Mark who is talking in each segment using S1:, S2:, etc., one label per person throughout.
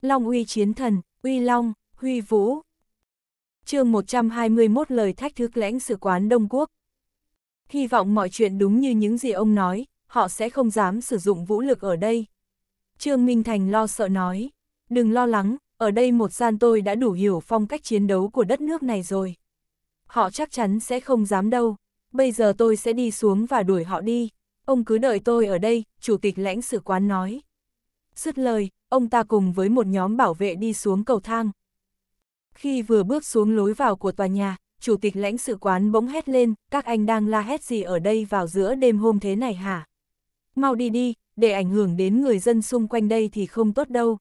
S1: Long uy chiến thần, uy long, huy vũ. chương 121 lời thách thức lãnh sự quán Đông Quốc. Hy vọng mọi chuyện đúng như những gì ông nói, họ sẽ không dám sử dụng vũ lực ở đây. Trương Minh Thành lo sợ nói, đừng lo lắng, ở đây một gian tôi đã đủ hiểu phong cách chiến đấu của đất nước này rồi. Họ chắc chắn sẽ không dám đâu, bây giờ tôi sẽ đi xuống và đuổi họ đi. Ông cứ đợi tôi ở đây, chủ tịch lãnh sự quán nói. Dứt lời, ông ta cùng với một nhóm bảo vệ đi xuống cầu thang. Khi vừa bước xuống lối vào của tòa nhà, chủ tịch lãnh sự quán bỗng hét lên, các anh đang la hét gì ở đây vào giữa đêm hôm thế này hả? Mau đi đi, để ảnh hưởng đến người dân xung quanh đây thì không tốt đâu.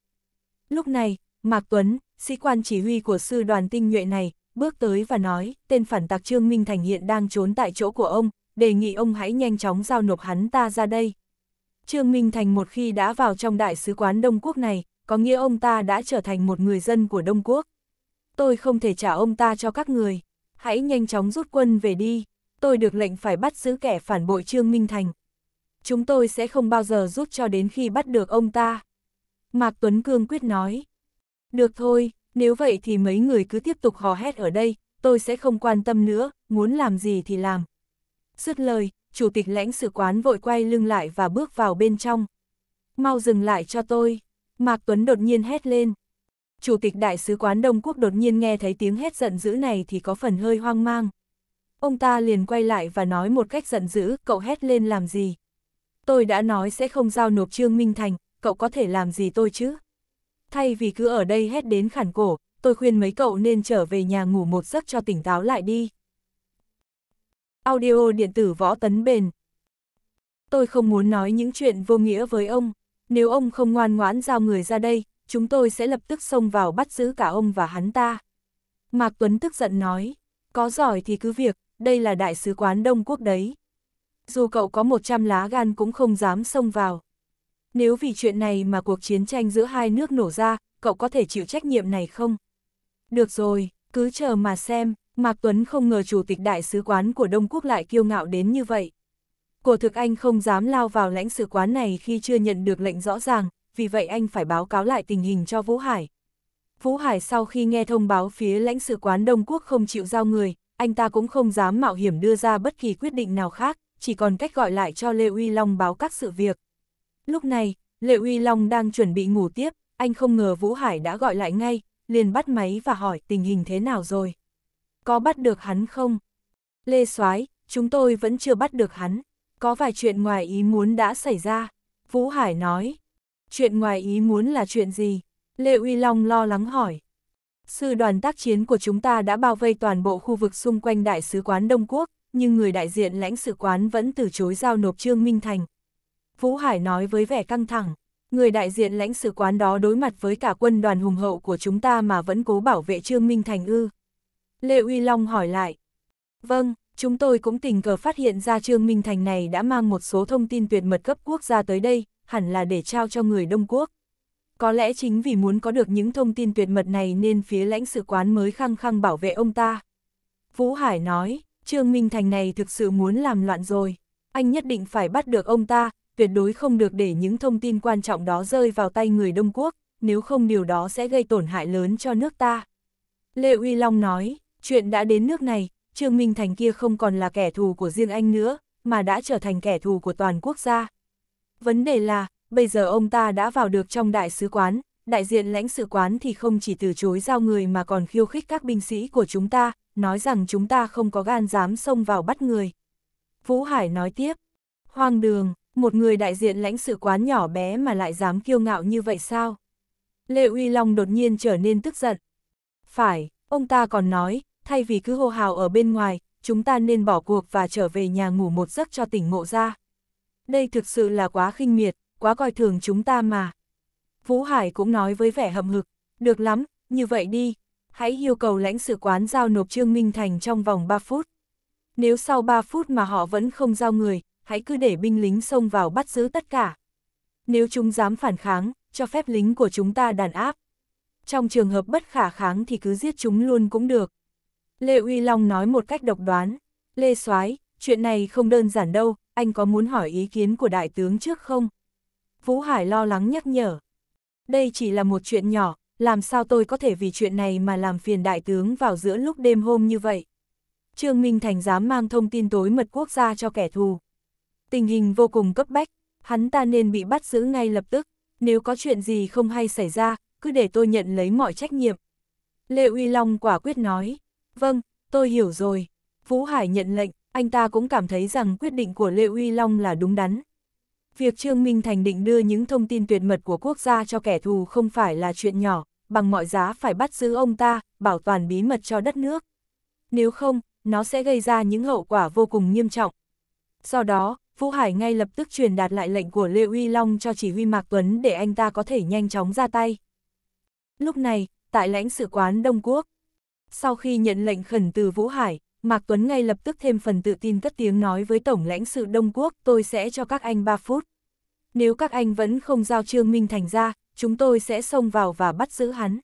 S1: Lúc này, Mạc Tuấn, sĩ quan chỉ huy của sư đoàn tinh nhuệ này, bước tới và nói, tên phản tạc Trương Minh Thành hiện đang trốn tại chỗ của ông, đề nghị ông hãy nhanh chóng giao nộp hắn ta ra đây. Trương Minh Thành một khi đã vào trong đại sứ quán Đông Quốc này, có nghĩa ông ta đã trở thành một người dân của Đông Quốc. Tôi không thể trả ông ta cho các người, hãy nhanh chóng rút quân về đi, tôi được lệnh phải bắt giữ kẻ phản bội Trương Minh Thành. Chúng tôi sẽ không bao giờ rút cho đến khi bắt được ông ta. Mạc Tuấn Cương quyết nói. Được thôi, nếu vậy thì mấy người cứ tiếp tục hò hét ở đây, tôi sẽ không quan tâm nữa, muốn làm gì thì làm. Dứt lời, chủ tịch lãnh sự quán vội quay lưng lại và bước vào bên trong. Mau dừng lại cho tôi, Mạc Tuấn đột nhiên hét lên. Chủ tịch đại sứ quán Đông Quốc đột nhiên nghe thấy tiếng hét giận dữ này thì có phần hơi hoang mang. Ông ta liền quay lại và nói một cách giận dữ, cậu hét lên làm gì? Tôi đã nói sẽ không giao nộp Trương Minh Thành, cậu có thể làm gì tôi chứ? Thay vì cứ ở đây hét đến khản cổ, tôi khuyên mấy cậu nên trở về nhà ngủ một giấc cho tỉnh táo lại đi. Audio điện tử võ tấn bền. Tôi không muốn nói những chuyện vô nghĩa với ông. Nếu ông không ngoan ngoãn giao người ra đây, chúng tôi sẽ lập tức xông vào bắt giữ cả ông và hắn ta. Mạc Tuấn tức giận nói, có giỏi thì cứ việc, đây là đại sứ quán Đông Quốc đấy. Dù cậu có 100 lá gan cũng không dám xông vào. Nếu vì chuyện này mà cuộc chiến tranh giữa hai nước nổ ra, cậu có thể chịu trách nhiệm này không? Được rồi, cứ chờ mà xem. Mạc Tuấn không ngờ chủ tịch đại sứ quán của Đông Quốc lại kiêu ngạo đến như vậy. Cổ thực anh không dám lao vào lãnh sự quán này khi chưa nhận được lệnh rõ ràng, vì vậy anh phải báo cáo lại tình hình cho Vũ Hải. Vũ Hải sau khi nghe thông báo phía lãnh sự quán Đông Quốc không chịu giao người, anh ta cũng không dám mạo hiểm đưa ra bất kỳ quyết định nào khác, chỉ còn cách gọi lại cho Lê Uy Long báo các sự việc. Lúc này, Lê Uy Long đang chuẩn bị ngủ tiếp, anh không ngờ Vũ Hải đã gọi lại ngay, liền bắt máy và hỏi tình hình thế nào rồi có bắt được hắn không? Lê Soái, chúng tôi vẫn chưa bắt được hắn, có vài chuyện ngoài ý muốn đã xảy ra, Vũ Hải nói. Chuyện ngoài ý muốn là chuyện gì? Lê Uy Long lo lắng hỏi. Sư đoàn tác chiến của chúng ta đã bao vây toàn bộ khu vực xung quanh Đại sứ quán Đông Quốc, nhưng người đại diện lãnh sự quán vẫn từ chối giao nộp Trương Minh Thành. Vũ Hải nói với vẻ căng thẳng, người đại diện lãnh sự quán đó đối mặt với cả quân đoàn hùng hậu của chúng ta mà vẫn cố bảo vệ Trương Minh Thành ư. Lê Uy Long hỏi lại. Vâng, chúng tôi cũng tình cờ phát hiện ra Trương Minh Thành này đã mang một số thông tin tuyệt mật cấp quốc gia tới đây, hẳn là để trao cho người Đông Quốc. Có lẽ chính vì muốn có được những thông tin tuyệt mật này nên phía lãnh sự quán mới khăng khăng bảo vệ ông ta. Vũ Hải nói, Trương Minh Thành này thực sự muốn làm loạn rồi. Anh nhất định phải bắt được ông ta, tuyệt đối không được để những thông tin quan trọng đó rơi vào tay người Đông Quốc, nếu không điều đó sẽ gây tổn hại lớn cho nước ta. Lê Uy Long nói, Chuyện đã đến nước này, Trương Minh Thành kia không còn là kẻ thù của riêng anh nữa, mà đã trở thành kẻ thù của toàn quốc gia. Vấn đề là, bây giờ ông ta đã vào được trong đại sứ quán, đại diện lãnh sự quán thì không chỉ từ chối giao người mà còn khiêu khích các binh sĩ của chúng ta, nói rằng chúng ta không có gan dám xông vào bắt người. Vũ Hải nói tiếp, hoang đường, một người đại diện lãnh sự quán nhỏ bé mà lại dám kiêu ngạo như vậy sao? Lê Uy Long đột nhiên trở nên tức giận. Phải, ông ta còn nói, thay vì cứ hô hào ở bên ngoài, chúng ta nên bỏ cuộc và trở về nhà ngủ một giấc cho tỉnh ngộ ra. Đây thực sự là quá khinh miệt, quá coi thường chúng ta mà. Vũ Hải cũng nói với vẻ hậm hực, được lắm, như vậy đi, hãy yêu cầu lãnh sự quán giao nộp Trương Minh Thành trong vòng 3 phút. Nếu sau 3 phút mà họ vẫn không giao người, hãy cứ để binh lính xông vào bắt giữ tất cả. Nếu chúng dám phản kháng, cho phép lính của chúng ta đàn áp. Trong trường hợp bất khả kháng thì cứ giết chúng luôn cũng được. Lê Uy Long nói một cách độc đoán, Lê Soái, chuyện này không đơn giản đâu, anh có muốn hỏi ý kiến của đại tướng trước không? Vũ Hải lo lắng nhắc nhở. Đây chỉ là một chuyện nhỏ, làm sao tôi có thể vì chuyện này mà làm phiền đại tướng vào giữa lúc đêm hôm như vậy? Trương Minh Thành dám mang thông tin tối mật quốc gia cho kẻ thù. Tình hình vô cùng cấp bách, hắn ta nên bị bắt giữ ngay lập tức, nếu có chuyện gì không hay xảy ra, cứ để tôi nhận lấy mọi trách nhiệm. Lê Uy Long quả quyết nói. Vâng, tôi hiểu rồi. Vũ Hải nhận lệnh, anh ta cũng cảm thấy rằng quyết định của Lê Uy Long là đúng đắn. Việc Trương Minh Thành định đưa những thông tin tuyệt mật của quốc gia cho kẻ thù không phải là chuyện nhỏ, bằng mọi giá phải bắt giữ ông ta, bảo toàn bí mật cho đất nước. Nếu không, nó sẽ gây ra những hậu quả vô cùng nghiêm trọng. Do đó, Vũ Hải ngay lập tức truyền đạt lại lệnh của Lê Uy Long cho chỉ huy Mạc Tuấn để anh ta có thể nhanh chóng ra tay. Lúc này, tại lãnh sự quán Đông Quốc, sau khi nhận lệnh khẩn từ Vũ Hải, Mạc Tuấn ngay lập tức thêm phần tự tin cất tiếng nói với Tổng lãnh sự Đông Quốc, tôi sẽ cho các anh 3 phút. Nếu các anh vẫn không giao Trương Minh Thành ra, chúng tôi sẽ xông vào và bắt giữ hắn.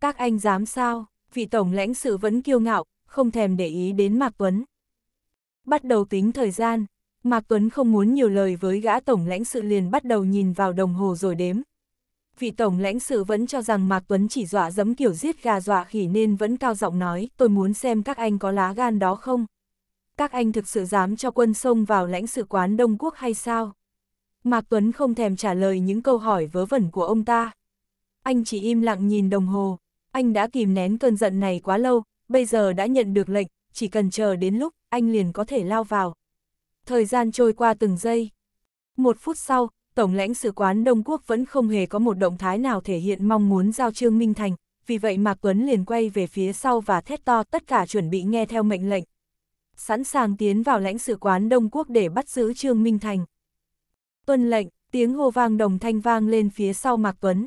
S1: Các anh dám sao, vị Tổng lãnh sự vẫn kiêu ngạo, không thèm để ý đến Mạc Tuấn. Bắt đầu tính thời gian, Mạc Tuấn không muốn nhiều lời với gã Tổng lãnh sự liền bắt đầu nhìn vào đồng hồ rồi đếm, vị tổng lãnh sự vẫn cho rằng Mạc Tuấn chỉ dọa dẫm kiểu giết gà dọa khỉ nên vẫn cao giọng nói, tôi muốn xem các anh có lá gan đó không. Các anh thực sự dám cho quân xông vào lãnh sự quán Đông Quốc hay sao? Mạc Tuấn không thèm trả lời những câu hỏi vớ vẩn của ông ta. Anh chỉ im lặng nhìn đồng hồ, anh đã kìm nén cơn giận này quá lâu, bây giờ đã nhận được lệnh, chỉ cần chờ đến lúc, anh liền có thể lao vào. Thời gian trôi qua từng giây. Một phút sau, Tổng lãnh sự quán Đông Quốc vẫn không hề có một động thái nào thể hiện mong muốn giao Trương Minh Thành, vì vậy Mạc Tuấn liền quay về phía sau và thét to tất cả chuẩn bị nghe theo mệnh lệnh. Sẵn sàng tiến vào lãnh sự quán Đông Quốc để bắt giữ Trương Minh Thành. Tuân lệnh, tiếng hô vang đồng thanh vang lên phía sau Mạc Tuấn.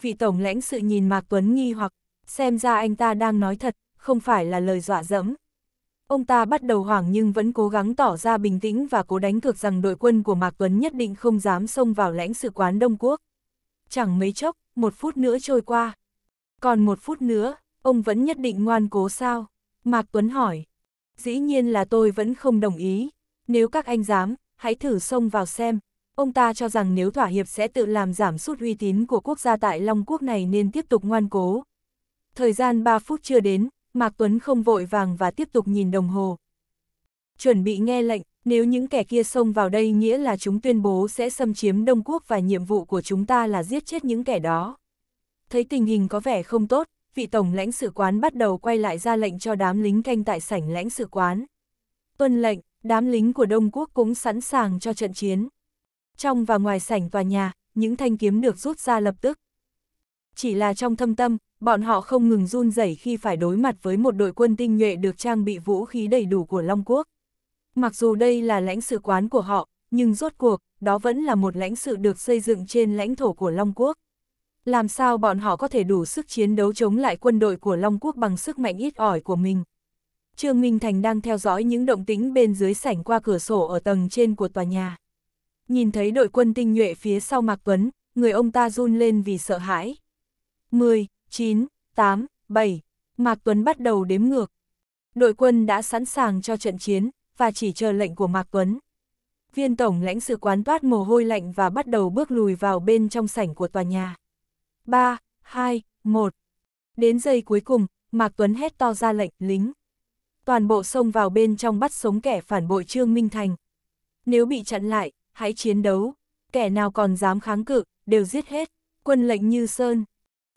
S1: Vị tổng lãnh sự nhìn Mạc Tuấn nghi hoặc, xem ra anh ta đang nói thật, không phải là lời dọa dẫm. Ông ta bắt đầu hoảng nhưng vẫn cố gắng tỏ ra bình tĩnh và cố đánh cược rằng đội quân của Mạc Tuấn nhất định không dám xông vào lãnh sự quán Đông Quốc. Chẳng mấy chốc, một phút nữa trôi qua. Còn một phút nữa, ông vẫn nhất định ngoan cố sao? Mạc Tuấn hỏi. Dĩ nhiên là tôi vẫn không đồng ý. Nếu các anh dám, hãy thử xông vào xem. Ông ta cho rằng nếu thỏa hiệp sẽ tự làm giảm sút uy tín của quốc gia tại Long Quốc này nên tiếp tục ngoan cố. Thời gian 3 phút chưa đến, Mạc Tuấn không vội vàng và tiếp tục nhìn đồng hồ. Chuẩn bị nghe lệnh, nếu những kẻ kia xông vào đây nghĩa là chúng tuyên bố sẽ xâm chiếm Đông Quốc và nhiệm vụ của chúng ta là giết chết những kẻ đó. Thấy tình hình có vẻ không tốt, vị tổng lãnh sự quán bắt đầu quay lại ra lệnh cho đám lính canh tại sảnh lãnh sự quán. Tuân lệnh, đám lính của Đông Quốc cũng sẵn sàng cho trận chiến. Trong và ngoài sảnh tòa nhà, những thanh kiếm được rút ra lập tức, chỉ là trong thâm tâm, bọn họ không ngừng run rẩy khi phải đối mặt với một đội quân tinh nhuệ được trang bị vũ khí đầy đủ của Long Quốc. Mặc dù đây là lãnh sự quán của họ, nhưng rốt cuộc, đó vẫn là một lãnh sự được xây dựng trên lãnh thổ của Long Quốc. Làm sao bọn họ có thể đủ sức chiến đấu chống lại quân đội của Long Quốc bằng sức mạnh ít ỏi của mình? Trương Minh Thành đang theo dõi những động tĩnh bên dưới sảnh qua cửa sổ ở tầng trên của tòa nhà. Nhìn thấy đội quân tinh nhuệ phía sau Mạc Tuấn, người ông ta run lên vì sợ hãi. 10, 9, 8, 7. Mạc Tuấn bắt đầu đếm ngược. Đội quân đã sẵn sàng cho trận chiến, và chỉ chờ lệnh của Mạc Tuấn. Viên tổng lãnh sự quán toát mồ hôi lạnh và bắt đầu bước lùi vào bên trong sảnh của tòa nhà. 3, 2, 1. Đến giây cuối cùng, Mạc Tuấn hét to ra lệnh, lính. Toàn bộ xông vào bên trong bắt sống kẻ phản bội Trương Minh Thành. Nếu bị chặn lại, hãy chiến đấu. Kẻ nào còn dám kháng cự, đều giết hết. Quân lệnh như sơn.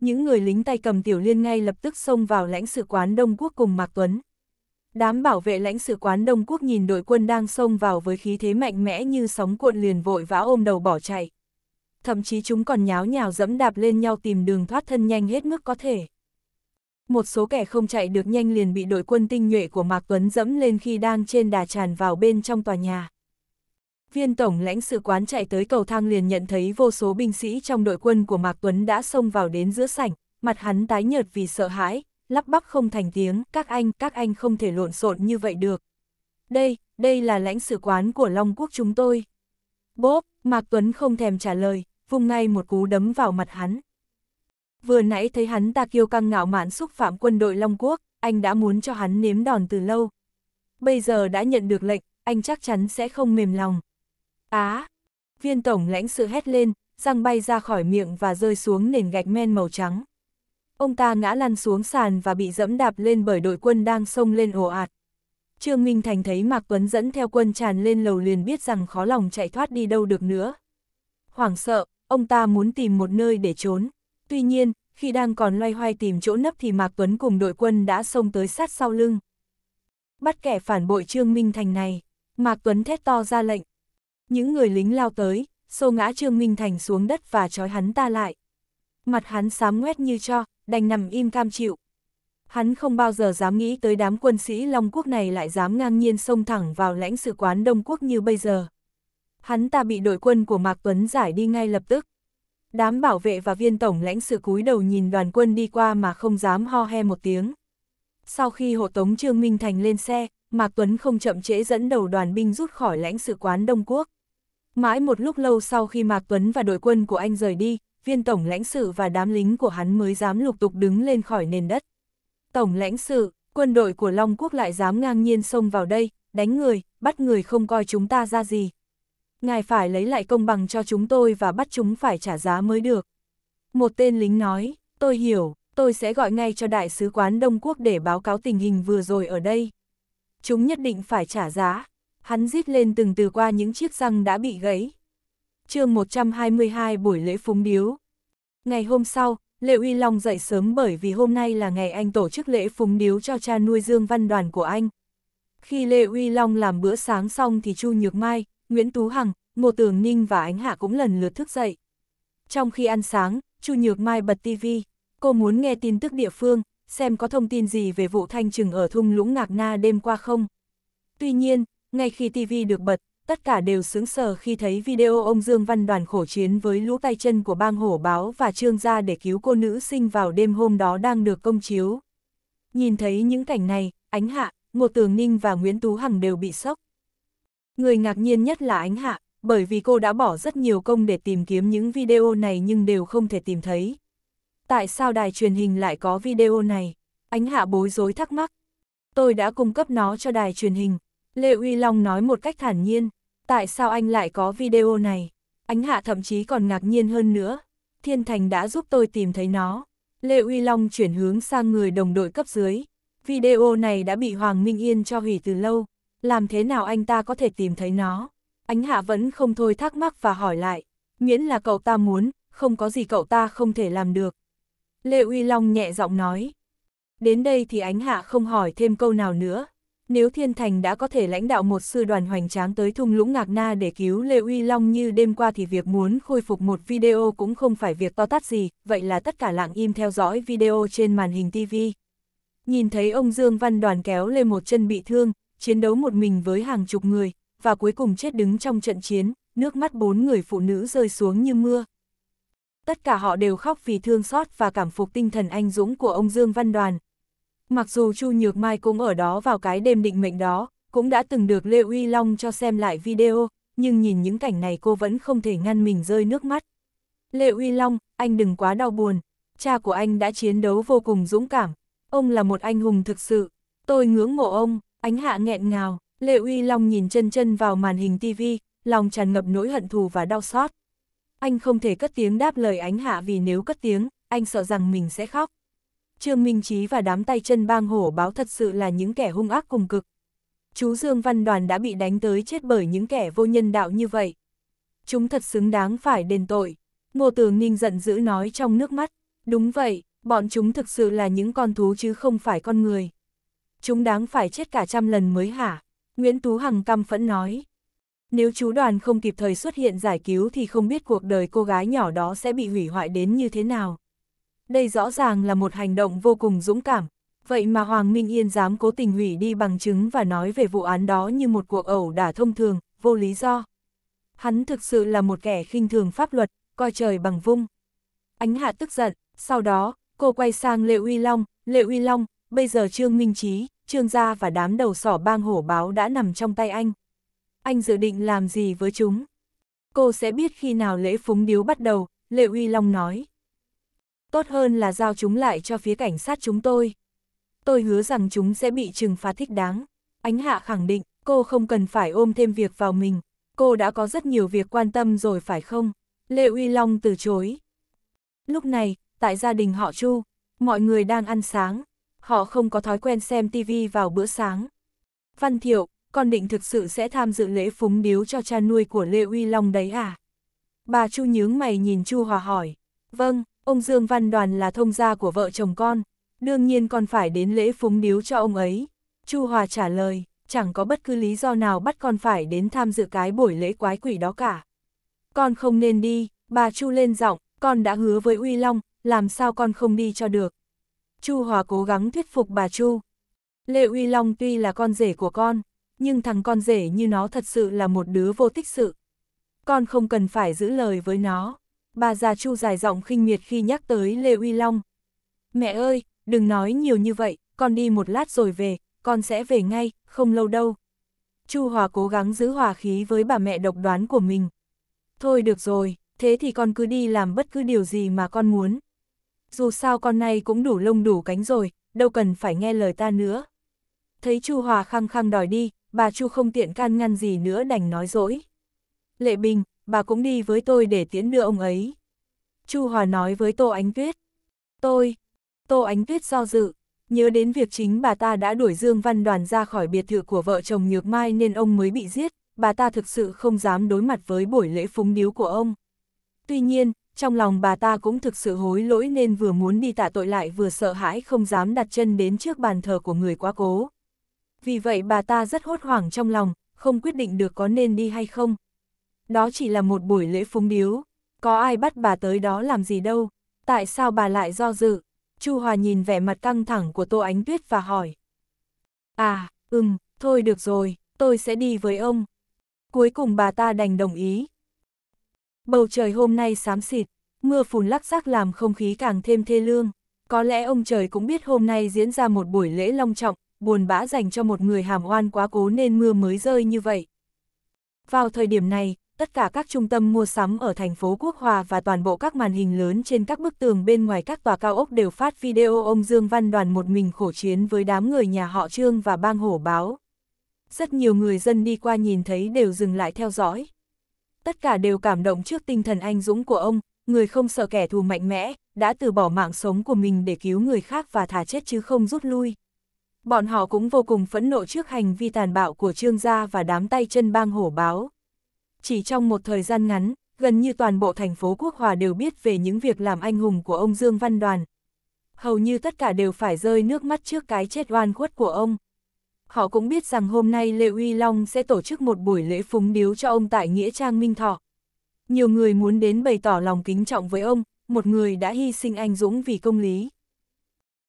S1: Những người lính tay cầm tiểu liên ngay lập tức xông vào lãnh sự quán Đông Quốc cùng Mạc Tuấn. Đám bảo vệ lãnh sự quán Đông Quốc nhìn đội quân đang xông vào với khí thế mạnh mẽ như sóng cuộn liền vội vã ôm đầu bỏ chạy. Thậm chí chúng còn nháo nhào dẫm đạp lên nhau tìm đường thoát thân nhanh hết mức có thể. Một số kẻ không chạy được nhanh liền bị đội quân tinh nhuệ của Mạc Tuấn dẫm lên khi đang trên đà tràn vào bên trong tòa nhà. Viên tổng lãnh sự quán chạy tới cầu thang liền nhận thấy vô số binh sĩ trong đội quân của Mạc Tuấn đã xông vào đến giữa sảnh, mặt hắn tái nhợt vì sợ hãi, lắp bắp không thành tiếng, các anh, các anh không thể lộn xộn như vậy được. Đây, đây là lãnh sự quán của Long Quốc chúng tôi. Bốp, Mạc Tuấn không thèm trả lời, vung ngay một cú đấm vào mặt hắn. Vừa nãy thấy hắn ta kiêu căng ngạo mạn xúc phạm quân đội Long Quốc, anh đã muốn cho hắn nếm đòn từ lâu. Bây giờ đã nhận được lệnh, anh chắc chắn sẽ không mềm lòng. Á! viên tổng lãnh sự hét lên, răng bay ra khỏi miệng và rơi xuống nền gạch men màu trắng. Ông ta ngã lăn xuống sàn và bị dẫm đạp lên bởi đội quân đang xông lên ồ ạt. Trương Minh Thành thấy Mạc Tuấn dẫn theo quân tràn lên lầu liền biết rằng khó lòng chạy thoát đi đâu được nữa. Hoảng sợ, ông ta muốn tìm một nơi để trốn. Tuy nhiên, khi đang còn loay hoay tìm chỗ nấp thì Mạc Tuấn cùng đội quân đã xông tới sát sau lưng. Bắt kẻ phản bội Trương Minh Thành này, Mạc Tuấn thét to ra lệnh, những người lính lao tới, xô ngã Trương Minh Thành xuống đất và trói hắn ta lại. Mặt hắn xám ngoét như cho, đành nằm im cam chịu. Hắn không bao giờ dám nghĩ tới đám quân sĩ Long Quốc này lại dám ngang nhiên xông thẳng vào lãnh sự quán Đông Quốc như bây giờ. Hắn ta bị đội quân của Mạc Tuấn giải đi ngay lập tức. Đám bảo vệ và viên tổng lãnh sự cúi đầu nhìn đoàn quân đi qua mà không dám ho he một tiếng. Sau khi hộ tống Trương Minh Thành lên xe, Mạc Tuấn không chậm trễ dẫn đầu đoàn binh rút khỏi lãnh sự quán Đông Quốc. Mãi một lúc lâu sau khi Mạc Tuấn và đội quân của anh rời đi, viên tổng lãnh sự và đám lính của hắn mới dám lục tục đứng lên khỏi nền đất. Tổng lãnh sự, quân đội của Long Quốc lại dám ngang nhiên xông vào đây, đánh người, bắt người không coi chúng ta ra gì. Ngài phải lấy lại công bằng cho chúng tôi và bắt chúng phải trả giá mới được. Một tên lính nói, tôi hiểu, tôi sẽ gọi ngay cho Đại sứ quán Đông Quốc để báo cáo tình hình vừa rồi ở đây. Chúng nhất định phải trả giá, hắn rít lên từng từ qua những chiếc răng đã bị gãy. chương 122 buổi lễ phúng điếu. Ngày hôm sau, Lệ Uy Long dậy sớm bởi vì hôm nay là ngày anh tổ chức lễ phúng điếu cho cha nuôi Dương Văn Đoàn của anh. Khi Lê Uy Long làm bữa sáng xong thì Chu Nhược Mai, Nguyễn Tú Hằng, Ngô Tường Ninh và Ánh Hạ cũng lần lượt thức dậy. Trong khi ăn sáng, Chu Nhược Mai bật tivi, cô muốn nghe tin tức địa phương, xem có thông tin gì về vụ thanh trừng ở thung lũng Ngạc Na đêm qua không. Tuy nhiên, ngay khi TV được bật, tất cả đều sướng sờ khi thấy video ông Dương Văn Đoàn khổ chiến với lũ tay chân của bang hổ báo và trương gia để cứu cô nữ sinh vào đêm hôm đó đang được công chiếu. Nhìn thấy những cảnh này, Ánh Hạ, Ngô Tường Ninh và Nguyễn Tú Hằng đều bị sốc. Người ngạc nhiên nhất là Ánh Hạ, bởi vì cô đã bỏ rất nhiều công để tìm kiếm những video này nhưng đều không thể tìm thấy. Tại sao đài truyền hình lại có video này? Ánh Hạ bối rối thắc mắc. Tôi đã cung cấp nó cho đài truyền hình, Lê Uy Long nói một cách thản nhiên, tại sao anh lại có video này? Ánh hạ thậm chí còn ngạc nhiên hơn nữa. Thiên Thành đã giúp tôi tìm thấy nó. Lê Uy Long chuyển hướng sang người đồng đội cấp dưới. Video này đã bị Hoàng Minh Yên cho hủy từ lâu. Làm thế nào anh ta có thể tìm thấy nó? Ánh hạ vẫn không thôi thắc mắc và hỏi lại. Miễn là cậu ta muốn, không có gì cậu ta không thể làm được. Lê Uy Long nhẹ giọng nói. Đến đây thì ánh hạ không hỏi thêm câu nào nữa nếu Thiên Thành đã có thể lãnh đạo một sư đoàn hoành tráng tới thung lũng Ngạc Na để cứu Lê Uy Long như đêm qua thì việc muốn khôi phục một video cũng không phải việc to tát gì, vậy là tất cả lặng im theo dõi video trên màn hình TV. Nhìn thấy ông Dương Văn đoàn kéo lên một chân bị thương, chiến đấu một mình với hàng chục người, và cuối cùng chết đứng trong trận chiến, nước mắt bốn người phụ nữ rơi xuống như mưa. Tất cả họ đều khóc vì thương xót và cảm phục tinh thần anh dũng của ông Dương Văn Đoàn, Mặc dù Chu Nhược Mai cũng ở đó vào cái đêm định mệnh đó, cũng đã từng được Lê Uy Long cho xem lại video, nhưng nhìn những cảnh này cô vẫn không thể ngăn mình rơi nước mắt. Lê Uy Long, anh đừng quá đau buồn, cha của anh đã chiến đấu vô cùng dũng cảm, ông là một anh hùng thực sự, tôi ngưỡng mộ ông, ánh hạ nghẹn ngào, Lê Uy Long nhìn chân chân vào màn hình tivi, lòng tràn ngập nỗi hận thù và đau xót. Anh không thể cất tiếng đáp lời ánh hạ vì nếu cất tiếng, anh sợ rằng mình sẽ khóc. Trương Minh Chí và đám tay chân bang hổ báo thật sự là những kẻ hung ác cùng cực. Chú Dương Văn Đoàn đã bị đánh tới chết bởi những kẻ vô nhân đạo như vậy. Chúng thật xứng đáng phải đền tội. Ngô Tường Ninh giận dữ nói trong nước mắt. Đúng vậy, bọn chúng thực sự là những con thú chứ không phải con người. Chúng đáng phải chết cả trăm lần mới hả? Nguyễn Tú Hằng căm phẫn nói. Nếu chú đoàn không kịp thời xuất hiện giải cứu thì không biết cuộc đời cô gái nhỏ đó sẽ bị hủy hoại đến như thế nào đây rõ ràng là một hành động vô cùng dũng cảm. Vậy mà Hoàng Minh Yên dám cố tình hủy đi bằng chứng và nói về vụ án đó như một cuộc ẩu đả thông thường, vô lý do. Hắn thực sự là một kẻ khinh thường pháp luật, coi trời bằng vung. Ánh hạ tức giận, sau đó, cô quay sang Lệ Uy Long, Lệ Uy Long, bây giờ Trương Minh Chí, Trương Gia và đám đầu sỏ bang hổ báo đã nằm trong tay anh. Anh dự định làm gì với chúng? Cô sẽ biết khi nào lễ phúng điếu bắt đầu, Lệ Uy Long nói. Tốt hơn là giao chúng lại cho phía cảnh sát chúng tôi. Tôi hứa rằng chúng sẽ bị trừng phạt thích đáng. Ánh Hạ khẳng định, cô không cần phải ôm thêm việc vào mình. Cô đã có rất nhiều việc quan tâm rồi phải không? Lê Uy Long từ chối. Lúc này, tại gia đình họ Chu, mọi người đang ăn sáng. Họ không có thói quen xem TV vào bữa sáng. Văn Thiệu, con định thực sự sẽ tham dự lễ phúng điếu cho cha nuôi của Lê Uy Long đấy à? Bà Chu nhướng mày nhìn Chu Hòa hỏi. Vâng, Ông Dương Văn Đoàn là thông gia của vợ chồng con, đương nhiên con phải đến lễ phúng điếu cho ông ấy. Chu Hòa trả lời, chẳng có bất cứ lý do nào bắt con phải đến tham dự cái buổi lễ quái quỷ đó cả. Con không nên đi, bà Chu lên giọng, con đã hứa với Uy Long, làm sao con không đi cho được. Chu Hòa cố gắng thuyết phục bà Chu. Lê Uy Long tuy là con rể của con, nhưng thằng con rể như nó thật sự là một đứa vô tích sự. Con không cần phải giữ lời với nó bà già Chu dài giọng khinh miệt khi nhắc tới Lê Uy Long. Mẹ ơi, đừng nói nhiều như vậy, con đi một lát rồi về, con sẽ về ngay, không lâu đâu. Chu Hòa cố gắng giữ hòa khí với bà mẹ độc đoán của mình. Thôi được rồi, thế thì con cứ đi làm bất cứ điều gì mà con muốn. Dù sao con này cũng đủ lông đủ cánh rồi, đâu cần phải nghe lời ta nữa. Thấy Chu Hòa khăng khăng đòi đi, bà Chu không tiện can ngăn gì nữa đành nói dỗi. Lệ Bình, bà cũng đi với tôi để tiễn đưa ông ấy. Chu Hòa nói với Tô Ánh Tuyết. Tôi, Tô Ánh Tuyết do dự, nhớ đến việc chính bà ta đã đuổi Dương Văn Đoàn ra khỏi biệt thự của vợ chồng Nhược Mai nên ông mới bị giết, bà ta thực sự không dám đối mặt với buổi lễ phúng điếu của ông. Tuy nhiên, trong lòng bà ta cũng thực sự hối lỗi nên vừa muốn đi tạ tội lại vừa sợ hãi không dám đặt chân đến trước bàn thờ của người quá cố. Vì vậy bà ta rất hốt hoảng trong lòng, không quyết định được có nên đi hay không đó chỉ là một buổi lễ phúng điếu, có ai bắt bà tới đó làm gì đâu, tại sao bà lại do dự? Chu Hòa nhìn vẻ mặt căng thẳng của Tô Ánh Tuyết và hỏi. À, ừm, thôi được rồi, tôi sẽ đi với ông. Cuối cùng bà ta đành đồng ý. Bầu trời hôm nay xám xịt, mưa phùn lắc rác làm không khí càng thêm thê lương. Có lẽ ông trời cũng biết hôm nay diễn ra một buổi lễ long trọng, buồn bã dành cho một người hàm oan quá cố nên mưa mới rơi như vậy. Vào thời điểm này, tất cả các trung tâm mua sắm ở thành phố Quốc Hòa và toàn bộ các màn hình lớn trên các bức tường bên ngoài các tòa cao ốc đều phát video ông Dương Văn Đoàn một mình khổ chiến với đám người nhà họ Trương và bang hổ báo. Rất nhiều người dân đi qua nhìn thấy đều dừng lại theo dõi. Tất cả đều cảm động trước tinh thần anh dũng của ông, người không sợ kẻ thù mạnh mẽ, đã từ bỏ mạng sống của mình để cứu người khác và thả chết chứ không rút lui. Bọn họ cũng vô cùng phẫn nộ trước hành vi tàn bạo của Trương gia và đám tay chân bang hổ báo. Chỉ trong một thời gian ngắn, gần như toàn bộ thành phố Quốc Hòa đều biết về những việc làm anh hùng của ông Dương Văn Đoàn. Hầu như tất cả đều phải rơi nước mắt trước cái chết oan khuất của ông. Họ cũng biết rằng hôm nay Lê Uy Long sẽ tổ chức một buổi lễ phúng điếu cho ông tại Nghĩa Trang Minh Thọ. Nhiều người muốn đến bày tỏ lòng kính trọng với ông, một người đã hy sinh anh dũng vì công lý.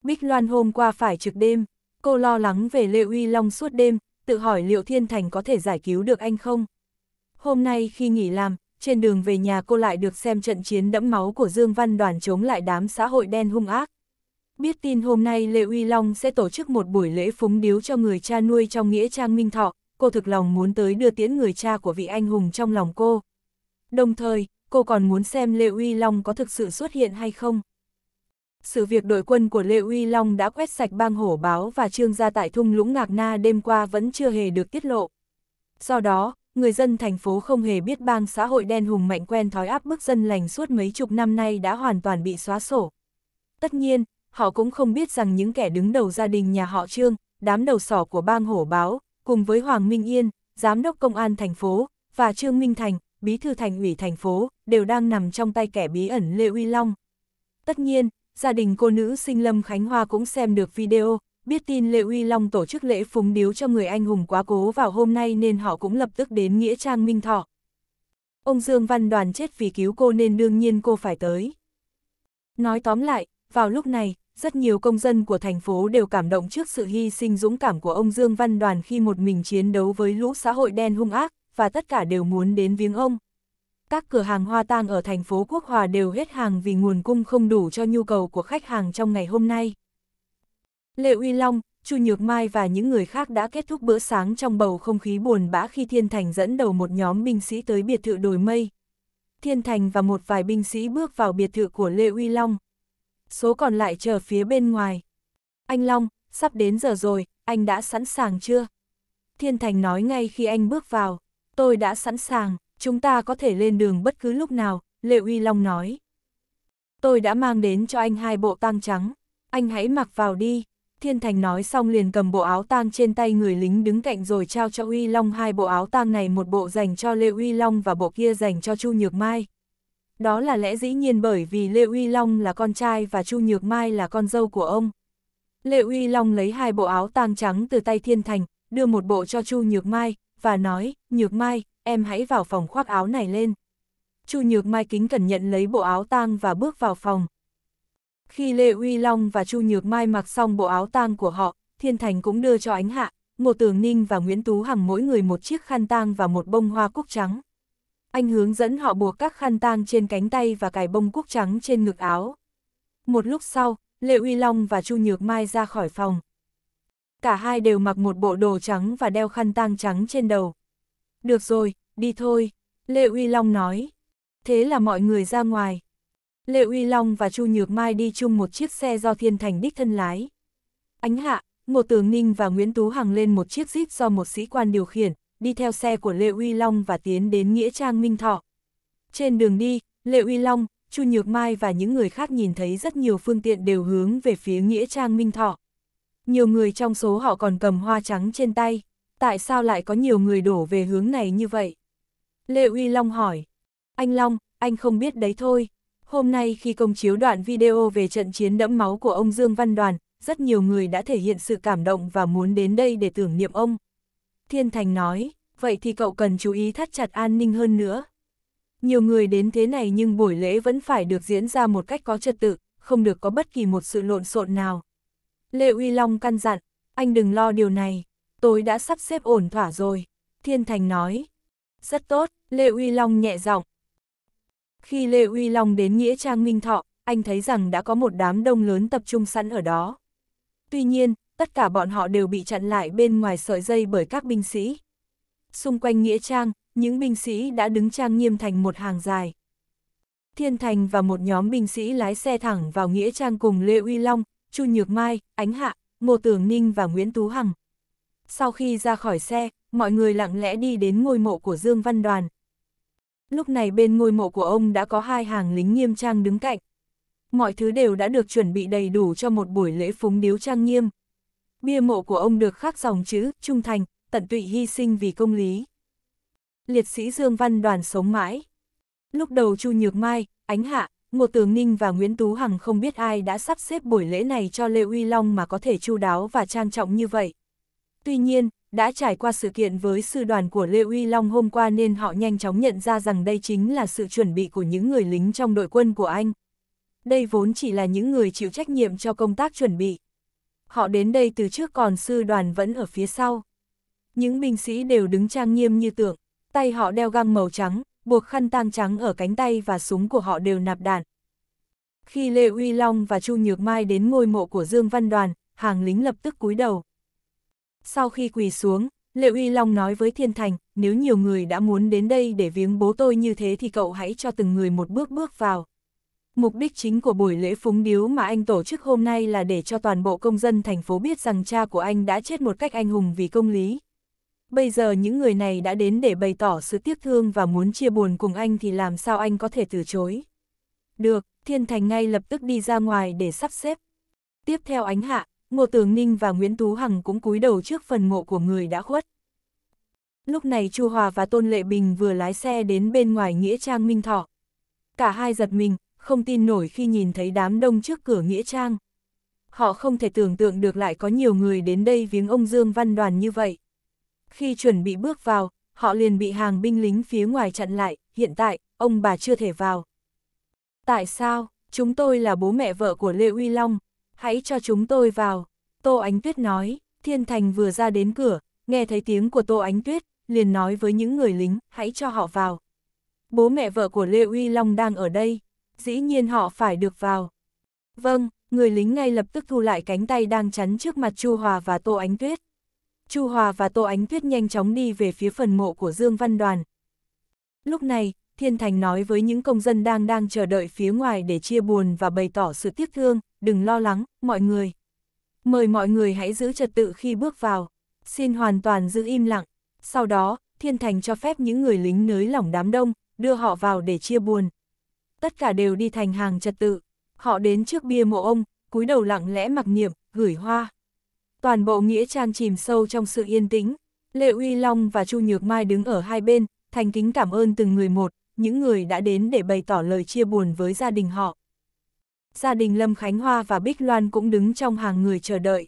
S1: Bích Loan hôm qua phải trực đêm, cô lo lắng về Lê Uy Long suốt đêm, tự hỏi liệu Thiên Thành có thể giải cứu được anh không? hôm nay khi nghỉ làm, trên đường về nhà cô lại được xem trận chiến đẫm máu của Dương Văn Đoàn chống lại đám xã hội đen hung ác. Biết tin hôm nay Lê Uy Long sẽ tổ chức một buổi lễ phúng điếu cho người cha nuôi trong nghĩa trang Minh Thọ, cô thực lòng muốn tới đưa tiễn người cha của vị anh hùng trong lòng cô. Đồng thời, cô còn muốn xem Lê Uy Long có thực sự xuất hiện hay không. Sự việc đội quân của Lê Uy Long đã quét sạch bang hổ báo và trương gia tại thung lũng Ngạc Na đêm qua vẫn chưa hề được tiết lộ. Do đó, người dân thành phố không hề biết bang xã hội đen hùng mạnh quen thói áp bức dân lành suốt mấy chục năm nay đã hoàn toàn bị xóa sổ. Tất nhiên, họ cũng không biết rằng những kẻ đứng đầu gia đình nhà họ Trương, đám đầu sỏ của bang hổ báo, cùng với Hoàng Minh Yên, Giám đốc Công an thành phố, và Trương Minh Thành, Bí thư thành ủy thành phố, đều đang nằm trong tay kẻ bí ẩn Lê Uy Long. Tất nhiên, gia đình cô nữ sinh Lâm Khánh Hoa cũng xem được video, biết tin lê Uy Long tổ chức lễ phúng điếu cho người anh hùng quá cố vào hôm nay nên họ cũng lập tức đến Nghĩa Trang Minh Thọ. Ông Dương Văn Đoàn chết vì cứu cô nên đương nhiên cô phải tới. Nói tóm lại, vào lúc này, rất nhiều công dân của thành phố đều cảm động trước sự hy sinh dũng cảm của ông Dương Văn Đoàn khi một mình chiến đấu với lũ xã hội đen hung ác, và tất cả đều muốn đến viếng ông. Các cửa hàng hoa tang ở thành phố Quốc Hòa đều hết hàng vì nguồn cung không đủ cho nhu cầu của khách hàng trong ngày hôm nay. Lê Uy Long, Chu Nhược Mai và những người khác đã kết thúc bữa sáng trong bầu không khí buồn bã khi Thiên Thành dẫn đầu một nhóm binh sĩ tới biệt thự đồi mây. Thiên Thành và một vài binh sĩ bước vào biệt thự của Lê Uy Long. Số còn lại chờ phía bên ngoài. Anh Long, sắp đến giờ rồi, anh đã sẵn sàng chưa? Thiên Thành nói ngay khi anh bước vào, tôi đã sẵn sàng, chúng ta có thể lên đường bất cứ lúc nào, Lê Uy Long nói. Tôi đã mang đến cho anh hai bộ tang trắng, anh hãy mặc vào đi, Thiên Thành nói xong liền cầm bộ áo tang trên tay người lính đứng cạnh rồi trao cho Uy Long hai bộ áo tang này một bộ dành cho Lê Uy Long và bộ kia dành cho Chu Nhược Mai. Đó là lẽ dĩ nhiên bởi vì Lê Uy Long là con trai và Chu Nhược Mai là con dâu của ông. Lê Uy Long lấy hai bộ áo tang trắng từ tay Thiên Thành, đưa một bộ cho Chu Nhược Mai, và nói, Nhược Mai, em hãy vào phòng khoác áo này lên. Chu Nhược Mai kính cẩn nhận lấy bộ áo tang và bước vào phòng. Khi Lê Uy Long và Chu Nhược Mai mặc xong bộ áo tang của họ, Thiên Thành cũng đưa cho Ánh Hạ, Ngô Tường Ninh và Nguyễn Tú Hằng mỗi người một chiếc khăn tang và một bông hoa cúc trắng. Anh hướng dẫn họ buộc các khăn tang trên cánh tay và cài bông cúc trắng trên ngực áo. Một lúc sau, Lê Uy Long và Chu Nhược Mai ra khỏi phòng. Cả hai đều mặc một bộ đồ trắng và đeo khăn tang trắng trên đầu. Được rồi, đi thôi, Lê Uy Long nói. Thế là mọi người ra ngoài. Lê Uy Long và Chu Nhược Mai đi chung một chiếc xe do Thiên Thành đích thân lái. Ánh hạ, Ngô Tường Ninh và Nguyễn Tú Hằng lên một chiếc jeep do một sĩ quan điều khiển, đi theo xe của Lê Uy Long và tiến đến Nghĩa Trang Minh Thọ. Trên đường đi, Lê Uy Long, Chu Nhược Mai và những người khác nhìn thấy rất nhiều phương tiện đều hướng về phía Nghĩa Trang Minh Thọ. Nhiều người trong số họ còn cầm hoa trắng trên tay. Tại sao lại có nhiều người đổ về hướng này như vậy? Lê Uy Long hỏi. Anh Long, anh không biết đấy thôi, Hôm nay khi công chiếu đoạn video về trận chiến đẫm máu của ông Dương Văn Đoàn, rất nhiều người đã thể hiện sự cảm động và muốn đến đây để tưởng niệm ông. Thiên Thành nói, vậy thì cậu cần chú ý thắt chặt an ninh hơn nữa. Nhiều người đến thế này nhưng buổi lễ vẫn phải được diễn ra một cách có trật tự, không được có bất kỳ một sự lộn xộn nào. Lê Uy Long căn dặn, anh đừng lo điều này, tôi đã sắp xếp ổn thỏa rồi. Thiên Thành nói, rất tốt, Lê Uy Long nhẹ giọng, khi Lê Uy Long đến Nghĩa Trang Minh Thọ, anh thấy rằng đã có một đám đông lớn tập trung sẵn ở đó. Tuy nhiên, tất cả bọn họ đều bị chặn lại bên ngoài sợi dây bởi các binh sĩ. Xung quanh Nghĩa Trang, những binh sĩ đã đứng trang nghiêm thành một hàng dài. Thiên Thành và một nhóm binh sĩ lái xe thẳng vào Nghĩa Trang cùng Lê Uy Long, Chu Nhược Mai, Ánh Hạ, Ngô Tường Ninh và Nguyễn Tú Hằng. Sau khi ra khỏi xe, mọi người lặng lẽ đi đến ngôi mộ của Dương Văn Đoàn, Lúc này bên ngôi mộ của ông đã có hai hàng lính nghiêm trang đứng cạnh. Mọi thứ đều đã được chuẩn bị đầy đủ cho một buổi lễ phúng điếu trang nghiêm. Bia mộ của ông được khắc dòng chữ, trung thành, tận tụy hy sinh vì công lý. Liệt sĩ Dương Văn đoàn sống mãi. Lúc đầu Chu Nhược Mai, Ánh Hạ, Ngô Tường Ninh và Nguyễn Tú Hằng không biết ai đã sắp xếp buổi lễ này cho Lê Uy Long mà có thể chu đáo và trang trọng như vậy. Tuy nhiên, đã trải qua sự kiện với sư đoàn của Lê Uy Long hôm qua nên họ nhanh chóng nhận ra rằng đây chính là sự chuẩn bị của những người lính trong đội quân của anh. Đây vốn chỉ là những người chịu trách nhiệm cho công tác chuẩn bị. Họ đến đây từ trước còn sư đoàn vẫn ở phía sau. Những binh sĩ đều đứng trang nghiêm như tượng, tay họ đeo găng màu trắng, buộc khăn tang trắng ở cánh tay và súng của họ đều nạp đạn. Khi Lê Uy Long và Chu Nhược Mai đến ngôi mộ của Dương Văn Đoàn, hàng lính lập tức cúi đầu, sau khi quỳ xuống, Liệu uy Long nói với Thiên Thành, nếu nhiều người đã muốn đến đây để viếng bố tôi như thế thì cậu hãy cho từng người một bước bước vào. Mục đích chính của buổi lễ phúng điếu mà anh tổ chức hôm nay là để cho toàn bộ công dân thành phố biết rằng cha của anh đã chết một cách anh hùng vì công lý. Bây giờ những người này đã đến để bày tỏ sự tiếc thương và muốn chia buồn cùng anh thì làm sao anh có thể từ chối. Được, Thiên Thành ngay lập tức đi ra ngoài để sắp xếp. Tiếp theo ánh hạ, Ngô Tường Ninh và Nguyễn Tú Hằng cũng cúi đầu trước phần mộ của người đã khuất. Lúc này Chu Hòa và Tôn Lệ Bình vừa lái xe đến bên ngoài Nghĩa Trang Minh Thọ. Cả hai giật mình, không tin nổi khi nhìn thấy đám đông trước cửa Nghĩa Trang. Họ không thể tưởng tượng được lại có nhiều người đến đây viếng ông Dương Văn Đoàn như vậy. Khi chuẩn bị bước vào, họ liền bị hàng binh lính phía ngoài chặn lại, hiện tại, ông bà chưa thể vào. Tại sao, chúng tôi là bố mẹ vợ của Lê Uy Long, hãy cho chúng tôi vào. Tô Ánh Tuyết nói, Thiên Thành vừa ra đến cửa, nghe thấy tiếng của Tô Ánh Tuyết, liền nói với những người lính, hãy cho họ vào. Bố mẹ vợ của Lê Uy Long đang ở đây, dĩ nhiên họ phải được vào. Vâng, người lính ngay lập tức thu lại cánh tay đang chắn trước mặt Chu Hòa và Tô Ánh Tuyết. Chu Hòa và Tô Ánh Tuyết nhanh chóng đi về phía phần mộ của Dương Văn Đoàn. Lúc này, Thiên Thành nói với những công dân đang đang chờ đợi phía ngoài để chia buồn và bày tỏ sự tiếc thương, đừng lo lắng, mọi người. Mời mọi người hãy giữ trật tự khi bước vào, xin hoàn toàn giữ im lặng. Sau đó, Thiên Thành cho phép những người lính nới lỏng đám đông, đưa họ vào để chia buồn. Tất cả đều đi thành hàng trật tự. Họ đến trước bia mộ ông, cúi đầu lặng lẽ mặc niệm, gửi hoa. Toàn bộ nghĩa trang chìm sâu trong sự yên tĩnh. Lệ Uy Long và Chu Nhược Mai đứng ở hai bên, thành kính cảm ơn từng người một, những người đã đến để bày tỏ lời chia buồn với gia đình họ gia đình Lâm Khánh Hoa và Bích Loan cũng đứng trong hàng người chờ đợi.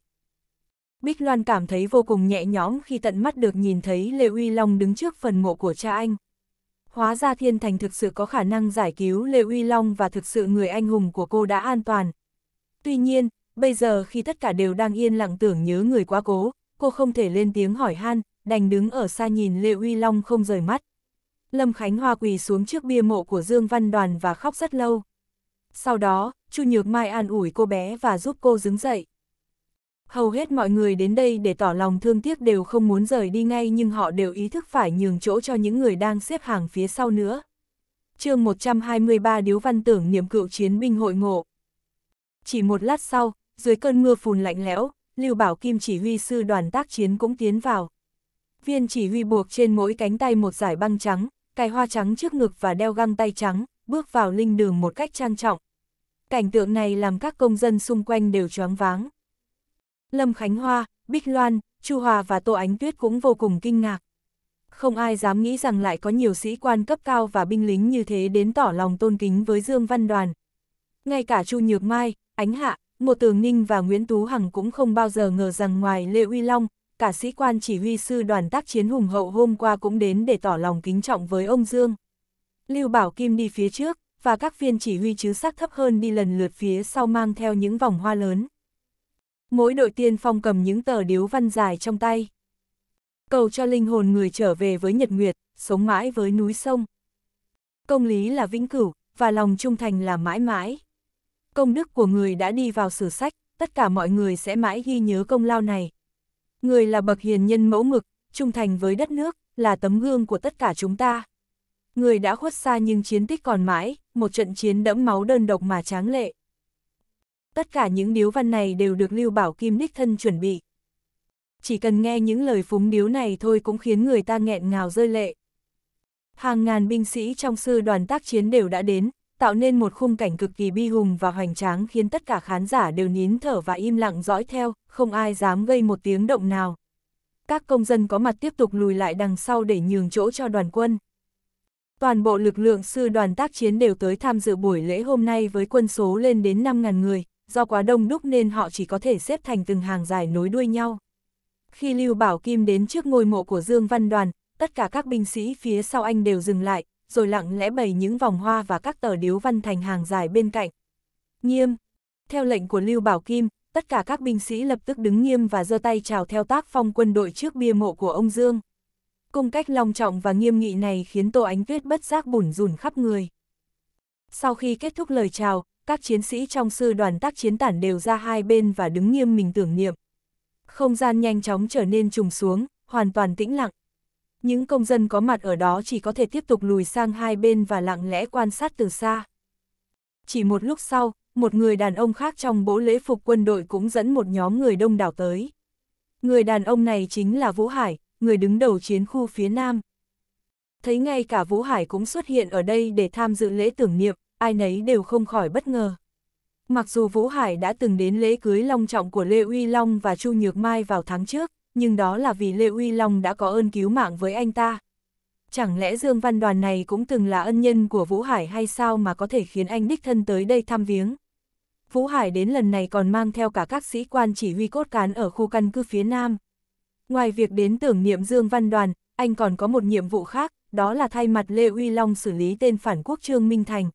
S1: Bích Loan cảm thấy vô cùng nhẹ nhõm khi tận mắt được nhìn thấy Lê Uy Long đứng trước phần mộ của cha anh. Hóa ra Thiên Thành thực sự có khả năng giải cứu Lê Uy Long và thực sự người anh hùng của cô đã an toàn. Tuy nhiên, bây giờ khi tất cả đều đang yên lặng tưởng nhớ người quá cố, cô không thể lên tiếng hỏi han, đành đứng ở xa nhìn Lê Uy Long không rời mắt. Lâm Khánh Hoa quỳ xuống trước bia mộ của Dương Văn Đoàn và khóc rất lâu. Sau đó, Chu Nhược Mai an ủi cô bé và giúp cô đứng dậy. Hầu hết mọi người đến đây để tỏ lòng thương tiếc đều không muốn rời đi ngay nhưng họ đều ý thức phải nhường chỗ cho những người đang xếp hàng phía sau nữa. chương 123 Điếu Văn Tưởng niệm cựu chiến binh hội ngộ. Chỉ một lát sau, dưới cơn mưa phùn lạnh lẽo, Lưu Bảo Kim chỉ huy sư đoàn tác chiến cũng tiến vào. Viên chỉ huy buộc trên mỗi cánh tay một giải băng trắng, cài hoa trắng trước ngực và đeo găng tay trắng, bước vào linh đường một cách trang trọng, cảnh tượng này làm các công dân xung quanh đều choáng váng. Lâm Khánh Hoa, Bích Loan, Chu Hòa và Tô Ánh Tuyết cũng vô cùng kinh ngạc. Không ai dám nghĩ rằng lại có nhiều sĩ quan cấp cao và binh lính như thế đến tỏ lòng tôn kính với Dương Văn Đoàn. Ngay cả Chu Nhược Mai, Ánh Hạ, Ngô Tường Ninh và Nguyễn Tú Hằng cũng không bao giờ ngờ rằng ngoài Lê Uy Long, cả sĩ quan chỉ huy sư đoàn tác chiến hùng hậu hôm qua cũng đến để tỏ lòng kính trọng với ông Dương. Lưu Bảo Kim đi phía trước, và các viên chỉ huy chứ sắc thấp hơn đi lần lượt phía sau mang theo những vòng hoa lớn. Mỗi đội tiên phong cầm những tờ điếu văn dài trong tay. Cầu cho linh hồn người trở về với nhật nguyệt, sống mãi với núi sông. Công lý là vĩnh cửu, và lòng trung thành là mãi mãi. Công đức của người đã đi vào sử sách, tất cả mọi người sẽ mãi ghi nhớ công lao này. Người là bậc hiền nhân mẫu mực, trung thành với đất nước, là tấm gương của tất cả chúng ta người đã khuất xa nhưng chiến tích còn mãi, một trận chiến đẫm máu đơn độc mà tráng lệ. Tất cả những điếu văn này đều được Lưu Bảo Kim đích thân chuẩn bị. Chỉ cần nghe những lời phúng điếu này thôi cũng khiến người ta nghẹn ngào rơi lệ. Hàng ngàn binh sĩ trong sư đoàn tác chiến đều đã đến, tạo nên một khung cảnh cực kỳ bi hùng và hoành tráng khiến tất cả khán giả đều nín thở và im lặng dõi theo, không ai dám gây một tiếng động nào. Các công dân có mặt tiếp tục lùi lại đằng sau để nhường chỗ cho đoàn quân toàn bộ lực lượng sư đoàn tác chiến đều tới tham dự buổi lễ hôm nay với quân số lên đến 5.000 người, do quá đông đúc nên họ chỉ có thể xếp thành từng hàng dài nối đuôi nhau. Khi Lưu Bảo Kim đến trước ngôi mộ của Dương Văn Đoàn, tất cả các binh sĩ phía sau anh đều dừng lại, rồi lặng lẽ bày những vòng hoa và các tờ điếu văn thành hàng dài bên cạnh. Nghiêm! Theo lệnh của Lưu Bảo Kim, tất cả các binh sĩ lập tức đứng nghiêm và giơ tay chào theo tác phong quân đội trước bia mộ của ông Dương. Cung cách long trọng và nghiêm nghị này khiến Tô Ánh Tuyết bất giác bủn rủn khắp người. Sau khi kết thúc lời chào, các chiến sĩ trong sư đoàn tác chiến tản đều ra hai bên và đứng nghiêm mình tưởng niệm. Không gian nhanh chóng trở nên trùng xuống, hoàn toàn tĩnh lặng. Những công dân có mặt ở đó chỉ có thể tiếp tục lùi sang hai bên và lặng lẽ quan sát từ xa. Chỉ một lúc sau, một người đàn ông khác trong bộ lễ phục quân đội cũng dẫn một nhóm người đông đảo tới. Người đàn ông này chính là Vũ Hải, người đứng đầu chiến khu phía Nam. Thấy ngay cả Vũ Hải cũng xuất hiện ở đây để tham dự lễ tưởng niệm, ai nấy đều không khỏi bất ngờ. Mặc dù Vũ Hải đã từng đến lễ cưới long trọng của Lê Uy Long và Chu Nhược Mai vào tháng trước, nhưng đó là vì Lê Uy Long đã có ơn cứu mạng với anh ta. Chẳng lẽ Dương Văn Đoàn này cũng từng là ân nhân của Vũ Hải hay sao mà có thể khiến anh đích thân tới đây thăm viếng? Vũ Hải đến lần này còn mang theo cả các sĩ quan chỉ huy cốt cán ở khu căn cứ phía Nam. Ngoài việc đến tưởng niệm Dương Văn Đoàn, anh còn có một nhiệm vụ khác, đó là thay mặt Lê Uy Long xử lý tên phản quốc Trương Minh Thành.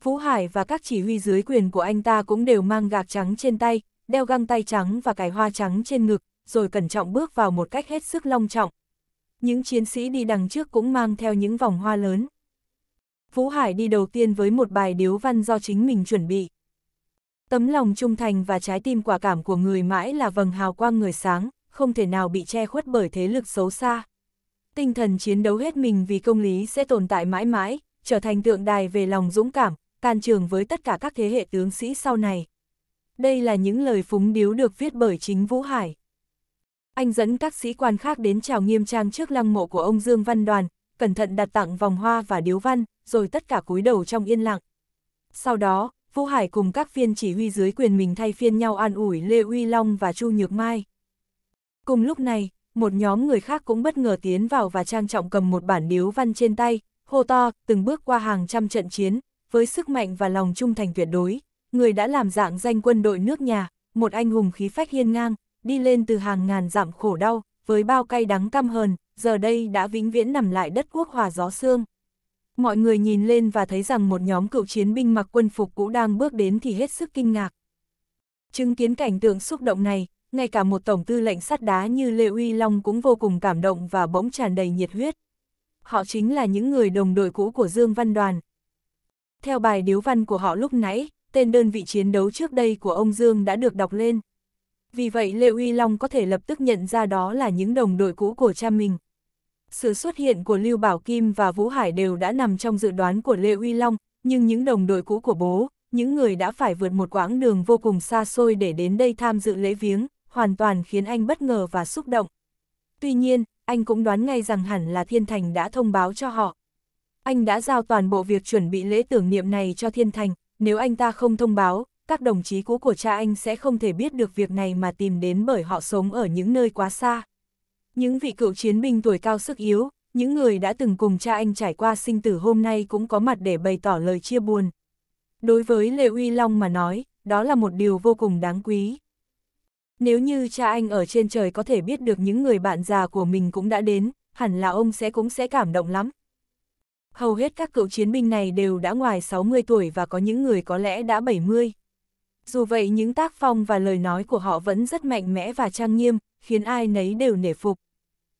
S1: Phú Hải và các chỉ huy dưới quyền của anh ta cũng đều mang gạc trắng trên tay, đeo găng tay trắng và cài hoa trắng trên ngực, rồi cẩn trọng bước vào một cách hết sức long trọng. Những chiến sĩ đi đằng trước cũng mang theo những vòng hoa lớn. Phú Hải đi đầu tiên với một bài điếu văn do chính mình chuẩn bị. Tấm lòng trung thành và trái tim quả cảm của người mãi là vầng hào quang người sáng, không thể nào bị che khuất bởi thế lực xấu xa. Tinh thần chiến đấu hết mình vì công lý sẽ tồn tại mãi mãi, trở thành tượng đài về lòng dũng cảm, can trường với tất cả các thế hệ tướng sĩ sau này. Đây là những lời phúng điếu được viết bởi chính Vũ Hải. Anh dẫn các sĩ quan khác đến chào nghiêm trang trước lăng mộ của ông Dương Văn Đoàn, cẩn thận đặt tặng vòng hoa và điếu văn, rồi tất cả cúi đầu trong yên lặng. Sau đó, Vũ Hải cùng các viên chỉ huy dưới quyền mình thay phiên nhau an ủi Lê Uy Long và Chu Nhược Mai. Cùng lúc này, một nhóm người khác cũng bất ngờ tiến vào và trang trọng cầm một bản điếu văn trên tay, hô to, từng bước qua hàng trăm trận chiến, với sức mạnh và lòng trung thành tuyệt đối, người đã làm dạng danh quân đội nước nhà, một anh hùng khí phách hiên ngang, đi lên từ hàng ngàn giảm khổ đau, với bao cay đắng căm hờn, giờ đây đã vĩnh viễn nằm lại đất quốc hòa gió sương. Mọi người nhìn lên và thấy rằng một nhóm cựu chiến binh mặc quân phục cũ đang bước đến thì hết sức kinh ngạc. Chứng kiến cảnh tượng xúc động này, ngay cả một tổng tư lệnh sắt đá như Lê Uy Long cũng vô cùng cảm động và bỗng tràn đầy nhiệt huyết. Họ chính là những người đồng đội cũ của Dương Văn Đoàn. Theo bài điếu văn của họ lúc nãy, tên đơn vị chiến đấu trước đây của ông Dương đã được đọc lên. Vì vậy Lê Uy Long có thể lập tức nhận ra đó là những đồng đội cũ của cha mình. Sự xuất hiện của Lưu Bảo Kim và Vũ Hải đều đã nằm trong dự đoán của Lê Uy Long, nhưng những đồng đội cũ của bố, những người đã phải vượt một quãng đường vô cùng xa xôi để đến đây tham dự lễ viếng, hoàn toàn khiến anh bất ngờ và xúc động. Tuy nhiên, anh cũng đoán ngay rằng hẳn là Thiên Thành đã thông báo cho họ. Anh đã giao toàn bộ việc chuẩn bị lễ tưởng niệm này cho Thiên Thành, nếu anh ta không thông báo, các đồng chí cũ của cha anh sẽ không thể biết được việc này mà tìm đến bởi họ sống ở những nơi quá xa. Những vị cựu chiến binh tuổi cao sức yếu, những người đã từng cùng cha anh trải qua sinh tử hôm nay cũng có mặt để bày tỏ lời chia buồn. Đối với Lê Uy Long mà nói, đó là một điều vô cùng đáng quý. Nếu như cha anh ở trên trời có thể biết được những người bạn già của mình cũng đã đến, hẳn là ông sẽ cũng sẽ cảm động lắm. Hầu hết các cựu chiến binh này đều đã ngoài 60 tuổi và có những người có lẽ đã 70. Dù vậy những tác phong và lời nói của họ vẫn rất mạnh mẽ và trang nghiêm, khiến ai nấy đều nể phục.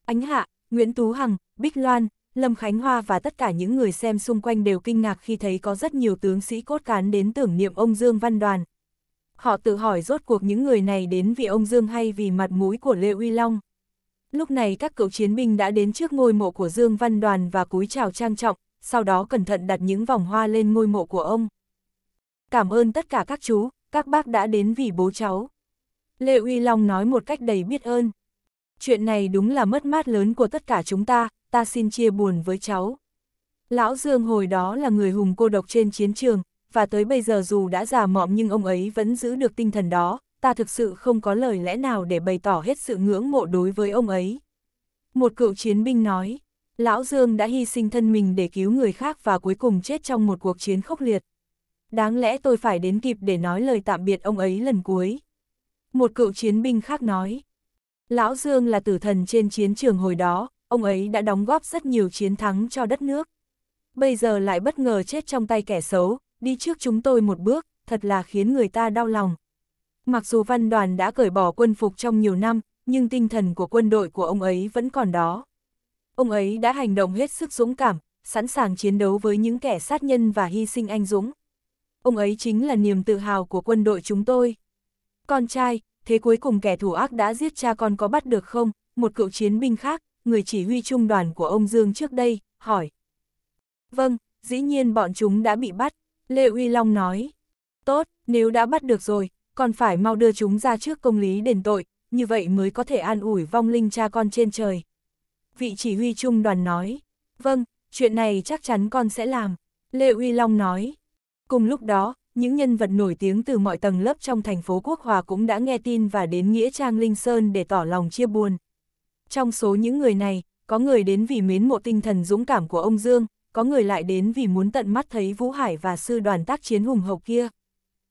S1: Ánh Hạ, Nguyễn Tú Hằng, Bích Loan, Lâm Khánh Hoa và tất cả những người xem xung quanh đều kinh ngạc khi thấy có rất nhiều tướng sĩ cốt cán đến tưởng niệm ông Dương Văn Đoàn, họ tự hỏi rốt cuộc những người này đến vì ông Dương hay vì mặt mũi của Lê Uy Long. Lúc này các cựu chiến binh đã đến trước ngôi mộ của Dương Văn Đoàn và cúi chào trang trọng, sau đó cẩn thận đặt những vòng hoa lên ngôi mộ của ông. Cảm ơn tất cả các chú, các bác đã đến vì bố cháu. Lê Uy Long nói một cách đầy biết ơn. Chuyện này đúng là mất mát lớn của tất cả chúng ta, ta xin chia buồn với cháu. Lão Dương hồi đó là người hùng cô độc trên chiến trường, và tới bây giờ dù đã già mọm nhưng ông ấy vẫn giữ được tinh thần đó, ta thực sự không có lời lẽ nào để bày tỏ hết sự ngưỡng mộ đối với ông ấy. Một cựu chiến binh nói, Lão Dương đã hy sinh thân mình để cứu người khác và cuối cùng chết trong một cuộc chiến khốc liệt. Đáng lẽ tôi phải đến kịp để nói lời tạm biệt ông ấy lần cuối. Một cựu chiến binh khác nói, Lão Dương là tử thần trên chiến trường hồi đó, ông ấy đã đóng góp rất nhiều chiến thắng cho đất nước. Bây giờ lại bất ngờ chết trong tay kẻ xấu, đi trước chúng tôi một bước, thật là khiến người ta đau lòng. Mặc dù văn đoàn đã cởi bỏ quân phục trong nhiều năm, nhưng tinh thần của quân đội của ông ấy vẫn còn đó. Ông ấy đã hành động hết sức dũng cảm, sẵn sàng chiến đấu với những kẻ sát nhân và hy sinh anh dũng. Ông ấy chính là niềm tự hào của quân đội chúng tôi. Con trai, thế cuối cùng kẻ thủ ác đã giết cha con có bắt được không? Một cựu chiến binh khác, người chỉ huy trung đoàn của ông Dương trước đây, hỏi. Vâng, dĩ nhiên bọn chúng đã bị bắt, Lê Uy Long nói. Tốt, nếu đã bắt được rồi, còn phải mau đưa chúng ra trước công lý đền tội, như vậy mới có thể an ủi vong linh cha con trên trời. Vị chỉ huy trung đoàn nói. Vâng, chuyện này chắc chắn con sẽ làm. Lê Uy Long nói. Cùng lúc đó, những nhân vật nổi tiếng từ mọi tầng lớp trong thành phố Quốc Hòa cũng đã nghe tin và đến Nghĩa Trang Linh Sơn để tỏ lòng chia buồn. Trong số những người này, có người đến vì mến mộ tinh thần dũng cảm của ông Dương, có người lại đến vì muốn tận mắt thấy Vũ Hải và sư đoàn tác chiến hùng hậu kia.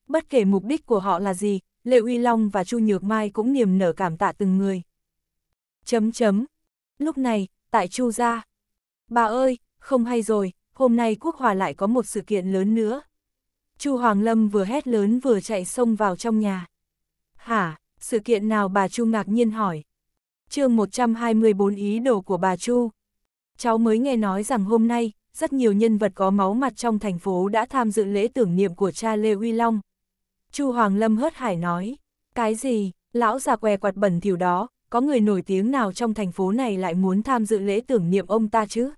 S1: Bất kể mục đích của họ là gì, Lệ Uy Long và Chu Nhược Mai cũng niềm nở cảm tạ từng người. Chấm chấm. Lúc này, tại Chu gia. Bà ơi, không hay rồi, hôm nay quốc hòa lại có một sự kiện lớn nữa. Chu Hoàng Lâm vừa hét lớn vừa chạy xông vào trong nhà. Hả, sự kiện nào bà Chu ngạc nhiên hỏi. chương 124 ý đồ của bà Chu cháu mới nghe nói rằng hôm nay, rất nhiều nhân vật có máu mặt trong thành phố đã tham dự lễ tưởng niệm của cha Lê Uy Long. Chu Hoàng Lâm hớt hải nói, cái gì, lão già què quạt bẩn thỉu đó, có người nổi tiếng nào trong thành phố này lại muốn tham dự lễ tưởng niệm ông ta chứ?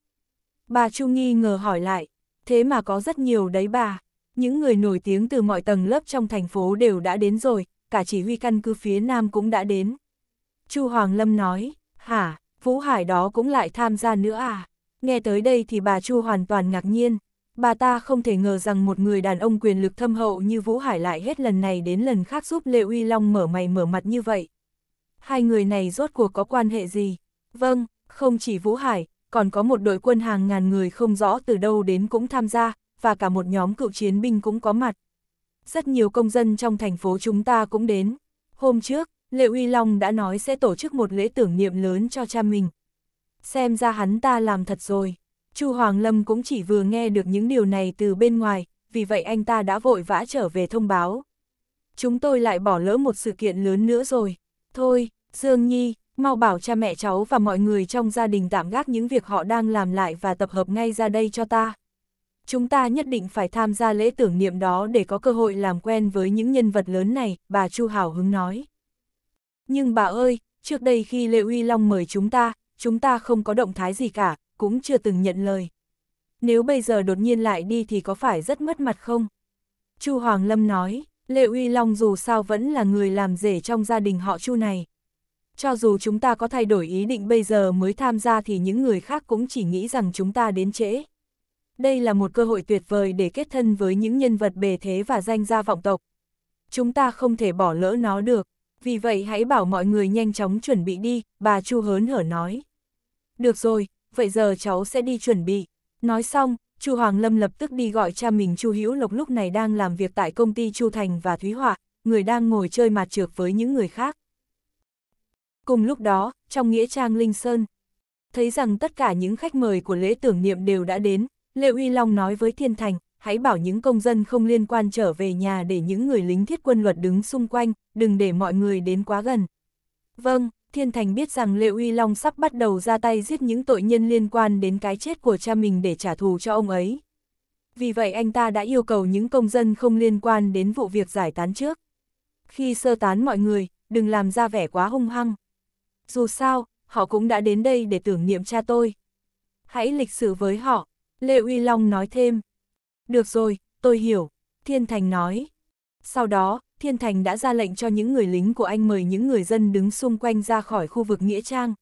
S1: Bà Chu nghi ngờ hỏi lại, thế mà có rất nhiều đấy bà. Những người nổi tiếng từ mọi tầng lớp trong thành phố đều đã đến rồi, cả chỉ huy căn cứ phía Nam cũng đã đến. Chu Hoàng Lâm nói, hả, Vũ Hải đó cũng lại tham gia nữa à? Nghe tới đây thì bà Chu hoàn toàn ngạc nhiên. Bà ta không thể ngờ rằng một người đàn ông quyền lực thâm hậu như Vũ Hải lại hết lần này đến lần khác giúp Lệ Uy Long mở mày mở mặt như vậy. Hai người này rốt cuộc có quan hệ gì? Vâng, không chỉ Vũ Hải, còn có một đội quân hàng ngàn người không rõ từ đâu đến cũng tham gia, và cả một nhóm cựu chiến binh cũng có mặt. Rất nhiều công dân trong thành phố chúng ta cũng đến. Hôm trước, Lệ Uy Long đã nói sẽ tổ chức một lễ tưởng niệm lớn cho cha mình. Xem ra hắn ta làm thật rồi. Chu Hoàng Lâm cũng chỉ vừa nghe được những điều này từ bên ngoài, vì vậy anh ta đã vội vã trở về thông báo. Chúng tôi lại bỏ lỡ một sự kiện lớn nữa rồi. Thôi, Dương Nhi, mau bảo cha mẹ cháu và mọi người trong gia đình tạm gác những việc họ đang làm lại và tập hợp ngay ra đây cho ta. Chúng ta nhất định phải tham gia lễ tưởng niệm đó để có cơ hội làm quen với những nhân vật lớn này, bà Chu Hảo hứng nói. Nhưng bà ơi, trước đây khi Lệ Uy Long mời chúng ta, chúng ta không có động thái gì cả, cũng chưa từng nhận lời. Nếu bây giờ đột nhiên lại đi thì có phải rất mất mặt không? Chu Hoàng Lâm nói, Lệ Uy Long dù sao vẫn là người làm rể trong gia đình họ Chu này. Cho dù chúng ta có thay đổi ý định bây giờ mới tham gia thì những người khác cũng chỉ nghĩ rằng chúng ta đến trễ. Đây là một cơ hội tuyệt vời để kết thân với những nhân vật bề thế và danh gia vọng tộc. Chúng ta không thể bỏ lỡ nó được vì vậy hãy bảo mọi người nhanh chóng chuẩn bị đi, bà Chu hớn hở nói. Được rồi, vậy giờ cháu sẽ đi chuẩn bị. Nói xong, Chu Hoàng Lâm lập tức đi gọi cha mình Chu Hữu Lộc lúc này đang làm việc tại công ty Chu Thành và Thúy Họa, người đang ngồi chơi mạt trược với những người khác. Cùng lúc đó, trong nghĩa trang Linh Sơn, thấy rằng tất cả những khách mời của lễ tưởng niệm đều đã đến, Lê Uy Long nói với Thiên Thành, hãy bảo những công dân không liên quan trở về nhà để những người lính thiết quân luật đứng xung quanh, đừng để mọi người đến quá gần. Vâng, Thiên Thành biết rằng Lệ Uy Long sắp bắt đầu ra tay giết những tội nhân liên quan đến cái chết của cha mình để trả thù cho ông ấy. Vì vậy anh ta đã yêu cầu những công dân không liên quan đến vụ việc giải tán trước. Khi sơ tán mọi người, đừng làm ra vẻ quá hung hăng. Dù sao, họ cũng đã đến đây để tưởng niệm cha tôi. Hãy lịch sự với họ, Lệ Uy Long nói thêm. Được rồi, tôi hiểu, Thiên Thành nói. Sau đó, Thiên Thành đã ra lệnh cho những người lính của anh mời những người dân đứng xung quanh ra khỏi khu vực Nghĩa Trang.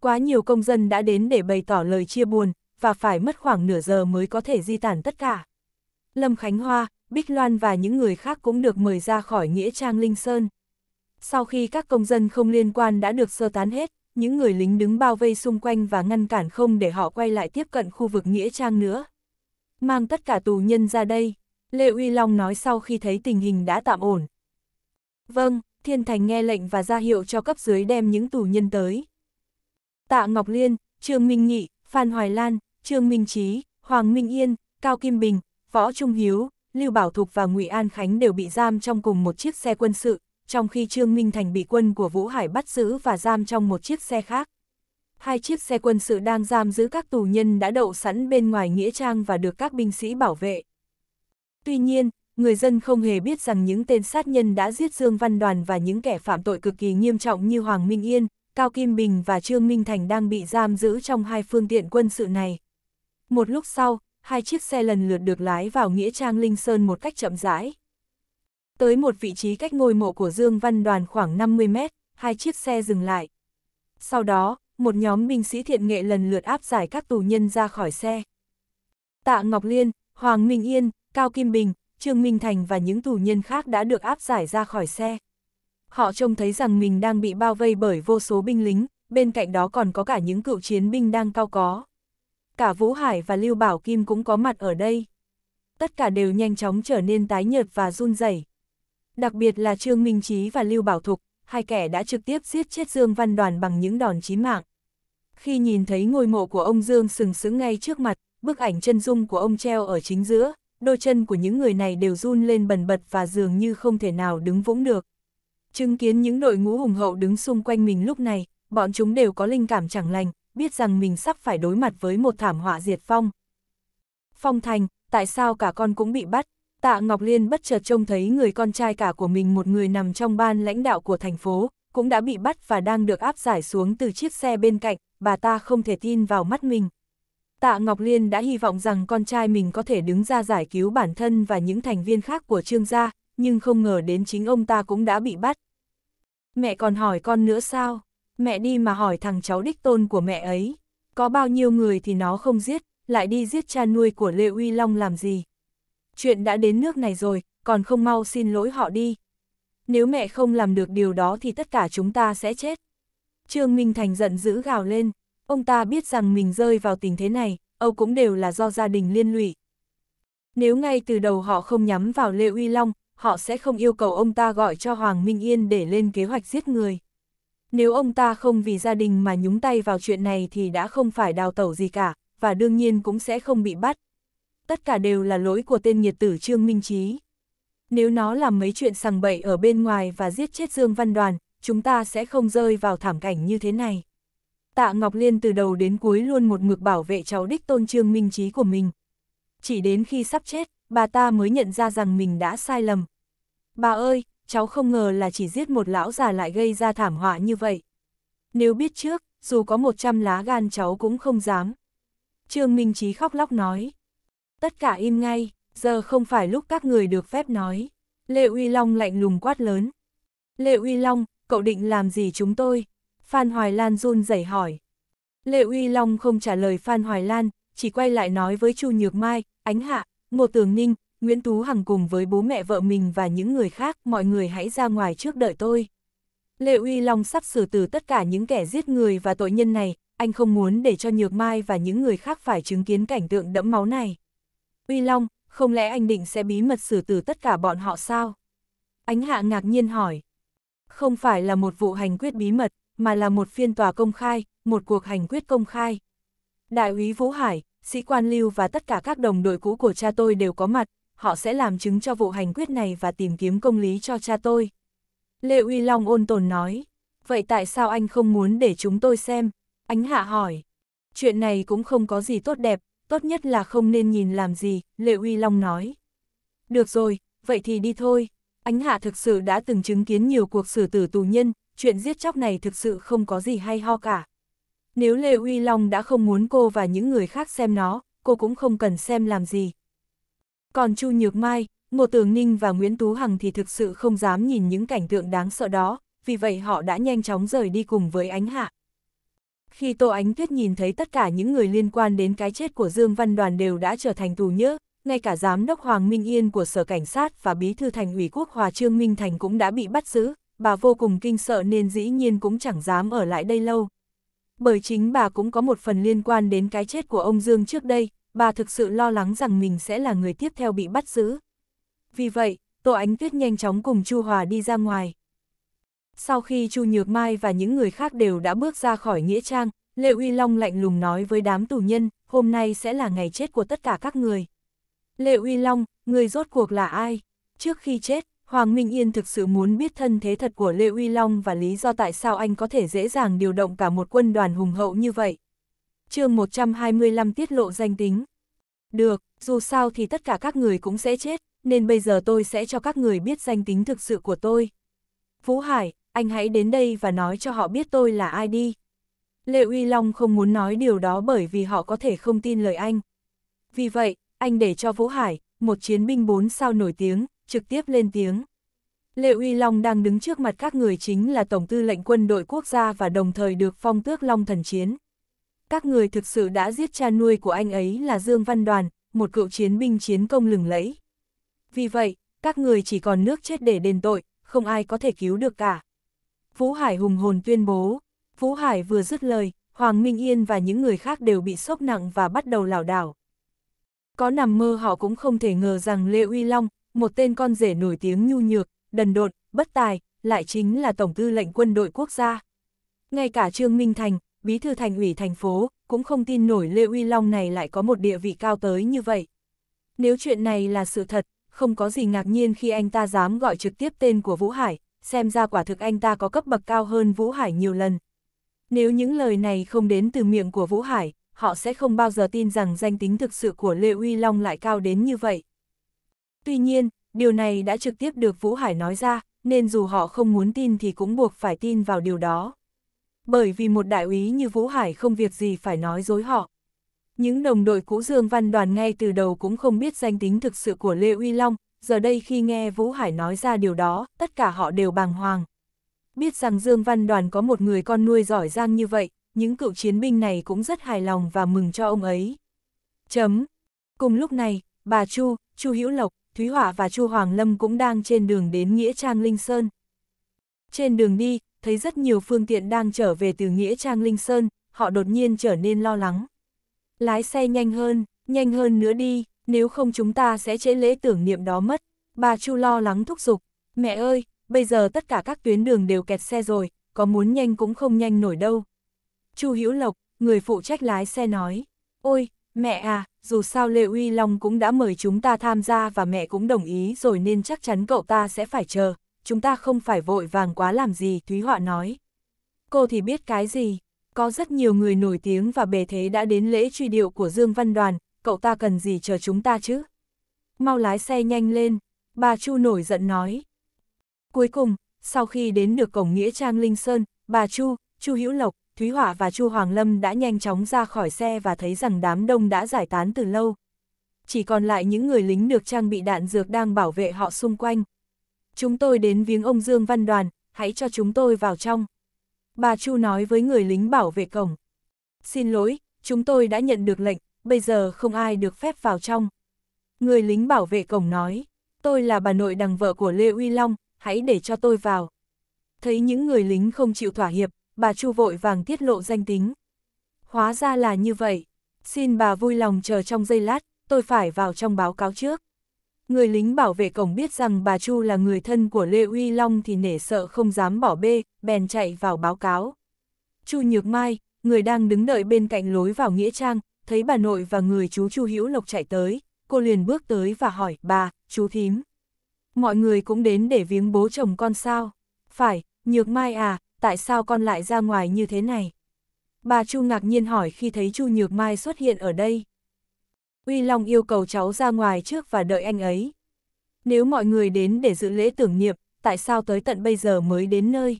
S1: Quá nhiều công dân đã đến để bày tỏ lời chia buồn, và phải mất khoảng nửa giờ mới có thể di tản tất cả. Lâm Khánh Hoa, Bích Loan và những người khác cũng được mời ra khỏi Nghĩa Trang Linh Sơn. Sau khi các công dân không liên quan đã được sơ tán hết, những người lính đứng bao vây xung quanh và ngăn cản không để họ quay lại tiếp cận khu vực Nghĩa Trang nữa mang tất cả tù nhân ra đây, Lê Uy Long nói sau khi thấy tình hình đã tạm ổn. Vâng, Thiên Thành nghe lệnh và ra hiệu cho cấp dưới đem những tù nhân tới. Tạ Ngọc Liên, Trương Minh Nghị, Phan Hoài Lan, Trương Minh Chí, Hoàng Minh Yên, Cao Kim Bình, Võ Trung Hiếu, Lưu Bảo Thục và Ngụy An Khánh đều bị giam trong cùng một chiếc xe quân sự, trong khi Trương Minh Thành bị quân của Vũ Hải bắt giữ và giam trong một chiếc xe khác hai chiếc xe quân sự đang giam giữ các tù nhân đã đậu sẵn bên ngoài Nghĩa Trang và được các binh sĩ bảo vệ. Tuy nhiên, người dân không hề biết rằng những tên sát nhân đã giết Dương Văn Đoàn và những kẻ phạm tội cực kỳ nghiêm trọng như Hoàng Minh Yên, Cao Kim Bình và Trương Minh Thành đang bị giam giữ trong hai phương tiện quân sự này. Một lúc sau, hai chiếc xe lần lượt được lái vào Nghĩa Trang Linh Sơn một cách chậm rãi. Tới một vị trí cách ngôi mộ của Dương Văn Đoàn khoảng 50 mét, hai chiếc xe dừng lại. Sau đó, một nhóm binh sĩ thiện nghệ lần lượt áp giải các tù nhân ra khỏi xe. Tạ Ngọc Liên, Hoàng Minh Yên, Cao Kim Bình, Trương Minh Thành và những tù nhân khác đã được áp giải ra khỏi xe. Họ trông thấy rằng mình đang bị bao vây bởi vô số binh lính, bên cạnh đó còn có cả những cựu chiến binh đang cao có. Cả Vũ Hải và Lưu Bảo Kim cũng có mặt ở đây. Tất cả đều nhanh chóng trở nên tái nhợt và run rẩy. Đặc biệt là Trương Minh Chí và Lưu Bảo Thục, hai kẻ đã trực tiếp giết chết Dương Văn Đoàn bằng những đòn chí mạng. Khi nhìn thấy ngôi mộ của ông Dương sừng sững ngay trước mặt, bức ảnh chân dung của ông treo ở chính giữa, đôi chân của những người này đều run lên bần bật và dường như không thể nào đứng vững được. Chứng kiến những đội ngũ hùng hậu đứng xung quanh mình lúc này, bọn chúng đều có linh cảm chẳng lành, biết rằng mình sắp phải đối mặt với một thảm họa diệt phong. Phong Thành, tại sao cả con cũng bị bắt, Tạ Ngọc Liên bất chợt trông thấy người con trai cả của mình một người nằm trong ban lãnh đạo của thành phố, cũng đã bị bắt và đang được áp giải xuống từ chiếc xe bên cạnh, bà ta không thể tin vào mắt mình. Tạ Ngọc Liên đã hy vọng rằng con trai mình có thể đứng ra giải cứu bản thân và những thành viên khác của trương gia, nhưng không ngờ đến chính ông ta cũng đã bị bắt. Mẹ còn hỏi con nữa sao? Mẹ đi mà hỏi thằng cháu đích tôn của mẹ ấy. Có bao nhiêu người thì nó không giết, lại đi giết cha nuôi của Lê Uy Long làm gì? chuyện đã đến nước này rồi, còn không mau xin lỗi họ đi. Nếu mẹ không làm được điều đó thì tất cả chúng ta sẽ chết. Trương Minh Thành giận dữ gào lên, ông ta biết rằng mình rơi vào tình thế này, Âu cũng đều là do gia đình liên lụy. Nếu ngay từ đầu họ không nhắm vào Lê Uy Long, họ sẽ không yêu cầu ông ta gọi cho Hoàng Minh Yên để lên kế hoạch giết người. Nếu ông ta không vì gia đình mà nhúng tay vào chuyện này thì đã không phải đào tẩu gì cả, và đương nhiên cũng sẽ không bị bắt, tất cả đều là lỗi của tên nhiệt tử Trương Minh Trí. Nếu nó làm mấy chuyện sằng bậy ở bên ngoài và giết chết Dương Văn Đoàn, chúng ta sẽ không rơi vào thảm cảnh như thế này. Tạ Ngọc Liên từ đầu đến cuối luôn một mực bảo vệ cháu đích tôn Trương Minh Trí của mình. Chỉ đến khi sắp chết, bà ta mới nhận ra rằng mình đã sai lầm. Bà ơi, cháu không ngờ là chỉ giết một lão già lại gây ra thảm họa như vậy. Nếu biết trước, dù có 100 lá gan cháu cũng không dám. Trương Minh Trí khóc lóc nói tất cả im ngay, giờ không phải lúc các người được phép nói. Lệ Uy Long lạnh lùng quát lớn. Lệ Uy Long, cậu định làm gì chúng tôi? Phan Hoài Lan run rẩy hỏi. Lệ Uy Long không trả lời Phan Hoài Lan, chỉ quay lại nói với Chu Nhược Mai, Ánh Hạ, Ngô Tường Ninh, Nguyễn Tú Hằng cùng với bố mẹ vợ mình và những người khác, mọi người hãy ra ngoài trước đợi tôi. Lệ Uy Long sắp xử từ tất cả những kẻ giết người và tội nhân này, anh không muốn để cho Nhược Mai và những người khác phải chứng kiến cảnh tượng đẫm máu này. Uy Long, không lẽ anh định sẽ bí mật xử tử tất cả bọn họ sao? Ánh hạ ngạc nhiên hỏi. Không phải là một vụ hành quyết bí mật, mà là một phiên tòa công khai, một cuộc hành quyết công khai. Đại úy Vũ Hải, sĩ quan lưu và tất cả các đồng đội cũ của cha tôi đều có mặt, họ sẽ làm chứng cho vụ hành quyết này và tìm kiếm công lý cho cha tôi. Lê Uy Long ôn tồn nói, vậy tại sao anh không muốn để chúng tôi xem? Ánh hạ hỏi, chuyện này cũng không có gì tốt đẹp, tốt nhất là không nên nhìn làm gì, Lệ Uy Long nói. Được rồi, vậy thì đi thôi. Ánh Hạ thực sự đã từng chứng kiến nhiều cuộc xử tử tù nhân, chuyện giết chóc này thực sự không có gì hay ho cả. Nếu Lê Uy Long đã không muốn cô và những người khác xem nó, cô cũng không cần xem làm gì. Còn Chu Nhược Mai, Ngô Tường Ninh và Nguyễn Tú Hằng thì thực sự không dám nhìn những cảnh tượng đáng sợ đó, vì vậy họ đã nhanh chóng rời đi cùng với Ánh Hạ. Khi Tô Ánh Tuyết nhìn thấy tất cả những người liên quan đến cái chết của Dương Văn Đoàn đều đã trở thành tù nhớ, ngay cả giám đốc Hoàng Minh Yên của Sở Cảnh sát và bí thư thành ủy quốc Hòa Trương Minh Thành cũng đã bị bắt giữ, bà vô cùng kinh sợ nên dĩ nhiên cũng chẳng dám ở lại đây lâu. Bởi chính bà cũng có một phần liên quan đến cái chết của ông Dương trước đây, bà thực sự lo lắng rằng mình sẽ là người tiếp theo bị bắt giữ. Vì vậy, Tô Ánh Tuyết nhanh chóng cùng Chu Hòa đi ra ngoài, sau khi Chu Nhược Mai và những người khác đều đã bước ra khỏi Nghĩa Trang, lê Uy Long lạnh lùng nói với đám tù nhân, hôm nay sẽ là ngày chết của tất cả các người. lê Uy Long, người rốt cuộc là ai? Trước khi chết, Hoàng Minh Yên thực sự muốn biết thân thế thật của Lê Uy Long và lý do tại sao anh có thể dễ dàng điều động cả một quân đoàn hùng hậu như vậy. chương 125 tiết lộ danh tính. Được, dù sao thì tất cả các người cũng sẽ chết, nên bây giờ tôi sẽ cho các người biết danh tính thực sự của tôi. Vũ Hải, anh hãy đến đây và nói cho họ biết tôi là ai đi. Lệ Uy Long không muốn nói điều đó bởi vì họ có thể không tin lời anh. Vì vậy, anh để cho Vũ Hải, một chiến binh bốn sao nổi tiếng, trực tiếp lên tiếng. Lệ Uy Long đang đứng trước mặt các người chính là Tổng tư lệnh quân đội quốc gia và đồng thời được phong tước Long thần chiến. Các người thực sự đã giết cha nuôi của anh ấy là Dương Văn Đoàn, một cựu chiến binh chiến công lừng lẫy. Vì vậy, các người chỉ còn nước chết để đền tội, không ai có thể cứu được cả. Vũ Hải hùng hồn tuyên bố. Vũ Hải vừa dứt lời, Hoàng Minh Yên và những người khác đều bị sốc nặng và bắt đầu lảo đảo. Có nằm mơ họ cũng không thể ngờ rằng Lê Uy Long, một tên con rể nổi tiếng nhu nhược, đần độn, bất tài, lại chính là Tổng tư lệnh quân đội quốc gia. Ngay cả Trương Minh Thành, bí thư thành ủy thành phố, cũng không tin nổi Lê Uy Long này lại có một địa vị cao tới như vậy. Nếu chuyện này là sự thật, không có gì ngạc nhiên khi anh ta dám gọi trực tiếp tên của Vũ Hải, xem ra quả thực anh ta có cấp bậc cao hơn Vũ Hải nhiều lần. Nếu những lời này không đến từ miệng của Vũ Hải, họ sẽ không bao giờ tin rằng danh tính thực sự của Lê Uy Long lại cao đến như vậy. Tuy nhiên, điều này đã trực tiếp được Vũ Hải nói ra, nên dù họ không muốn tin thì cũng buộc phải tin vào điều đó. Bởi vì một đại úy như Vũ Hải không việc gì phải nói dối họ. Những đồng đội cũ Dương Văn Đoàn ngay từ đầu cũng không biết danh tính thực sự của Lê Uy Long, giờ đây khi nghe Vũ Hải nói ra điều đó, tất cả họ đều bàng hoàng. Biết rằng Dương Văn Đoàn có một người con nuôi giỏi giang như vậy, những cựu chiến binh này cũng rất hài lòng và mừng cho ông ấy. Chấm. Cùng lúc này, bà Chu, Chu Hữu Lộc, Thúy Hỏa và Chu Hoàng Lâm cũng đang trên đường đến Nghĩa Trang Linh Sơn. Trên đường đi, thấy rất nhiều phương tiện đang trở về từ Nghĩa Trang Linh Sơn, họ đột nhiên trở nên lo lắng. Lái xe nhanh hơn, nhanh hơn nữa đi nếu không chúng ta sẽ chế lễ tưởng niệm đó mất. Bà Chu lo lắng thúc giục, mẹ ơi, bây giờ tất cả các tuyến đường đều kẹt xe rồi, có muốn nhanh cũng không nhanh nổi đâu. Chu Hữu Lộc, người phụ trách lái xe nói, ôi, mẹ à, dù sao Lê Uy Long cũng đã mời chúng ta tham gia và mẹ cũng đồng ý rồi nên chắc chắn cậu ta sẽ phải chờ, chúng ta không phải vội vàng quá làm gì, Thúy Họa nói. Cô thì biết cái gì, có rất nhiều người nổi tiếng và bề thế đã đến lễ truy điệu của Dương Văn Đoàn, cậu ta cần gì chờ chúng ta chứ? Mau lái xe nhanh lên, bà Chu nổi giận nói. Cuối cùng, sau khi đến được cổng nghĩa trang Linh Sơn, bà Chu, Chu Hữu Lộc, Thúy Hỏa và Chu Hoàng Lâm đã nhanh chóng ra khỏi xe và thấy rằng đám đông đã giải tán từ lâu. Chỉ còn lại những người lính được trang bị đạn dược đang bảo vệ họ xung quanh. Chúng tôi đến viếng ông Dương Văn Đoàn, hãy cho chúng tôi vào trong. Bà Chu nói với người lính bảo vệ cổng. Xin lỗi, chúng tôi đã nhận được lệnh, bây giờ không ai được phép vào trong. Người lính bảo vệ cổng nói, tôi là bà nội đằng vợ của Lê Uy Long, hãy để cho tôi vào. Thấy những người lính không chịu thỏa hiệp, bà Chu vội vàng tiết lộ danh tính. Hóa ra là như vậy, xin bà vui lòng chờ trong giây lát, tôi phải vào trong báo cáo trước. Người lính bảo vệ cổng biết rằng bà Chu là người thân của Lê Uy Long thì nể sợ không dám bỏ bê, bèn chạy vào báo cáo. Chu Nhược Mai, người đang đứng đợi bên cạnh lối vào Nghĩa Trang, thấy bà nội và người chú Chu Hữu Lộc chạy tới, cô liền bước tới và hỏi, bà, chú thím. Mọi người cũng đến để viếng bố chồng con sao? Phải, Nhược Mai à, tại sao con lại ra ngoài như thế này? Bà Chu ngạc nhiên hỏi khi thấy Chu Nhược Mai xuất hiện ở đây. Uy Long yêu cầu cháu ra ngoài trước và đợi anh ấy. Nếu mọi người đến để dự lễ tưởng niệm, tại sao tới tận bây giờ mới đến nơi?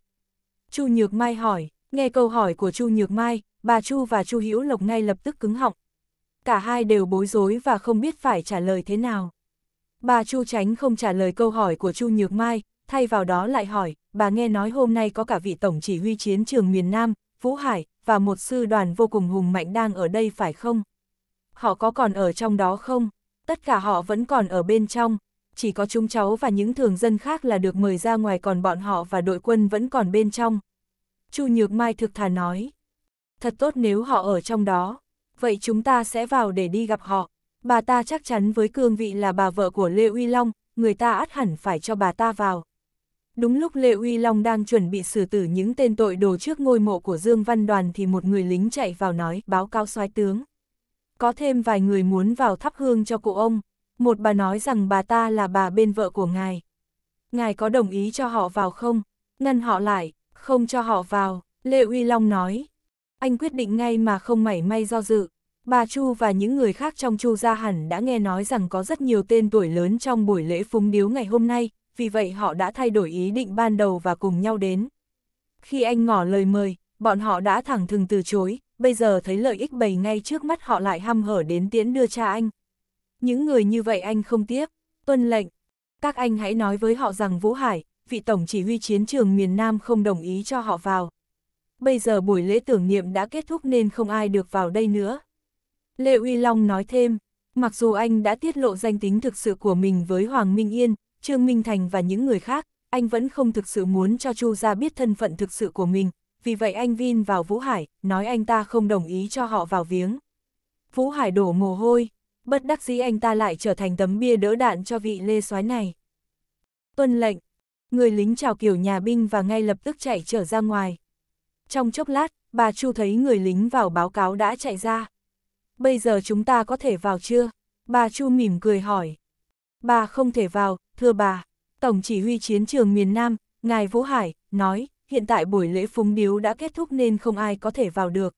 S1: Chu Nhược Mai hỏi, nghe câu hỏi của Chu Nhược Mai, bà Chu và Chu Hữu Lộc ngay lập tức cứng họng. Cả hai đều bối rối và không biết phải trả lời thế nào. Bà Chu tránh không trả lời câu hỏi của Chu Nhược Mai, thay vào đó lại hỏi, bà nghe nói hôm nay có cả vị tổng chỉ huy chiến trường miền Nam, Vũ Hải, và một sư đoàn vô cùng hùng mạnh đang ở đây phải không? Họ có còn ở trong đó không? Tất cả họ vẫn còn ở bên trong, chỉ có chúng cháu và những thường dân khác là được mời ra ngoài còn bọn họ và đội quân vẫn còn bên trong. Chu Nhược Mai thực thà nói thật tốt nếu họ ở trong đó, vậy chúng ta sẽ vào để đi gặp họ. Bà ta chắc chắn với cương vị là bà vợ của Lê Uy Long, người ta át hẳn phải cho bà ta vào. Đúng lúc Lê Uy Long đang chuẩn bị xử tử những tên tội đồ trước ngôi mộ của Dương Văn Đoàn thì một người lính chạy vào nói báo cáo soái tướng. Có thêm vài người muốn vào thắp hương cho cụ ông, một bà nói rằng bà ta là bà bên vợ của ngài. Ngài có đồng ý cho họ vào không? Ngăn họ lại, không cho họ vào, Lê Uy Long nói, anh quyết định ngay mà không mảy may do dự. Bà Chu và những người khác trong Chu gia hẳn đã nghe nói rằng có rất nhiều tên tuổi lớn trong buổi lễ phúng điếu ngày hôm nay, vì vậy họ đã thay đổi ý định ban đầu và cùng nhau đến. Khi anh ngỏ lời mời, bọn họ đã thẳng thừng từ chối, bây giờ thấy lợi ích bày ngay trước mắt họ lại hăm hở đến tiễn đưa cha anh. Những người như vậy anh không tiếp, tuân lệnh. Các anh hãy nói với họ rằng Vũ Hải, vị tổng chỉ huy chiến trường miền Nam không đồng ý cho họ vào bây giờ buổi lễ tưởng niệm đã kết thúc nên không ai được vào đây nữa. Lê Uy Long nói thêm, mặc dù anh đã tiết lộ danh tính thực sự của mình với Hoàng Minh Yên, Trương Minh Thành và những người khác, anh vẫn không thực sự muốn cho Chu gia biết thân phận thực sự của mình, vì vậy anh vin vào Vũ Hải, nói anh ta không đồng ý cho họ vào viếng. Vũ Hải đổ mồ hôi, bất đắc dĩ anh ta lại trở thành tấm bia đỡ đạn cho vị lê soái này. Tuân lệnh, người lính chào kiểu nhà binh và ngay lập tức chạy trở ra ngoài. Trong chốc lát, bà Chu thấy người lính vào báo cáo đã chạy ra. Bây giờ chúng ta có thể vào chưa? Bà Chu mỉm cười hỏi. Bà không thể vào, thưa bà. Tổng chỉ huy chiến trường miền Nam, Ngài Vũ Hải, nói, hiện tại buổi lễ phúng điếu đã kết thúc nên không ai có thể vào được.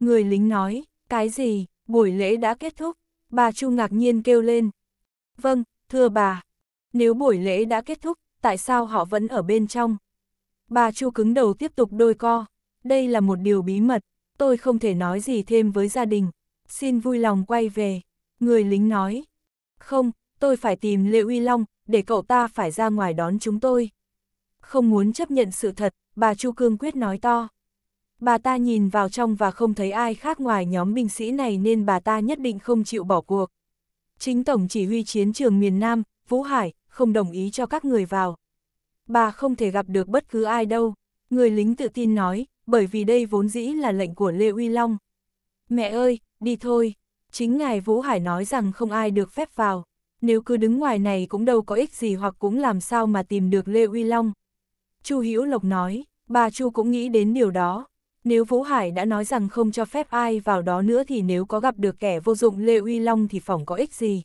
S1: Người lính nói, cái gì, buổi lễ đã kết thúc, bà Chu ngạc nhiên kêu lên. Vâng, thưa bà, nếu buổi lễ đã kết thúc, tại sao họ vẫn ở bên trong? Bà Chu cứng đầu tiếp tục đôi co đây là một điều bí mật, tôi không thể nói gì thêm với gia đình, xin vui lòng quay về. Người lính nói, không, tôi phải tìm Lê Uy Long, để cậu ta phải ra ngoài đón chúng tôi. Không muốn chấp nhận sự thật, bà Chu Cương quyết nói to. Bà ta nhìn vào trong và không thấy ai khác ngoài nhóm binh sĩ này nên bà ta nhất định không chịu bỏ cuộc. Chính Tổng chỉ huy chiến trường miền Nam, Vũ Hải, không đồng ý cho các người vào. Bà không thể gặp được bất cứ ai đâu. Người lính tự tin nói, bởi vì đây vốn dĩ là lệnh của Lê Uy Long. Mẹ ơi, đi thôi. Chính ngài Vũ Hải nói rằng không ai được phép vào. Nếu cứ đứng ngoài này cũng đâu có ích gì hoặc cũng làm sao mà tìm được Lê Uy Long. Chu Hữu Lộc nói, bà Chu cũng nghĩ đến điều đó. Nếu Vũ Hải đã nói rằng không cho phép ai vào đó nữa thì nếu có gặp được kẻ vô dụng Lê Uy Long thì phỏng có ích gì.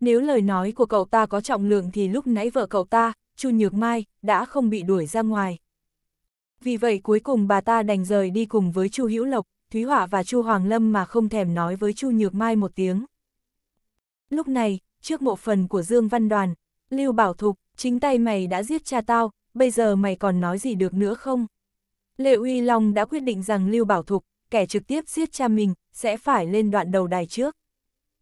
S1: Nếu lời nói của cậu ta có trọng lượng thì lúc nãy vợ cậu ta, Chu Nhược Mai, đã không bị đuổi ra ngoài vì vậy cuối cùng bà ta đành rời đi cùng với Chu Hữu Lộc, Thúy Hỏa và Chu Hoàng Lâm mà không thèm nói với Chu Nhược Mai một tiếng. Lúc này, trước mộ phần của Dương Văn Đoàn, Lưu Bảo Thục, chính tay mày đã giết cha tao, bây giờ mày còn nói gì được nữa không? Lệ Uy Long đã quyết định rằng Lưu Bảo Thục, kẻ trực tiếp giết cha mình, sẽ phải lên đoạn đầu đài trước.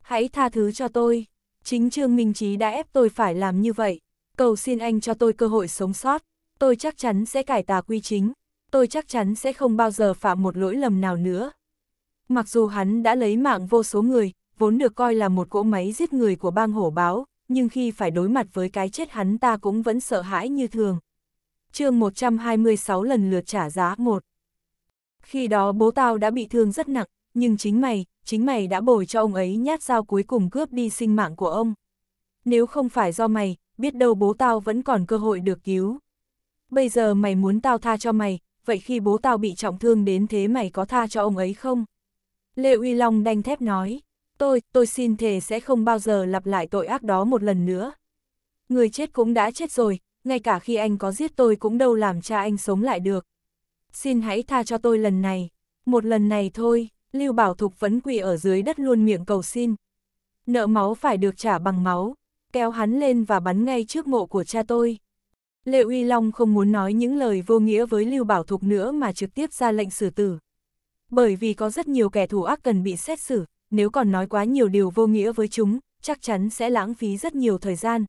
S1: Hãy tha thứ cho tôi, chính Trương Minh Trí đã ép tôi phải làm như vậy, cầu xin anh cho tôi cơ hội sống sót tôi chắc chắn sẽ cải tà quy chính, tôi chắc chắn sẽ không bao giờ phạm một lỗi lầm nào nữa. Mặc dù hắn đã lấy mạng vô số người, vốn được coi là một cỗ máy giết người của bang hổ báo, nhưng khi phải đối mặt với cái chết hắn ta cũng vẫn sợ hãi như thường. chương 126 lần lượt trả giá một Khi đó bố tao đã bị thương rất nặng, nhưng chính mày, chính mày đã bồi cho ông ấy nhát dao cuối cùng cướp đi sinh mạng của ông. Nếu không phải do mày, biết đâu bố tao vẫn còn cơ hội được cứu bây giờ mày muốn tao tha cho mày, vậy khi bố tao bị trọng thương đến thế mày có tha cho ông ấy không? Lê Uy Long đanh thép nói, tôi, tôi xin thề sẽ không bao giờ lặp lại tội ác đó một lần nữa. Người chết cũng đã chết rồi, ngay cả khi anh có giết tôi cũng đâu làm cha anh sống lại được. Xin hãy tha cho tôi lần này, một lần này thôi, Lưu Bảo Thục vẫn quỳ ở dưới đất luôn miệng cầu xin. Nợ máu phải được trả bằng máu, kéo hắn lên và bắn ngay trước mộ của cha tôi. Lê Uy Long không muốn nói những lời vô nghĩa với Lưu Bảo Thục nữa mà trực tiếp ra lệnh xử tử. Bởi vì có rất nhiều kẻ thù ác cần bị xét xử, nếu còn nói quá nhiều điều vô nghĩa với chúng, chắc chắn sẽ lãng phí rất nhiều thời gian.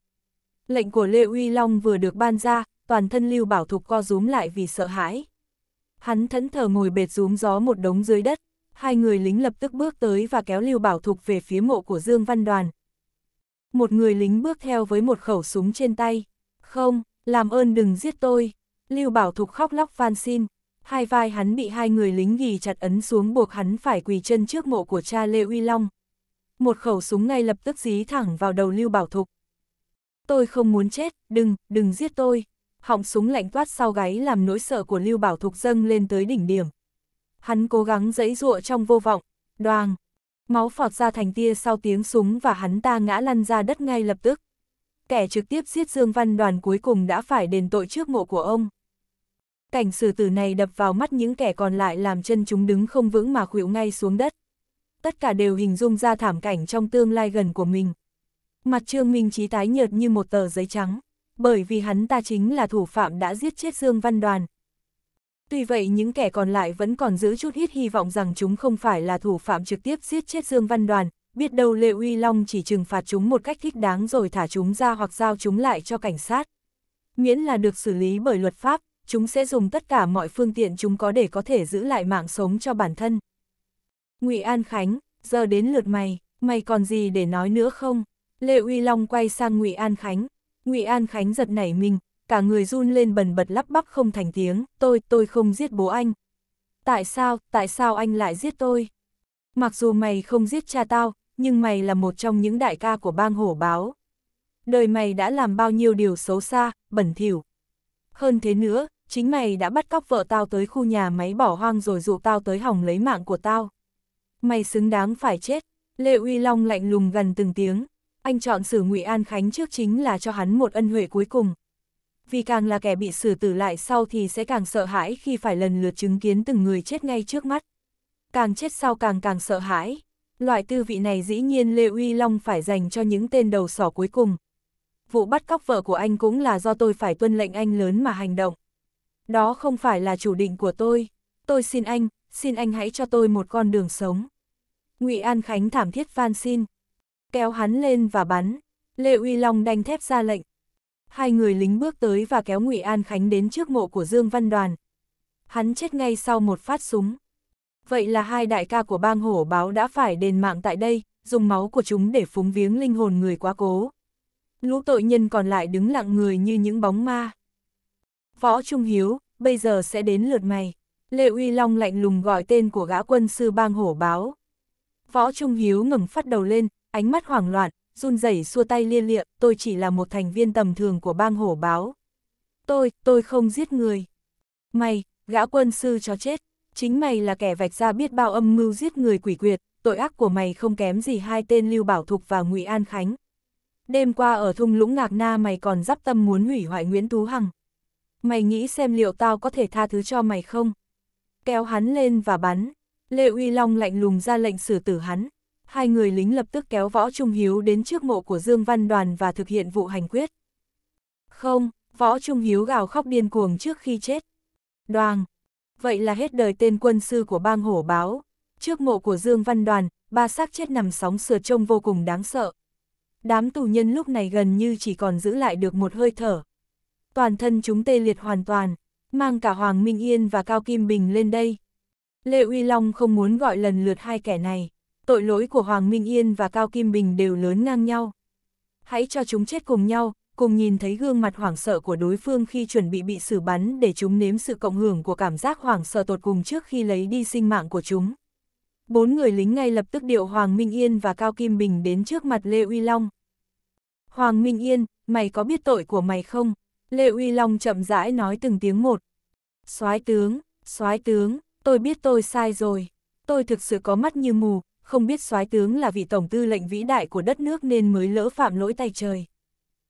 S1: Lệnh của Lê Uy Long vừa được ban ra, toàn thân Lưu Bảo Thục co rúm lại vì sợ hãi. Hắn thẫn thờ ngồi bệt rúm gió một đống dưới đất, hai người lính lập tức bước tới và kéo Lưu Bảo Thục về phía mộ của Dương Văn Đoàn. Một người lính bước theo với một khẩu súng trên tay. Không, làm ơn đừng giết tôi. Lưu Bảo Thục khóc lóc van xin. Hai vai hắn bị hai người lính ghì chặt ấn xuống buộc hắn phải quỳ chân trước mộ của cha Lê Uy Long. Một khẩu súng ngay lập tức dí thẳng vào đầu Lưu Bảo Thục. Tôi không muốn chết, đừng, đừng giết tôi. Họng súng lạnh toát sau gáy làm nỗi sợ của Lưu Bảo Thục dâng lên tới đỉnh điểm. Hắn cố gắng dẫy dụa trong vô vọng, đoàng. Máu phọt ra thành tia sau tiếng súng và hắn ta ngã lăn ra đất ngay lập tức kẻ trực tiếp giết Dương Văn Đoàn cuối cùng đã phải đền tội trước mộ của ông. Cảnh xử tử này đập vào mắt những kẻ còn lại làm chân chúng đứng không vững mà khuỵu ngay xuống đất. Tất cả đều hình dung ra thảm cảnh trong tương lai gần của mình. Mặt Trương Minh Chí tái nhợt như một tờ giấy trắng, bởi vì hắn ta chính là thủ phạm đã giết chết Dương Văn Đoàn. Tuy vậy những kẻ còn lại vẫn còn giữ chút ít hy vọng rằng chúng không phải là thủ phạm trực tiếp giết chết Dương Văn Đoàn, biết đâu Lê Uy Long chỉ trừng phạt chúng một cách thích đáng rồi thả chúng ra hoặc giao chúng lại cho cảnh sát. Miễn là được xử lý bởi luật pháp, chúng sẽ dùng tất cả mọi phương tiện chúng có để có thể giữ lại mạng sống cho bản thân. Ngụy An Khánh, giờ đến lượt mày, mày còn gì để nói nữa không? Lê Uy Long quay sang Ngụy An Khánh. Ngụy An Khánh giật nảy mình, cả người run lên bần bật lắp bắp không thành tiếng, tôi, tôi không giết bố anh. Tại sao, tại sao anh lại giết tôi? Mặc dù mày không giết cha tao, nhưng mày là một trong những đại ca của bang hổ báo. Đời mày đã làm bao nhiêu điều xấu xa, bẩn thỉu. Hơn thế nữa, chính mày đã bắt cóc vợ tao tới khu nhà máy bỏ hoang rồi dụ tao tới hỏng lấy mạng của tao. Mày xứng đáng phải chết. Lê Uy Long lạnh lùng gần từng tiếng. Anh chọn xử ngụy An Khánh trước chính là cho hắn một ân huệ cuối cùng. Vì càng là kẻ bị xử tử lại sau thì sẽ càng sợ hãi khi phải lần lượt chứng kiến từng người chết ngay trước mắt. Càng chết sau càng càng sợ hãi. Loại tư vị này dĩ nhiên Lê Uy Long phải dành cho những tên đầu sỏ cuối cùng. Vụ bắt cóc vợ của anh cũng là do tôi phải tuân lệnh anh lớn mà hành động. Đó không phải là chủ định của tôi. Tôi xin anh, xin anh hãy cho tôi một con đường sống. Ngụy An Khánh thảm thiết van xin. Kéo hắn lên và bắn. Lê Uy Long đanh thép ra lệnh. Hai người lính bước tới và kéo Ngụy An Khánh đến trước mộ của Dương Văn Đoàn. Hắn chết ngay sau một phát súng vậy là hai đại ca của bang hổ báo đã phải đền mạng tại đây, dùng máu của chúng để phúng viếng linh hồn người quá cố. Lũ tội nhân còn lại đứng lặng người như những bóng ma. Võ Trung Hiếu, bây giờ sẽ đến lượt mày. Lệ Uy Long lạnh lùng gọi tên của gã quân sư bang hổ báo. Võ Trung Hiếu ngẩng phát đầu lên, ánh mắt hoảng loạn, run rẩy xua tay liên lịa, tôi chỉ là một thành viên tầm thường của bang hổ báo. Tôi, tôi không giết người. Mày, gã quân sư cho chết chính mày là kẻ vạch ra biết bao âm mưu giết người quỷ quyệt, tội ác của mày không kém gì hai tên Lưu Bảo Thục và Ngụy An Khánh. Đêm qua ở thung lũng Ngạc Na mày còn dắp tâm muốn hủy hoại Nguyễn Tú Hằng. Mày nghĩ xem liệu tao có thể tha thứ cho mày không? Kéo hắn lên và bắn. Lê Uy Long lạnh lùng ra lệnh xử tử hắn. Hai người lính lập tức kéo Võ Trung Hiếu đến trước mộ của Dương Văn Đoàn và thực hiện vụ hành quyết. Không, Võ Trung Hiếu gào khóc điên cuồng trước khi chết. Đoàn, vậy là hết đời tên quân sư của bang hổ báo. Trước mộ của Dương Văn Đoàn, ba xác chết nằm sóng sượt trông vô cùng đáng sợ. Đám tù nhân lúc này gần như chỉ còn giữ lại được một hơi thở. Toàn thân chúng tê liệt hoàn toàn, mang cả Hoàng Minh Yên và Cao Kim Bình lên đây. Lê Uy Long không muốn gọi lần lượt hai kẻ này, tội lỗi của Hoàng Minh Yên và Cao Kim Bình đều lớn ngang nhau. Hãy cho chúng chết cùng nhau, cùng nhìn thấy gương mặt hoảng sợ của đối phương khi chuẩn bị bị xử bắn để chúng nếm sự cộng hưởng của cảm giác hoảng sợ tột cùng trước khi lấy đi sinh mạng của chúng. Bốn người lính ngay lập tức điệu Hoàng Minh Yên và Cao Kim Bình đến trước mặt Lê Uy Long. Hoàng Minh Yên, mày có biết tội của mày không? Lê Uy Long chậm rãi nói từng tiếng một. soái tướng, soái tướng, tôi biết tôi sai rồi. Tôi thực sự có mắt như mù, không biết soái tướng là vị tổng tư lệnh vĩ đại của đất nước nên mới lỡ phạm lỗi tay trời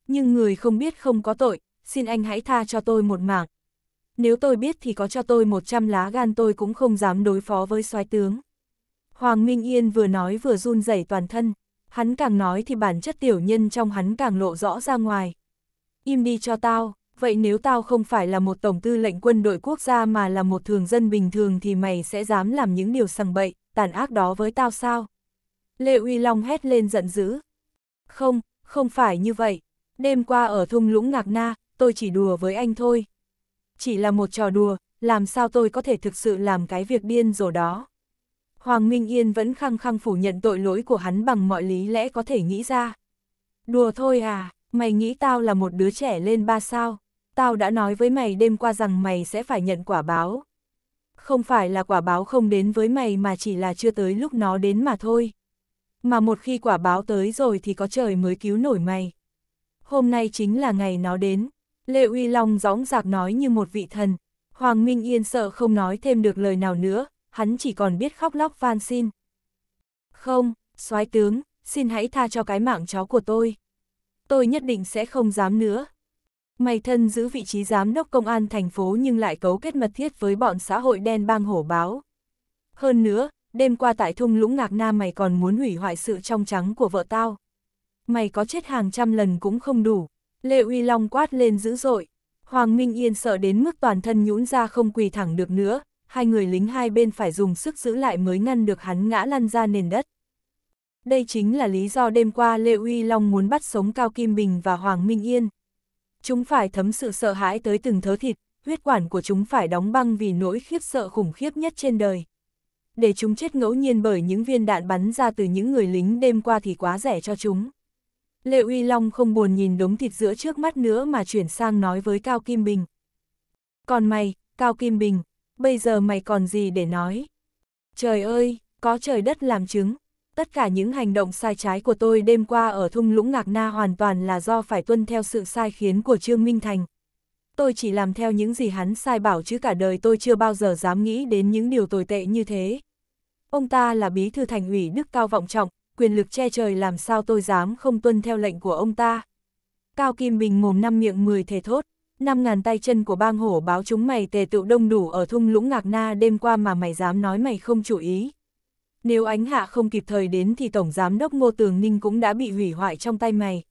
S1: nhưng người không biết không có tội, xin anh hãy tha cho tôi một mạng. Nếu tôi biết thì có cho tôi 100 lá gan tôi cũng không dám đối phó với soái tướng. Hoàng Minh Yên vừa nói vừa run rẩy toàn thân, hắn càng nói thì bản chất tiểu nhân trong hắn càng lộ rõ ra ngoài. Im đi cho tao, vậy nếu tao không phải là một tổng tư lệnh quân đội quốc gia mà là một thường dân bình thường thì mày sẽ dám làm những điều sằng bậy, tàn ác đó với tao sao? lê Uy Long hét lên giận dữ. Không, không phải như vậy đêm qua ở thung lũng ngạc na, tôi chỉ đùa với anh thôi. Chỉ là một trò đùa, làm sao tôi có thể thực sự làm cái việc điên rồi đó. Hoàng Minh Yên vẫn khăng khăng phủ nhận tội lỗi của hắn bằng mọi lý lẽ có thể nghĩ ra. Đùa thôi à, mày nghĩ tao là một đứa trẻ lên ba sao, tao đã nói với mày đêm qua rằng mày sẽ phải nhận quả báo. Không phải là quả báo không đến với mày mà chỉ là chưa tới lúc nó đến mà thôi. Mà một khi quả báo tới rồi thì có trời mới cứu nổi mày hôm nay chính là ngày nó đến. Lê Uy Long gióng giạc nói như một vị thần. Hoàng Minh Yên sợ không nói thêm được lời nào nữa, hắn chỉ còn biết khóc lóc van xin. Không, soái tướng, xin hãy tha cho cái mạng chó của tôi. Tôi nhất định sẽ không dám nữa. Mày thân giữ vị trí giám đốc công an thành phố nhưng lại cấu kết mật thiết với bọn xã hội đen bang hổ báo. Hơn nữa, đêm qua tại thung lũng ngạc nam mày còn muốn hủy hoại sự trong trắng của vợ tao mày có chết hàng trăm lần cũng không đủ. Lê Uy Long quát lên dữ dội. Hoàng Minh Yên sợ đến mức toàn thân nhũn ra không quỳ thẳng được nữa, hai người lính hai bên phải dùng sức giữ lại mới ngăn được hắn ngã lăn ra nền đất. Đây chính là lý do đêm qua Lê Uy Long muốn bắt sống Cao Kim Bình và Hoàng Minh Yên. Chúng phải thấm sự sợ hãi tới từng thớ thịt, huyết quản của chúng phải đóng băng vì nỗi khiếp sợ khủng khiếp nhất trên đời. Để chúng chết ngẫu nhiên bởi những viên đạn bắn ra từ những người lính đêm qua thì quá rẻ cho chúng. Lê Uy Long không buồn nhìn đống thịt giữa trước mắt nữa mà chuyển sang nói với Cao Kim Bình. Còn mày, Cao Kim Bình, bây giờ mày còn gì để nói? Trời ơi, có trời đất làm chứng. Tất cả những hành động sai trái của tôi đêm qua ở thung lũng Ngạc Na hoàn toàn là do phải tuân theo sự sai khiến của Trương Minh Thành. Tôi chỉ làm theo những gì hắn sai bảo chứ cả đời tôi chưa bao giờ dám nghĩ đến những điều tồi tệ như thế. Ông ta là bí thư thành ủy đức cao vọng trọng, quyền lực che trời làm sao tôi dám không tuân theo lệnh của ông ta. Cao Kim Bình mồm năm miệng 10 thể thốt, năm ngàn tay chân của bang hổ báo chúng mày tề tựu đông đủ ở thung lũng ngạc na đêm qua mà mày dám nói mày không chủ ý. Nếu ánh hạ không kịp thời đến thì Tổng Giám đốc Ngô Tường Ninh cũng đã bị hủy hoại trong tay mày.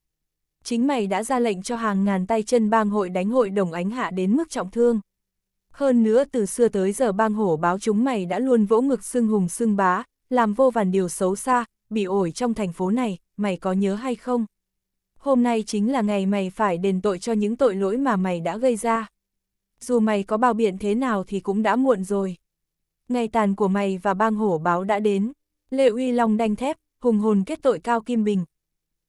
S1: Chính mày đã ra lệnh cho hàng ngàn tay chân bang hội đánh hội đồng ánh hạ đến mức trọng thương. Hơn nữa từ xưa tới giờ bang hổ báo chúng mày đã luôn vỗ ngực xưng hùng xưng bá, làm vô vàn điều xấu xa, bị ổi trong thành phố này, mày có nhớ hay không? Hôm nay chính là ngày mày phải đền tội cho những tội lỗi mà mày đã gây ra. Dù mày có bao biện thế nào thì cũng đã muộn rồi. Ngày tàn của mày và bang hổ báo đã đến. Lệ uy long đanh thép, hùng hồn kết tội Cao Kim Bình.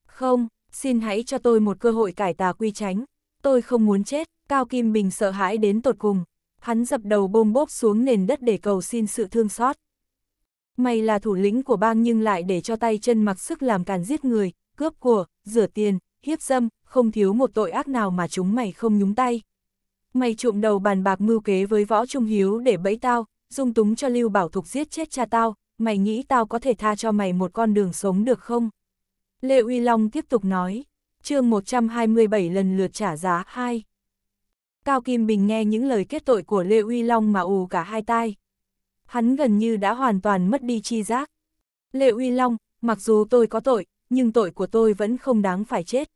S1: Không, xin hãy cho tôi một cơ hội cải tà quy tránh. Tôi không muốn chết, Cao Kim Bình sợ hãi đến tột cùng. Hắn dập đầu bôm bốp xuống nền đất để cầu xin sự thương xót. Mày là thủ lĩnh của bang nhưng lại để cho tay chân mặc sức làm càn giết người, cướp của, rửa tiền, hiếp dâm, không thiếu một tội ác nào mà chúng mày không nhúng tay. Mày trụm đầu bàn bạc mưu kế với võ trung hiếu để bẫy tao, dung túng cho Lưu Bảo Thục giết chết cha tao, mày nghĩ tao có thể tha cho mày một con đường sống được không? Lê Uy Long tiếp tục nói, chương 127 lần lượt trả giá 2. Cao Kim Bình nghe những lời kết tội của Lê Uy Long mà ù cả hai tai hắn gần như đã hoàn toàn mất đi chi giác. Lệ Uy Long, mặc dù tôi có tội, nhưng tội của tôi vẫn không đáng phải chết.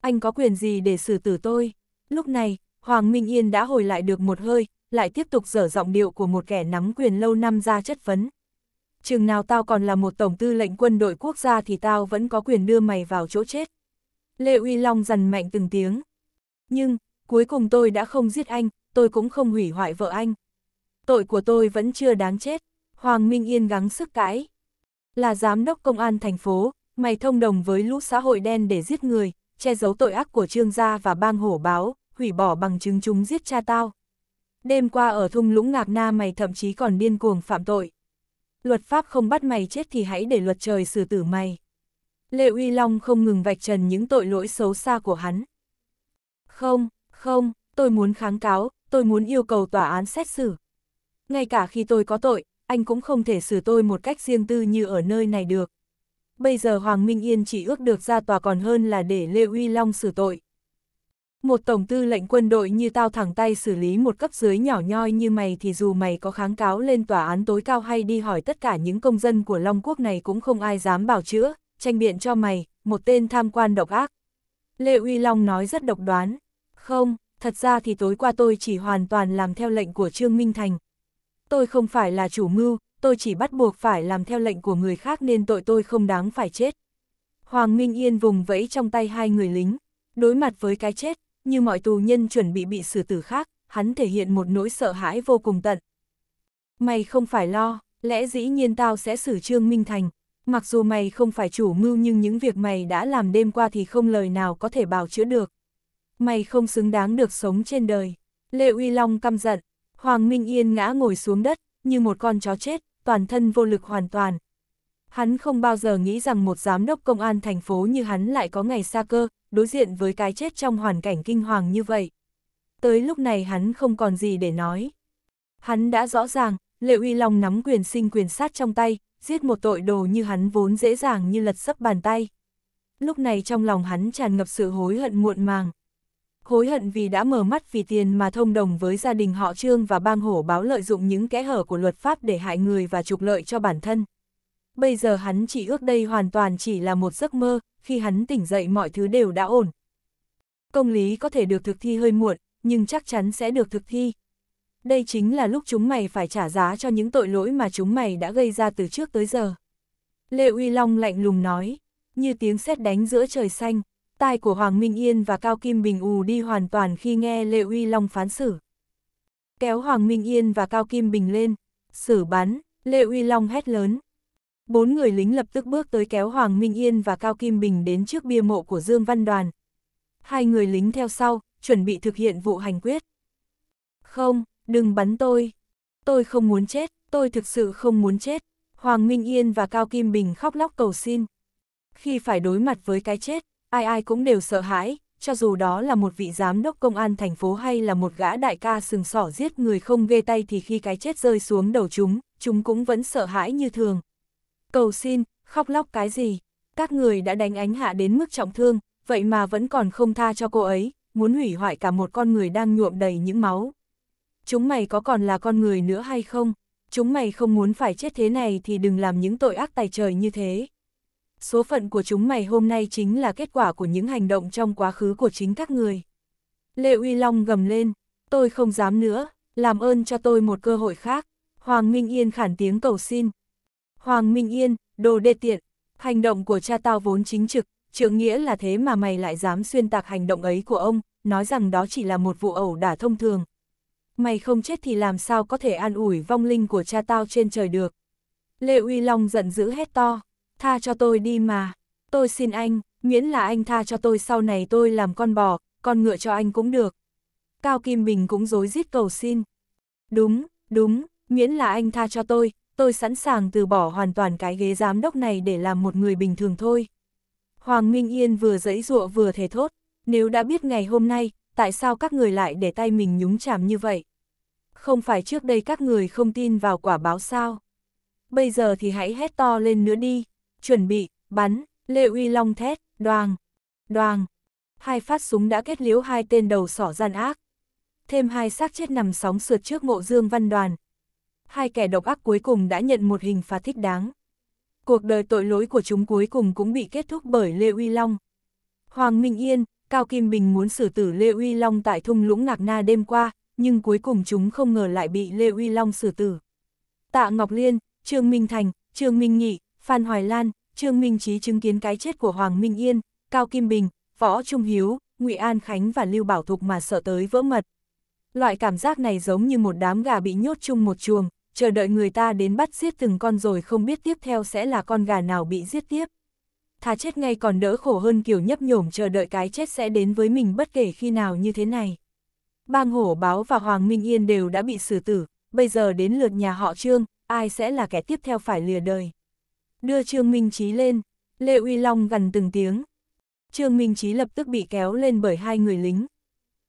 S1: Anh có quyền gì để xử tử tôi? Lúc này, Hoàng Minh Yên đã hồi lại được một hơi, lại tiếp tục dở giọng điệu của một kẻ nắm quyền lâu năm ra chất vấn. Chừng nào tao còn là một tổng tư lệnh quân đội quốc gia thì tao vẫn có quyền đưa mày vào chỗ chết. Lê Uy Long dằn mạnh từng tiếng. Nhưng, cuối cùng tôi đã không giết anh, tôi cũng không hủy hoại vợ anh. Tội của tôi vẫn chưa đáng chết. Hoàng Minh Yên gắng sức cãi. Là giám đốc công an thành phố, mày thông đồng với lũ xã hội đen để giết người, che giấu tội ác của trương gia và bang hổ báo, hủy bỏ bằng chứng chúng giết cha tao. Đêm qua ở thung lũng ngạc na mày thậm chí còn điên cuồng phạm tội. Luật pháp không bắt mày chết thì hãy để luật trời xử tử mày. Lệ Uy Long không ngừng vạch trần những tội lỗi xấu xa của hắn. Không, không, tôi muốn kháng cáo, tôi muốn yêu cầu tòa án xét xử ngay cả khi tôi có tội, anh cũng không thể xử tôi một cách riêng tư như ở nơi này được. Bây giờ Hoàng Minh Yên chỉ ước được ra tòa còn hơn là để Lê Uy Long xử tội. Một tổng tư lệnh quân đội như tao thẳng tay xử lý một cấp dưới nhỏ nhoi như mày thì dù mày có kháng cáo lên tòa án tối cao hay đi hỏi tất cả những công dân của Long Quốc này cũng không ai dám bảo chữa, tranh biện cho mày, một tên tham quan độc ác. Lê Uy Long nói rất độc đoán. Không, thật ra thì tối qua tôi chỉ hoàn toàn làm theo lệnh của Trương Minh Thành, tôi không phải là chủ mưu, tôi chỉ bắt buộc phải làm theo lệnh của người khác nên tội tôi không đáng phải chết. Hoàng Minh Yên vùng vẫy trong tay hai người lính, đối mặt với cái chết, như mọi tù nhân chuẩn bị bị xử tử khác, hắn thể hiện một nỗi sợ hãi vô cùng tận. Mày không phải lo, lẽ dĩ nhiên tao sẽ xử Trương Minh Thành, mặc dù mày không phải chủ mưu nhưng những việc mày đã làm đêm qua thì không lời nào có thể bào chữa được. Mày không xứng đáng được sống trên đời. Lê Uy Long căm giận, Hoàng Minh Yên ngã ngồi xuống đất, như một con chó chết, toàn thân vô lực hoàn toàn. Hắn không bao giờ nghĩ rằng một giám đốc công an thành phố như hắn lại có ngày xa cơ, đối diện với cái chết trong hoàn cảnh kinh hoàng như vậy. Tới lúc này hắn không còn gì để nói. Hắn đã rõ ràng, Lệ Uy Long nắm quyền sinh quyền sát trong tay, giết một tội đồ như hắn vốn dễ dàng như lật sấp bàn tay. Lúc này trong lòng hắn tràn ngập sự hối hận muộn màng hối hận vì đã mở mắt vì tiền mà thông đồng với gia đình họ Trương và bang hổ báo lợi dụng những kẽ hở của luật pháp để hại người và trục lợi cho bản thân. Bây giờ hắn chỉ ước đây hoàn toàn chỉ là một giấc mơ, khi hắn tỉnh dậy mọi thứ đều đã ổn. Công lý có thể được thực thi hơi muộn, nhưng chắc chắn sẽ được thực thi. Đây chính là lúc chúng mày phải trả giá cho những tội lỗi mà chúng mày đã gây ra từ trước tới giờ. Lê Uy Long lạnh lùng nói, như tiếng sét đánh giữa trời xanh, tai của Hoàng Minh Yên và Cao Kim Bình ù đi hoàn toàn khi nghe Lệ Uy Long phán xử. Kéo Hoàng Minh Yên và Cao Kim Bình lên, xử bắn, Lệ Uy Long hét lớn. Bốn người lính lập tức bước tới kéo Hoàng Minh Yên và Cao Kim Bình đến trước bia mộ của Dương Văn Đoàn. Hai người lính theo sau, chuẩn bị thực hiện vụ hành quyết. Không, đừng bắn tôi. Tôi không muốn chết, tôi thực sự không muốn chết. Hoàng Minh Yên và Cao Kim Bình khóc lóc cầu xin. Khi phải đối mặt với cái chết, ai ai cũng đều sợ hãi, cho dù đó là một vị giám đốc công an thành phố hay là một gã đại ca sừng sỏ giết người không ghê tay thì khi cái chết rơi xuống đầu chúng, chúng cũng vẫn sợ hãi như thường. Cầu xin, khóc lóc cái gì, các người đã đánh ánh hạ đến mức trọng thương, vậy mà vẫn còn không tha cho cô ấy, muốn hủy hoại cả một con người đang nhuộm đầy những máu. Chúng mày có còn là con người nữa hay không? Chúng mày không muốn phải chết thế này thì đừng làm những tội ác tài trời như thế số phận của chúng mày hôm nay chính là kết quả của những hành động trong quá khứ của chính các người. Lệ Uy Long gầm lên, tôi không dám nữa, làm ơn cho tôi một cơ hội khác. Hoàng Minh Yên khản tiếng cầu xin. Hoàng Minh Yên, đồ đê tiện, hành động của cha tao vốn chính trực, trưởng nghĩa là thế mà mày lại dám xuyên tạc hành động ấy của ông, nói rằng đó chỉ là một vụ ẩu đả thông thường. Mày không chết thì làm sao có thể an ủi vong linh của cha tao trên trời được. Lệ Uy Long giận dữ hét to tha cho tôi đi mà, tôi xin anh, miễn là anh tha cho tôi sau này tôi làm con bò, con ngựa cho anh cũng được. Cao Kim Bình cũng dối rít cầu xin. Đúng, đúng, miễn là anh tha cho tôi, tôi sẵn sàng từ bỏ hoàn toàn cái ghế giám đốc này để làm một người bình thường thôi. Hoàng Minh Yên vừa dẫy dụa vừa thề thốt, nếu đã biết ngày hôm nay, tại sao các người lại để tay mình nhúng chạm như vậy? Không phải trước đây các người không tin vào quả báo sao? Bây giờ thì hãy hét to lên nữa đi chuẩn bị, bắn, Lê Uy Long thét, đoàng, đoàng. Hai phát súng đã kết liễu hai tên đầu sỏ gian ác. Thêm hai xác chết nằm sóng sượt trước mộ dương văn đoàn. Hai kẻ độc ác cuối cùng đã nhận một hình phạt thích đáng. Cuộc đời tội lỗi của chúng cuối cùng cũng bị kết thúc bởi Lê Uy Long. Hoàng Minh Yên, Cao Kim Bình muốn xử tử Lê Uy Long tại thung lũng Ngạc Na đêm qua, nhưng cuối cùng chúng không ngờ lại bị Lê Uy Long xử tử. Tạ Ngọc Liên, Trương Minh Thành, Trương Minh Nghị, Phan Hoài Lan, Trương Minh Chí chứng kiến cái chết của Hoàng Minh Yên, Cao Kim Bình, Võ Trung Hiếu, Ngụy An Khánh và Lưu Bảo Thục mà sợ tới vỡ mật. Loại cảm giác này giống như một đám gà bị nhốt chung một chuồng, chờ đợi người ta đến bắt giết từng con rồi không biết tiếp theo sẽ là con gà nào bị giết tiếp. Thà chết ngay còn đỡ khổ hơn kiểu nhấp nhổm chờ đợi cái chết sẽ đến với mình bất kể khi nào như thế này. Bang Hổ Báo và Hoàng Minh Yên đều đã bị xử tử, bây giờ đến lượt nhà họ Trương, ai sẽ là kẻ tiếp theo phải lìa đời đưa Trương Minh Chí lên, Lê Uy Long gần từng tiếng. Trương Minh Chí lập tức bị kéo lên bởi hai người lính.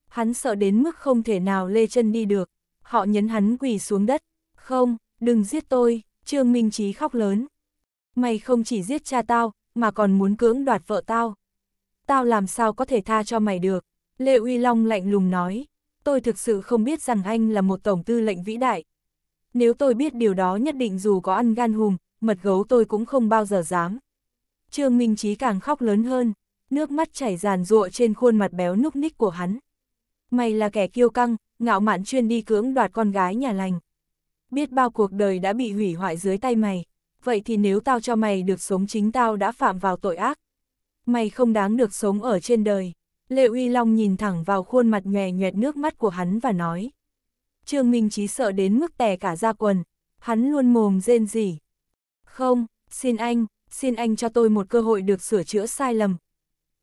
S1: Hắn sợ đến mức không thể nào lê chân đi được, họ nhấn hắn quỳ xuống đất. Không, đừng giết tôi, Trương Minh Chí khóc lớn. Mày không chỉ giết cha tao, mà còn muốn cưỡng đoạt vợ tao. Tao làm sao có thể tha cho mày được, Lê Uy Long lạnh lùng nói. Tôi thực sự không biết rằng anh là một tổng tư lệnh vĩ đại. Nếu tôi biết điều đó nhất định dù có ăn gan hùm, mật gấu tôi cũng không bao giờ dám. Trương Minh Chí càng khóc lớn hơn, nước mắt chảy ràn rụa trên khuôn mặt béo núc ních của hắn. Mày là kẻ kiêu căng, ngạo mạn chuyên đi cưỡng đoạt con gái nhà lành. Biết bao cuộc đời đã bị hủy hoại dưới tay mày, vậy thì nếu tao cho mày được sống chính tao đã phạm vào tội ác. Mày không đáng được sống ở trên đời. Lệ Uy Long nhìn thẳng vào khuôn mặt nhòe nhoẹt nước mắt của hắn và nói. Trương Minh Chí sợ đến mức tè cả da quần, hắn luôn mồm rên rỉ, không, xin anh, xin anh cho tôi một cơ hội được sửa chữa sai lầm.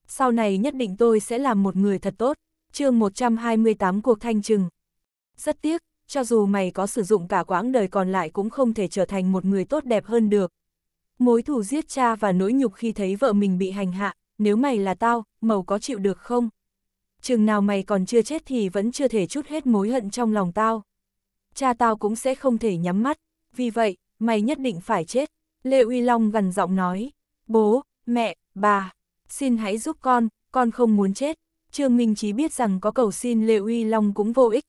S1: Sau này nhất định tôi sẽ làm một người thật tốt. chương 128 cuộc thanh trừng. Rất tiếc, cho dù mày có sử dụng cả quãng đời còn lại cũng không thể trở thành một người tốt đẹp hơn được. Mối thù giết cha và nỗi nhục khi thấy vợ mình bị hành hạ, nếu mày là tao, mầu có chịu được không? Chừng nào mày còn chưa chết thì vẫn chưa thể chút hết mối hận trong lòng tao. Cha tao cũng sẽ không thể nhắm mắt, vì vậy, mày nhất định phải chết. Lê Uy Long gần giọng nói, bố, mẹ, bà, xin hãy giúp con, con không muốn chết. Trương Minh Chí biết rằng có cầu xin Lê Uy Long cũng vô ích.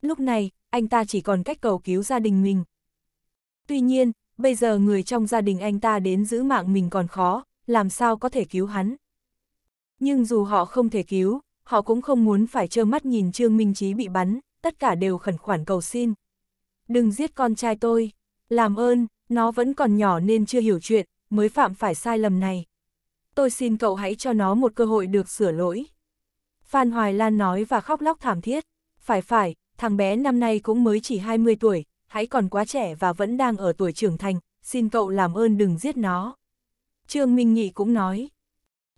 S1: Lúc này, anh ta chỉ còn cách cầu cứu gia đình mình. Tuy nhiên, bây giờ người trong gia đình anh ta đến giữ mạng mình còn khó, làm sao có thể cứu hắn. Nhưng dù họ không thể cứu, họ cũng không muốn phải trơ mắt nhìn Trương Minh Chí bị bắn, tất cả đều khẩn khoản cầu xin. Đừng giết con trai tôi, làm ơn, nó vẫn còn nhỏ nên chưa hiểu chuyện, mới phạm phải sai lầm này. Tôi xin cậu hãy cho nó một cơ hội được sửa lỗi. Phan Hoài Lan nói và khóc lóc thảm thiết. Phải phải, thằng bé năm nay cũng mới chỉ 20 tuổi, hãy còn quá trẻ và vẫn đang ở tuổi trưởng thành, xin cậu làm ơn đừng giết nó. Trương Minh Nghị cũng nói.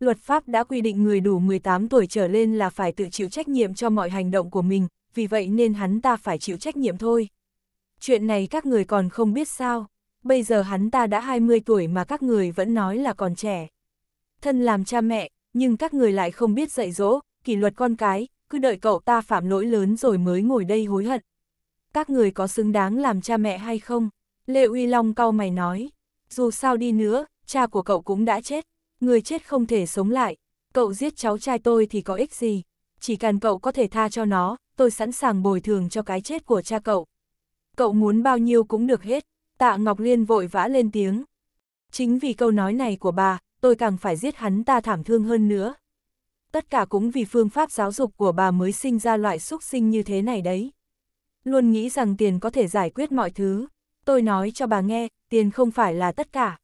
S1: Luật pháp đã quy định người đủ 18 tuổi trở lên là phải tự chịu trách nhiệm cho mọi hành động của mình, vì vậy nên hắn ta phải chịu trách nhiệm thôi. Chuyện này các người còn không biết sao bây giờ hắn ta đã 20 tuổi mà các người vẫn nói là còn trẻ. Thân làm cha mẹ, nhưng các người lại không biết dạy dỗ, kỷ luật con cái, cứ đợi cậu ta phạm lỗi lớn rồi mới ngồi đây hối hận. Các người có xứng đáng làm cha mẹ hay không? Lệ Uy Long cau mày nói, dù sao đi nữa, cha của cậu cũng đã chết, người chết không thể sống lại, cậu giết cháu trai tôi thì có ích gì, chỉ cần cậu có thể tha cho nó, tôi sẵn sàng bồi thường cho cái chết của cha cậu. Cậu muốn bao nhiêu cũng được hết, Tạ Ngọc Liên vội vã lên tiếng. Chính vì câu nói này của bà, tôi càng phải giết hắn ta thảm thương hơn nữa. Tất cả cũng vì phương pháp giáo dục của bà mới sinh ra loại xúc sinh như thế này đấy. Luôn nghĩ rằng tiền có thể giải quyết mọi thứ. Tôi nói cho bà nghe, tiền không phải là tất cả.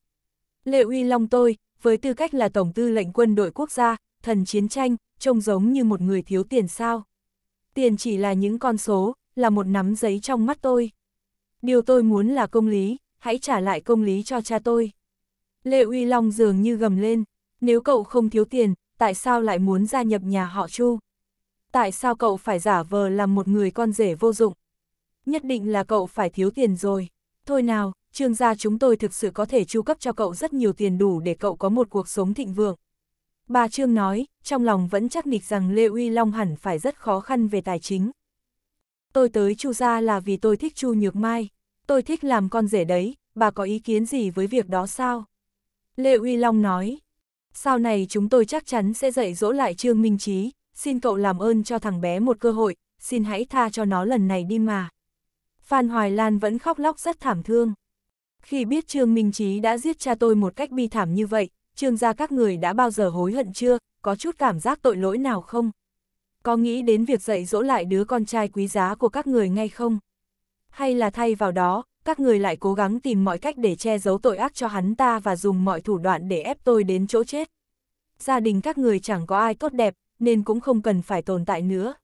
S1: Lệ Uy Long tôi, với tư cách là Tổng tư lệnh quân đội quốc gia, thần chiến tranh, trông giống như một người thiếu tiền sao. Tiền chỉ là những con số, là một nắm giấy trong mắt tôi. Điều tôi muốn là công lý, hãy trả lại công lý cho cha tôi. Lệ Uy Long dường như gầm lên, nếu cậu không thiếu tiền, tại sao lại muốn gia nhập nhà họ Chu? Tại sao cậu phải giả vờ làm một người con rể vô dụng? Nhất định là cậu phải thiếu tiền rồi. Thôi nào, trương gia chúng tôi thực sự có thể chu cấp cho cậu rất nhiều tiền đủ để cậu có một cuộc sống thịnh vượng. Bà Trương nói, trong lòng vẫn chắc nịch rằng Lê Uy Long hẳn phải rất khó khăn về tài chính tôi tới Chu gia là vì tôi thích Chu Nhược Mai, tôi thích làm con rể đấy, bà có ý kiến gì với việc đó sao? Lê Uy Long nói, sau này chúng tôi chắc chắn sẽ dạy dỗ lại Trương Minh Trí, xin cậu làm ơn cho thằng bé một cơ hội, xin hãy tha cho nó lần này đi mà. Phan Hoài Lan vẫn khóc lóc rất thảm thương. Khi biết Trương Minh Trí đã giết cha tôi một cách bi thảm như vậy, Trương gia các người đã bao giờ hối hận chưa, có chút cảm giác tội lỗi nào không? có nghĩ đến việc dạy dỗ lại đứa con trai quý giá của các người ngay không? Hay là thay vào đó, các người lại cố gắng tìm mọi cách để che giấu tội ác cho hắn ta và dùng mọi thủ đoạn để ép tôi đến chỗ chết? Gia đình các người chẳng có ai tốt đẹp, nên cũng không cần phải tồn tại nữa.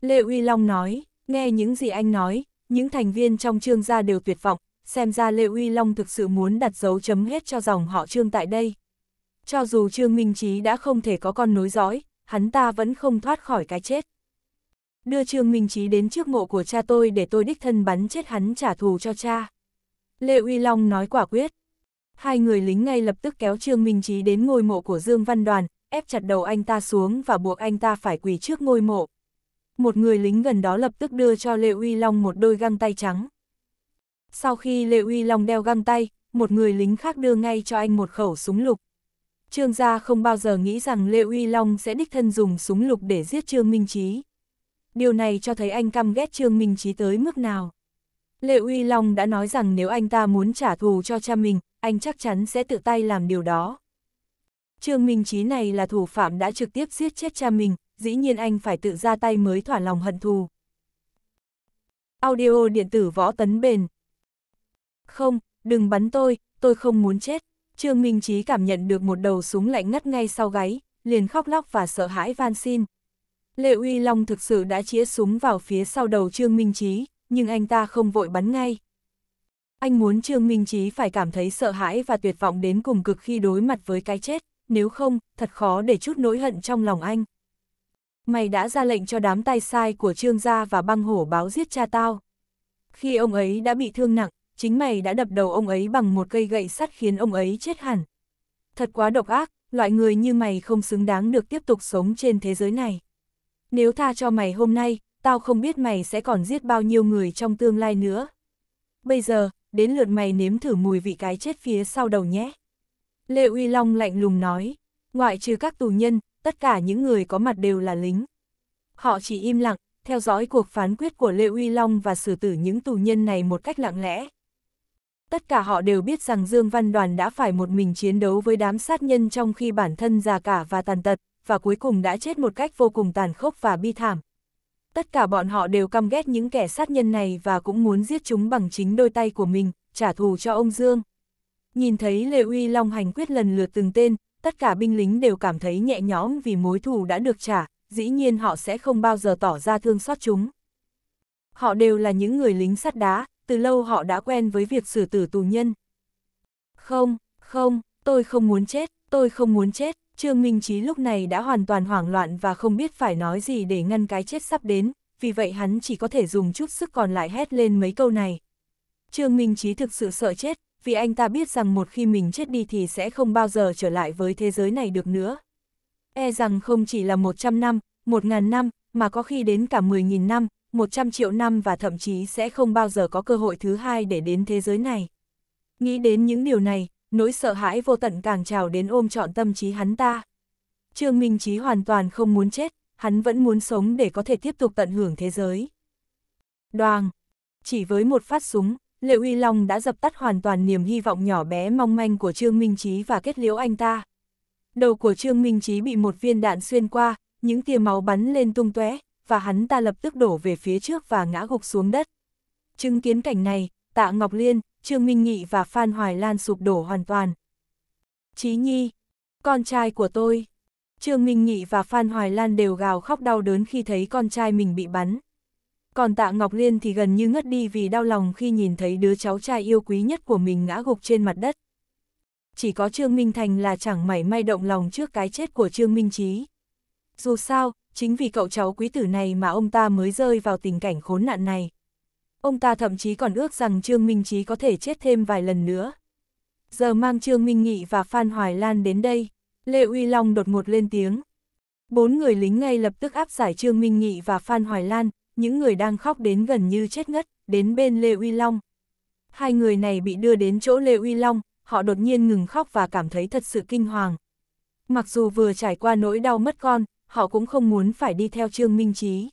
S1: Lê Uy Long nói, nghe những gì anh nói, những thành viên trong trương gia đều tuyệt vọng, xem ra Lê Uy Long thực sự muốn đặt dấu chấm hết cho dòng họ trương tại đây. Cho dù trương minh Chí đã không thể có con nối dõi, hắn ta vẫn không thoát khỏi cái chết. Đưa Trương Minh Chí đến trước mộ của cha tôi để tôi đích thân bắn chết hắn trả thù cho cha. Lệ Uy Long nói quả quyết. Hai người lính ngay lập tức kéo Trương Minh Chí đến ngôi mộ của Dương Văn Đoàn, ép chặt đầu anh ta xuống và buộc anh ta phải quỳ trước ngôi mộ. Một người lính gần đó lập tức đưa cho Lệ Uy Long một đôi găng tay trắng. Sau khi Lệ Uy Long đeo găng tay, một người lính khác đưa ngay cho anh một khẩu súng lục. Trương gia không bao giờ nghĩ rằng Lê Uy Long sẽ đích thân dùng súng lục để giết Trương Minh Chí. Điều này cho thấy anh căm ghét Trương Minh Chí tới mức nào. Lê Uy Long đã nói rằng nếu anh ta muốn trả thù cho cha mình, anh chắc chắn sẽ tự tay làm điều đó. Trương Minh Chí này là thủ phạm đã trực tiếp giết chết cha mình, dĩ nhiên anh phải tự ra tay mới thỏa lòng hận thù. Audio điện tử võ tấn bền. Không, đừng bắn tôi, tôi không muốn chết. Trương Minh Chí cảm nhận được một đầu súng lạnh ngắt ngay sau gáy, liền khóc lóc và sợ hãi van xin. Lệ Uy Long thực sự đã chĩa súng vào phía sau đầu Trương Minh Chí, nhưng anh ta không vội bắn ngay. Anh muốn Trương Minh Chí phải cảm thấy sợ hãi và tuyệt vọng đến cùng cực khi đối mặt với cái chết, nếu không, thật khó để chút nỗi hận trong lòng anh. Mày đã ra lệnh cho đám tay sai của Trương gia và băng hổ báo giết cha tao. Khi ông ấy đã bị thương nặng, chính mày đã đập đầu ông ấy bằng một cây gậy sắt khiến ông ấy chết hẳn. Thật quá độc ác, loại người như mày không xứng đáng được tiếp tục sống trên thế giới này. Nếu tha cho mày hôm nay, tao không biết mày sẽ còn giết bao nhiêu người trong tương lai nữa. Bây giờ, đến lượt mày nếm thử mùi vị cái chết phía sau đầu nhé. Lê Uy Long lạnh lùng nói, ngoại trừ các tù nhân, tất cả những người có mặt đều là lính. Họ chỉ im lặng, theo dõi cuộc phán quyết của Lê Uy Long và xử tử những tù nhân này một cách lặng lẽ, tất cả họ đều biết rằng Dương Văn Đoàn đã phải một mình chiến đấu với đám sát nhân trong khi bản thân già cả và tàn tật, và cuối cùng đã chết một cách vô cùng tàn khốc và bi thảm. Tất cả bọn họ đều căm ghét những kẻ sát nhân này và cũng muốn giết chúng bằng chính đôi tay của mình, trả thù cho ông Dương. Nhìn thấy Lê Uy Long hành quyết lần lượt từng tên, tất cả binh lính đều cảm thấy nhẹ nhõm vì mối thù đã được trả, dĩ nhiên họ sẽ không bao giờ tỏ ra thương xót chúng. Họ đều là những người lính sắt đá, từ lâu họ đã quen với việc xử tử tù nhân. Không, không, tôi không muốn chết, tôi không muốn chết, Trương Minh Chí lúc này đã hoàn toàn hoảng loạn và không biết phải nói gì để ngăn cái chết sắp đến, vì vậy hắn chỉ có thể dùng chút sức còn lại hét lên mấy câu này. Trương Minh Chí thực sự sợ chết, vì anh ta biết rằng một khi mình chết đi thì sẽ không bao giờ trở lại với thế giới này được nữa. E rằng không chỉ là 100 năm, 1.000 năm, mà có khi đến cả 10.000 năm, 100 triệu năm và thậm chí sẽ không bao giờ có cơ hội thứ hai để đến thế giới này. Nghĩ đến những điều này, nỗi sợ hãi vô tận càng trào đến ôm trọn tâm trí hắn ta. Trương Minh Chí hoàn toàn không muốn chết, hắn vẫn muốn sống để có thể tiếp tục tận hưởng thế giới. Đoàn, chỉ với một phát súng, Lệ Uy Long đã dập tắt hoàn toàn niềm hy vọng nhỏ bé mong manh của Trương Minh Chí và kết liễu anh ta. Đầu của Trương Minh Chí bị một viên đạn xuyên qua, những tia máu bắn lên tung tóe, và hắn ta lập tức đổ về phía trước và ngã gục xuống đất. Chứng kiến cảnh này, Tạ Ngọc Liên, Trương Minh Nghị và Phan Hoài Lan sụp đổ hoàn toàn. Chí Nhi, con trai của tôi. Trương Minh Nghị và Phan Hoài Lan đều gào khóc đau đớn khi thấy con trai mình bị bắn. Còn Tạ Ngọc Liên thì gần như ngất đi vì đau lòng khi nhìn thấy đứa cháu trai yêu quý nhất của mình ngã gục trên mặt đất. Chỉ có Trương Minh Thành là chẳng mảy may động lòng trước cái chết của Trương Minh Chí. Dù sao, chính vì cậu cháu quý tử này mà ông ta mới rơi vào tình cảnh khốn nạn này. Ông ta thậm chí còn ước rằng Trương Minh Chí có thể chết thêm vài lần nữa. Giờ mang Trương Minh Nghị và Phan Hoài Lan đến đây, Lê Uy Long đột ngột lên tiếng. Bốn người lính ngay lập tức áp giải Trương Minh Nghị và Phan Hoài Lan, những người đang khóc đến gần như chết ngất, đến bên Lê Uy Long. Hai người này bị đưa đến chỗ Lê Uy Long, họ đột nhiên ngừng khóc và cảm thấy thật sự kinh hoàng. Mặc dù vừa trải qua nỗi đau mất con, họ cũng không muốn phải đi theo Trương Minh Trí.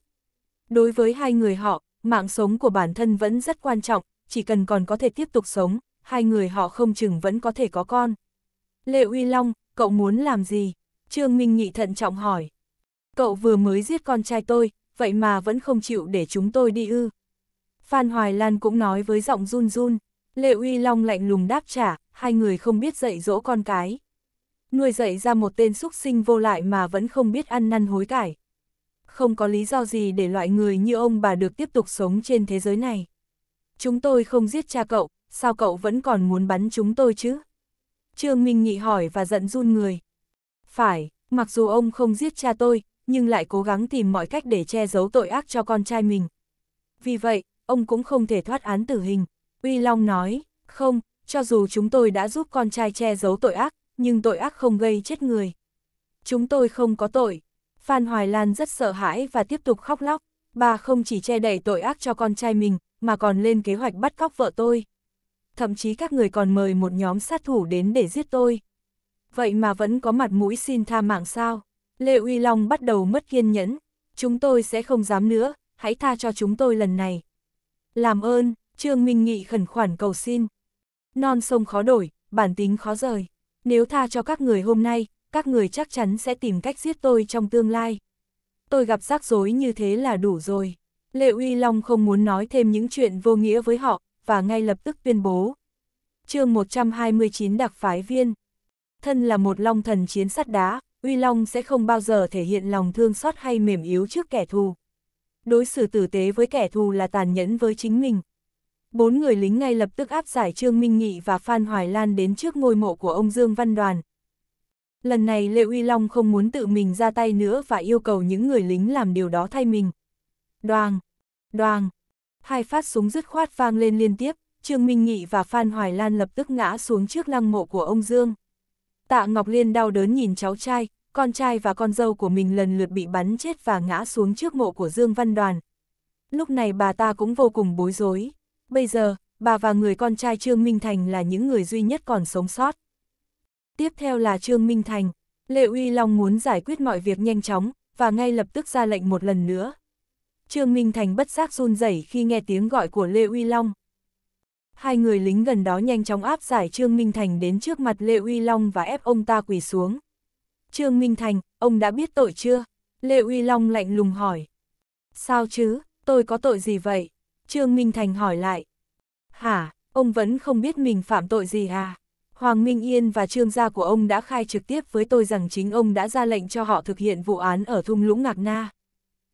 S1: Đối với hai người họ, mạng sống của bản thân vẫn rất quan trọng, chỉ cần còn có thể tiếp tục sống, hai người họ không chừng vẫn có thể có con. Lệ Uy Long, cậu muốn làm gì? Trương Minh Nghị thận trọng hỏi. Cậu vừa mới giết con trai tôi, vậy mà vẫn không chịu để chúng tôi đi ư. Phan Hoài Lan cũng nói với giọng run run, Lệ Uy Long lạnh lùng đáp trả, hai người không biết dạy dỗ con cái nuôi dạy ra một tên xúc sinh vô lại mà vẫn không biết ăn năn hối cải. Không có lý do gì để loại người như ông bà được tiếp tục sống trên thế giới này. Chúng tôi không giết cha cậu, sao cậu vẫn còn muốn bắn chúng tôi chứ? Trương Minh Nghị hỏi và giận run người. Phải, mặc dù ông không giết cha tôi, nhưng lại cố gắng tìm mọi cách để che giấu tội ác cho con trai mình. Vì vậy, ông cũng không thể thoát án tử hình. Uy Long nói, không, cho dù chúng tôi đã giúp con trai che giấu tội ác, nhưng tội ác không gây chết người. Chúng tôi không có tội. Phan Hoài Lan rất sợ hãi và tiếp tục khóc lóc. Bà không chỉ che đẩy tội ác cho con trai mình, mà còn lên kế hoạch bắt cóc vợ tôi. Thậm chí các người còn mời một nhóm sát thủ đến để giết tôi. Vậy mà vẫn có mặt mũi xin tha mạng sao? Lê Uy Long bắt đầu mất kiên nhẫn. Chúng tôi sẽ không dám nữa, hãy tha cho chúng tôi lần này. Làm ơn, Trương Minh Nghị khẩn khoản cầu xin. Non sông khó đổi, bản tính khó rời nếu tha cho các người hôm nay, các người chắc chắn sẽ tìm cách giết tôi trong tương lai. Tôi gặp rắc rối như thế là đủ rồi. Lệ Uy Long không muốn nói thêm những chuyện vô nghĩa với họ, và ngay lập tức tuyên bố. chương 129 đặc phái viên. Thân là một long thần chiến sắt đá, Uy Long sẽ không bao giờ thể hiện lòng thương xót hay mềm yếu trước kẻ thù. Đối xử tử tế với kẻ thù là tàn nhẫn với chính mình, bốn người lính ngay lập tức áp giải Trương Minh Nghị và Phan Hoài Lan đến trước ngôi mộ của ông Dương Văn Đoàn. Lần này Lệ Uy Long không muốn tự mình ra tay nữa và yêu cầu những người lính làm điều đó thay mình. Đoàn, đoàn, hai phát súng dứt khoát vang lên liên tiếp, Trương Minh Nghị và Phan Hoài Lan lập tức ngã xuống trước lăng mộ của ông Dương. Tạ Ngọc Liên đau đớn nhìn cháu trai, con trai và con dâu của mình lần lượt bị bắn chết và ngã xuống trước mộ của Dương Văn Đoàn. Lúc này bà ta cũng vô cùng bối rối. Bây giờ, bà và người con trai Trương Minh Thành là những người duy nhất còn sống sót. Tiếp theo là Trương Minh Thành, Lệ Uy Long muốn giải quyết mọi việc nhanh chóng, và ngay lập tức ra lệnh một lần nữa. Trương Minh Thành bất giác run rẩy khi nghe tiếng gọi của Lê Uy Long. Hai người lính gần đó nhanh chóng áp giải Trương Minh Thành đến trước mặt Lê Uy Long và ép ông ta quỳ xuống. Trương Minh Thành, ông đã biết tội chưa? Lê Uy Long lạnh lùng hỏi. Sao chứ, tôi có tội gì vậy? Trương Minh Thành hỏi lại. Hả, ông vẫn không biết mình phạm tội gì à? Hoàng Minh Yên và trương gia của ông đã khai trực tiếp với tôi rằng chính ông đã ra lệnh cho họ thực hiện vụ án ở thung lũng Ngạc Na.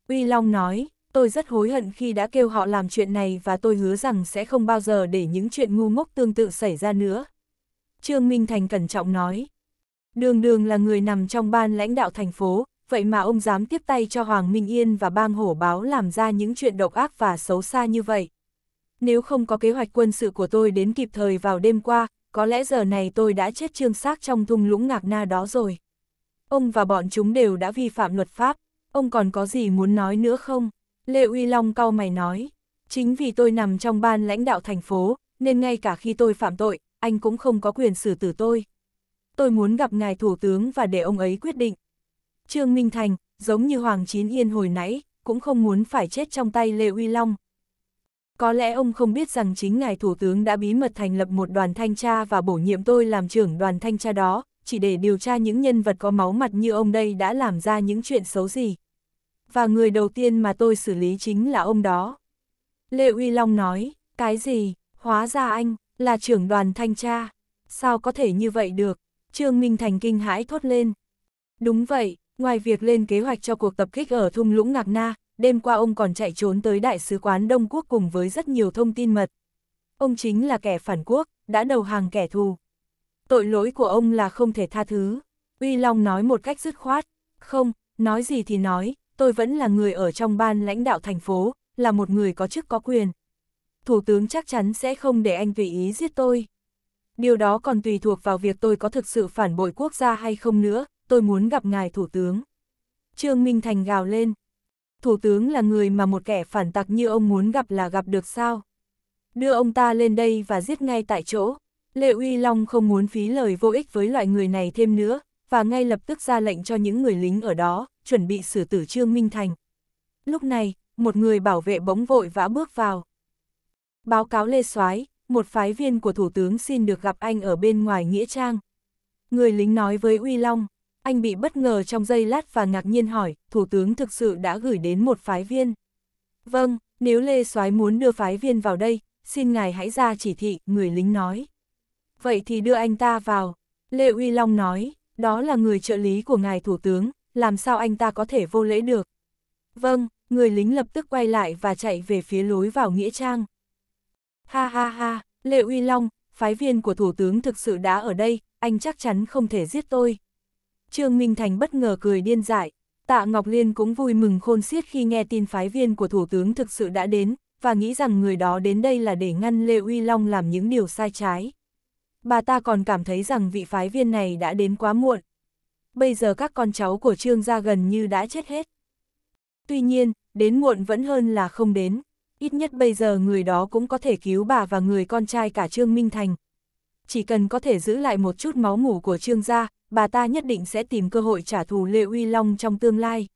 S1: Uy Long nói, tôi rất hối hận khi đã kêu họ làm chuyện này và tôi hứa rằng sẽ không bao giờ để những chuyện ngu ngốc tương tự xảy ra nữa. Trương Minh Thành cẩn trọng nói. Đường đường là người nằm trong ban lãnh đạo thành phố, vậy mà ông dám tiếp tay cho Hoàng Minh Yên và bang hổ báo làm ra những chuyện độc ác và xấu xa như vậy. Nếu không có kế hoạch quân sự của tôi đến kịp thời vào đêm qua, có lẽ giờ này tôi đã chết trương xác trong thung lũng ngạc na đó rồi. Ông và bọn chúng đều đã vi phạm luật pháp, ông còn có gì muốn nói nữa không? Lê Uy Long cau mày nói, chính vì tôi nằm trong ban lãnh đạo thành phố, nên ngay cả khi tôi phạm tội, anh cũng không có quyền xử tử tôi. Tôi muốn gặp ngài thủ tướng và để ông ấy quyết định, Trương Minh Thành, giống như Hoàng Chín Yên hồi nãy, cũng không muốn phải chết trong tay Lê Uy Long. Có lẽ ông không biết rằng chính ngài Thủ tướng đã bí mật thành lập một đoàn thanh tra và bổ nhiệm tôi làm trưởng đoàn thanh tra đó, chỉ để điều tra những nhân vật có máu mặt như ông đây đã làm ra những chuyện xấu gì. Và người đầu tiên mà tôi xử lý chính là ông đó. Lê Uy Long nói, cái gì, hóa ra anh, là trưởng đoàn thanh tra. Sao có thể như vậy được? Trương Minh Thành kinh hãi thốt lên. Đúng vậy, Ngoài việc lên kế hoạch cho cuộc tập kích ở thung lũng Ngạc Na, đêm qua ông còn chạy trốn tới Đại sứ quán Đông Quốc cùng với rất nhiều thông tin mật. Ông chính là kẻ phản quốc, đã đầu hàng kẻ thù. Tội lỗi của ông là không thể tha thứ. Uy Long nói một cách dứt khoát. Không, nói gì thì nói, tôi vẫn là người ở trong ban lãnh đạo thành phố, là một người có chức có quyền. Thủ tướng chắc chắn sẽ không để anh tùy ý giết tôi. Điều đó còn tùy thuộc vào việc tôi có thực sự phản bội quốc gia hay không nữa, tôi muốn gặp ngài thủ tướng. Trương Minh Thành gào lên. Thủ tướng là người mà một kẻ phản tặc như ông muốn gặp là gặp được sao? Đưa ông ta lên đây và giết ngay tại chỗ. Lệ Uy Long không muốn phí lời vô ích với loại người này thêm nữa, và ngay lập tức ra lệnh cho những người lính ở đó, chuẩn bị xử tử Trương Minh Thành. Lúc này, một người bảo vệ bỗng vội vã bước vào. Báo cáo Lê Soái, một phái viên của Thủ tướng xin được gặp anh ở bên ngoài Nghĩa Trang. Người lính nói với Uy Long. Anh bị bất ngờ trong giây lát và ngạc nhiên hỏi, Thủ tướng thực sự đã gửi đến một phái viên. Vâng, nếu Lê soái muốn đưa phái viên vào đây, xin ngài hãy ra chỉ thị, người lính nói. Vậy thì đưa anh ta vào. Lê Uy Long nói, đó là người trợ lý của ngài Thủ tướng, làm sao anh ta có thể vô lễ được. Vâng, người lính lập tức quay lại và chạy về phía lối vào Nghĩa Trang. Ha ha ha, Lê Uy Long, phái viên của Thủ tướng thực sự đã ở đây, anh chắc chắn không thể giết tôi. Trương Minh Thành bất ngờ cười điên dại. Tạ Ngọc Liên cũng vui mừng khôn xiết khi nghe tin phái viên của Thủ tướng thực sự đã đến, và nghĩ rằng người đó đến đây là để ngăn Lê Uy Long làm những điều sai trái. Bà ta còn cảm thấy rằng vị phái viên này đã đến quá muộn. Bây giờ các con cháu của Trương gia gần như đã chết hết. Tuy nhiên, đến muộn vẫn hơn là không đến. Ít nhất bây giờ người đó cũng có thể cứu bà và người con trai cả Trương Minh Thành. Chỉ cần có thể giữ lại một chút máu mủ của Trương gia, bà ta nhất định sẽ tìm cơ hội trả thù Lê Uy Long trong tương lai.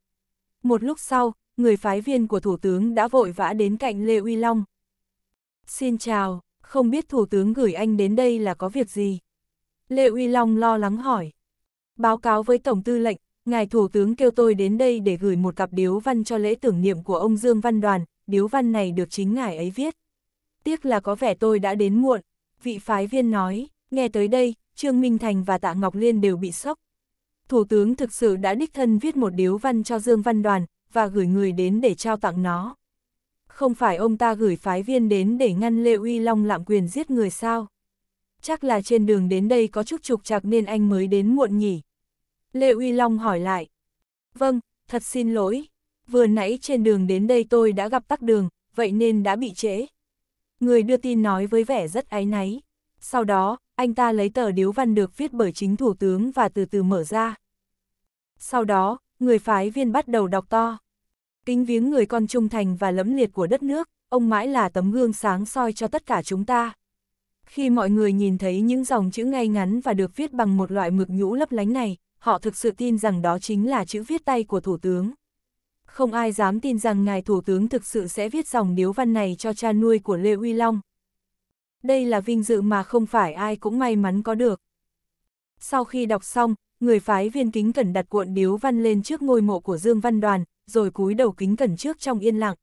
S1: Một lúc sau, người phái viên của Thủ tướng đã vội vã đến cạnh Lê Uy Long. Xin chào, không biết Thủ tướng gửi anh đến đây là có việc gì? Lê Uy Long lo lắng hỏi. Báo cáo với Tổng tư lệnh, ngài Thủ tướng kêu tôi đến đây để gửi một cặp điếu văn cho lễ tưởng niệm của ông Dương Văn Đoàn, điếu văn này được chính ngài ấy viết. Tiếc là có vẻ tôi đã đến muộn, vị phái viên nói, nghe tới đây, Trương Minh Thành và Tạ Ngọc Liên đều bị sốc. Thủ tướng thực sự đã đích thân viết một điếu văn cho Dương Văn Đoàn, và gửi người đến để trao tặng nó. Không phải ông ta gửi phái viên đến để ngăn Lê Uy Long lạm quyền giết người sao? Chắc là trên đường đến đây có chút trục trặc nên anh mới đến muộn nhỉ? Lê Uy Long hỏi lại. Vâng, thật xin lỗi. Vừa nãy trên đường đến đây tôi đã gặp tắc đường, vậy nên đã bị trễ. Người đưa tin nói với vẻ rất áy náy. Sau đó, anh ta lấy tờ điếu văn được viết bởi chính thủ tướng và từ từ mở ra. Sau đó, người phái viên bắt đầu đọc to. Kính viếng người con trung thành và lẫm liệt của đất nước, ông mãi là tấm gương sáng soi cho tất cả chúng ta. Khi mọi người nhìn thấy những dòng chữ ngay ngắn và được viết bằng một loại mực nhũ lấp lánh này, họ thực sự tin rằng đó chính là chữ viết tay của Thủ tướng. Không ai dám tin rằng ngài Thủ tướng thực sự sẽ viết dòng điếu văn này cho cha nuôi của Lê Huy Long, đây là vinh dự mà không phải ai cũng may mắn có được. Sau khi đọc xong, người phái viên kính cẩn đặt cuộn điếu văn lên trước ngôi mộ của Dương Văn Đoàn, rồi cúi đầu kính cẩn trước trong yên lặng.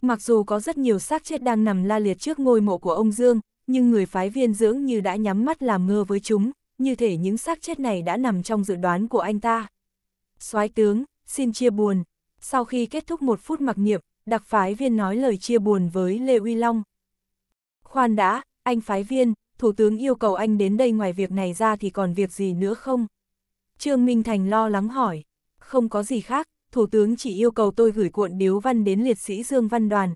S1: Mặc dù có rất nhiều xác chết đang nằm la liệt trước ngôi mộ của ông Dương, nhưng người phái viên dưỡng như đã nhắm mắt làm ngơ với chúng, như thể những xác chết này đã nằm trong dự đoán của anh ta. soái tướng, xin chia buồn. Sau khi kết thúc một phút mặc niệm, đặc phái viên nói lời chia buồn với Lê Uy Long. Khoan đã, anh phái viên, Thủ tướng yêu cầu anh đến đây ngoài việc này ra thì còn việc gì nữa không? Trương Minh Thành lo lắng hỏi, không có gì khác, Thủ tướng chỉ yêu cầu tôi gửi cuộn điếu văn đến liệt sĩ Dương Văn Đoàn.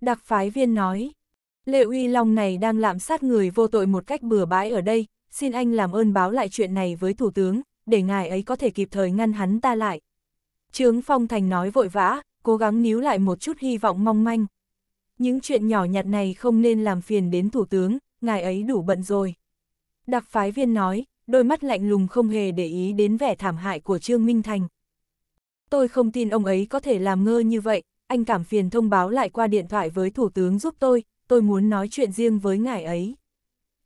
S1: Đặc phái viên nói, Lệ Uy Long này đang lạm sát người vô tội một cách bừa bãi ở đây, xin anh làm ơn báo lại chuyện này với Thủ tướng, để ngài ấy có thể kịp thời ngăn hắn ta lại. Trướng Phong Thành nói vội vã, cố gắng níu lại một chút hy vọng mong manh. Những chuyện nhỏ nhặt này không nên làm phiền đến thủ tướng, ngài ấy đủ bận rồi. Đặc phái viên nói, đôi mắt lạnh lùng không hề để ý đến vẻ thảm hại của Trương Minh Thành. Tôi không tin ông ấy có thể làm ngơ như vậy, anh cảm phiền thông báo lại qua điện thoại với thủ tướng giúp tôi, tôi muốn nói chuyện riêng với ngài ấy.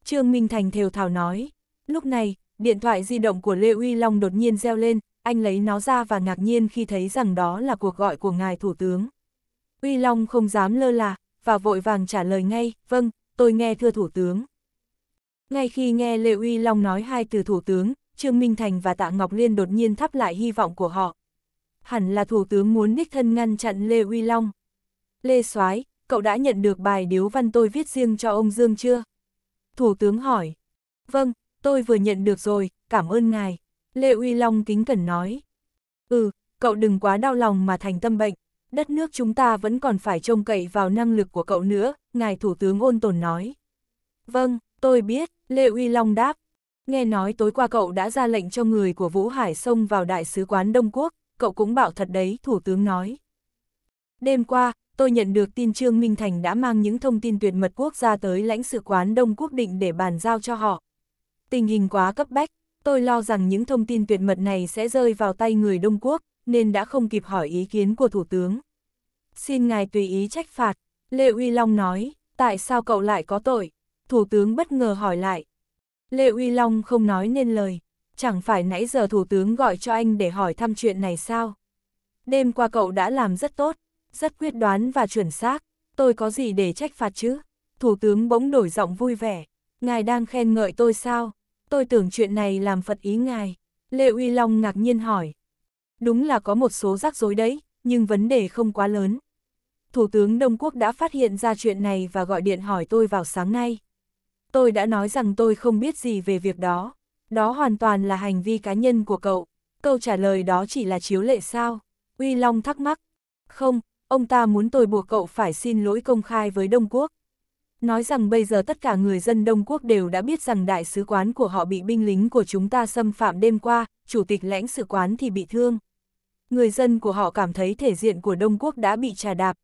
S1: Trương Minh Thành thều thào nói, lúc này, điện thoại di động của Lê Uy Long đột nhiên reo lên, anh lấy nó ra và ngạc nhiên khi thấy rằng đó là cuộc gọi của ngài thủ tướng. Uy Long không dám lơ là, và vội vàng trả lời ngay, vâng, tôi nghe thưa Thủ tướng. Ngay khi nghe Lê Uy Long nói hai từ Thủ tướng, Trương Minh Thành và Tạ Ngọc Liên đột nhiên thắp lại hy vọng của họ. Hẳn là Thủ tướng muốn đích thân ngăn chặn Lê Uy Long. Lê Soái, cậu đã nhận được bài điếu văn tôi viết riêng cho ông Dương chưa? Thủ tướng hỏi. Vâng, tôi vừa nhận được rồi, cảm ơn ngài. Lê Uy Long kính cẩn nói. Ừ, cậu đừng quá đau lòng mà thành tâm bệnh, đất nước chúng ta vẫn còn phải trông cậy vào năng lực của cậu nữa, ngài Thủ tướng ôn tồn nói. Vâng, tôi biết, Lê Uy Long đáp. Nghe nói tối qua cậu đã ra lệnh cho người của Vũ Hải xông vào Đại sứ quán Đông Quốc, cậu cũng bảo thật đấy, Thủ tướng nói. Đêm qua, tôi nhận được tin Trương Minh Thành đã mang những thông tin tuyệt mật quốc gia tới lãnh sự quán Đông Quốc định để bàn giao cho họ. Tình hình quá cấp bách, tôi lo rằng những thông tin tuyệt mật này sẽ rơi vào tay người Đông Quốc, nên đã không kịp hỏi ý kiến của Thủ tướng. Xin ngài tùy ý trách phạt, Lê Uy Long nói, tại sao cậu lại có tội? Thủ tướng bất ngờ hỏi lại. Lê Uy Long không nói nên lời, chẳng phải nãy giờ Thủ tướng gọi cho anh để hỏi thăm chuyện này sao? Đêm qua cậu đã làm rất tốt, rất quyết đoán và chuẩn xác, tôi có gì để trách phạt chứ? Thủ tướng bỗng đổi giọng vui vẻ, ngài đang khen ngợi tôi sao? Tôi tưởng chuyện này làm phật ý ngài. Lê Uy Long ngạc nhiên hỏi, Đúng là có một số rắc rối đấy, nhưng vấn đề không quá lớn. Thủ tướng Đông Quốc đã phát hiện ra chuyện này và gọi điện hỏi tôi vào sáng nay. Tôi đã nói rằng tôi không biết gì về việc đó. Đó hoàn toàn là hành vi cá nhân của cậu. Câu trả lời đó chỉ là chiếu lệ sao? Uy Long thắc mắc. Không, ông ta muốn tôi buộc cậu phải xin lỗi công khai với Đông Quốc. Nói rằng bây giờ tất cả người dân Đông Quốc đều đã biết rằng đại sứ quán của họ bị binh lính của chúng ta xâm phạm đêm qua, chủ tịch lãnh sứ quán thì bị thương người dân của họ cảm thấy thể diện của Đông Quốc đã bị trà đạp.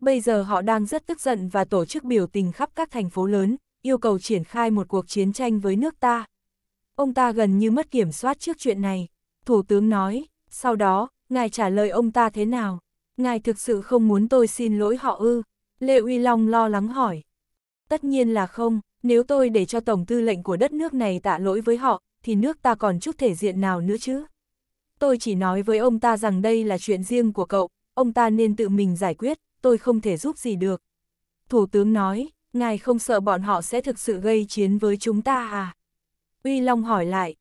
S1: Bây giờ họ đang rất tức giận và tổ chức biểu tình khắp các thành phố lớn, yêu cầu triển khai một cuộc chiến tranh với nước ta. Ông ta gần như mất kiểm soát trước chuyện này. Thủ tướng nói, sau đó, ngài trả lời ông ta thế nào? Ngài thực sự không muốn tôi xin lỗi họ ư? Lê Uy Long lo lắng hỏi. Tất nhiên là không, nếu tôi để cho tổng tư lệnh của đất nước này tạ lỗi với họ, thì nước ta còn chút thể diện nào nữa chứ? tôi chỉ nói với ông ta rằng đây là chuyện riêng của cậu, ông ta nên tự mình giải quyết, tôi không thể giúp gì được. Thủ tướng nói, ngài không sợ bọn họ sẽ thực sự gây chiến với chúng ta à? Uy Long hỏi lại,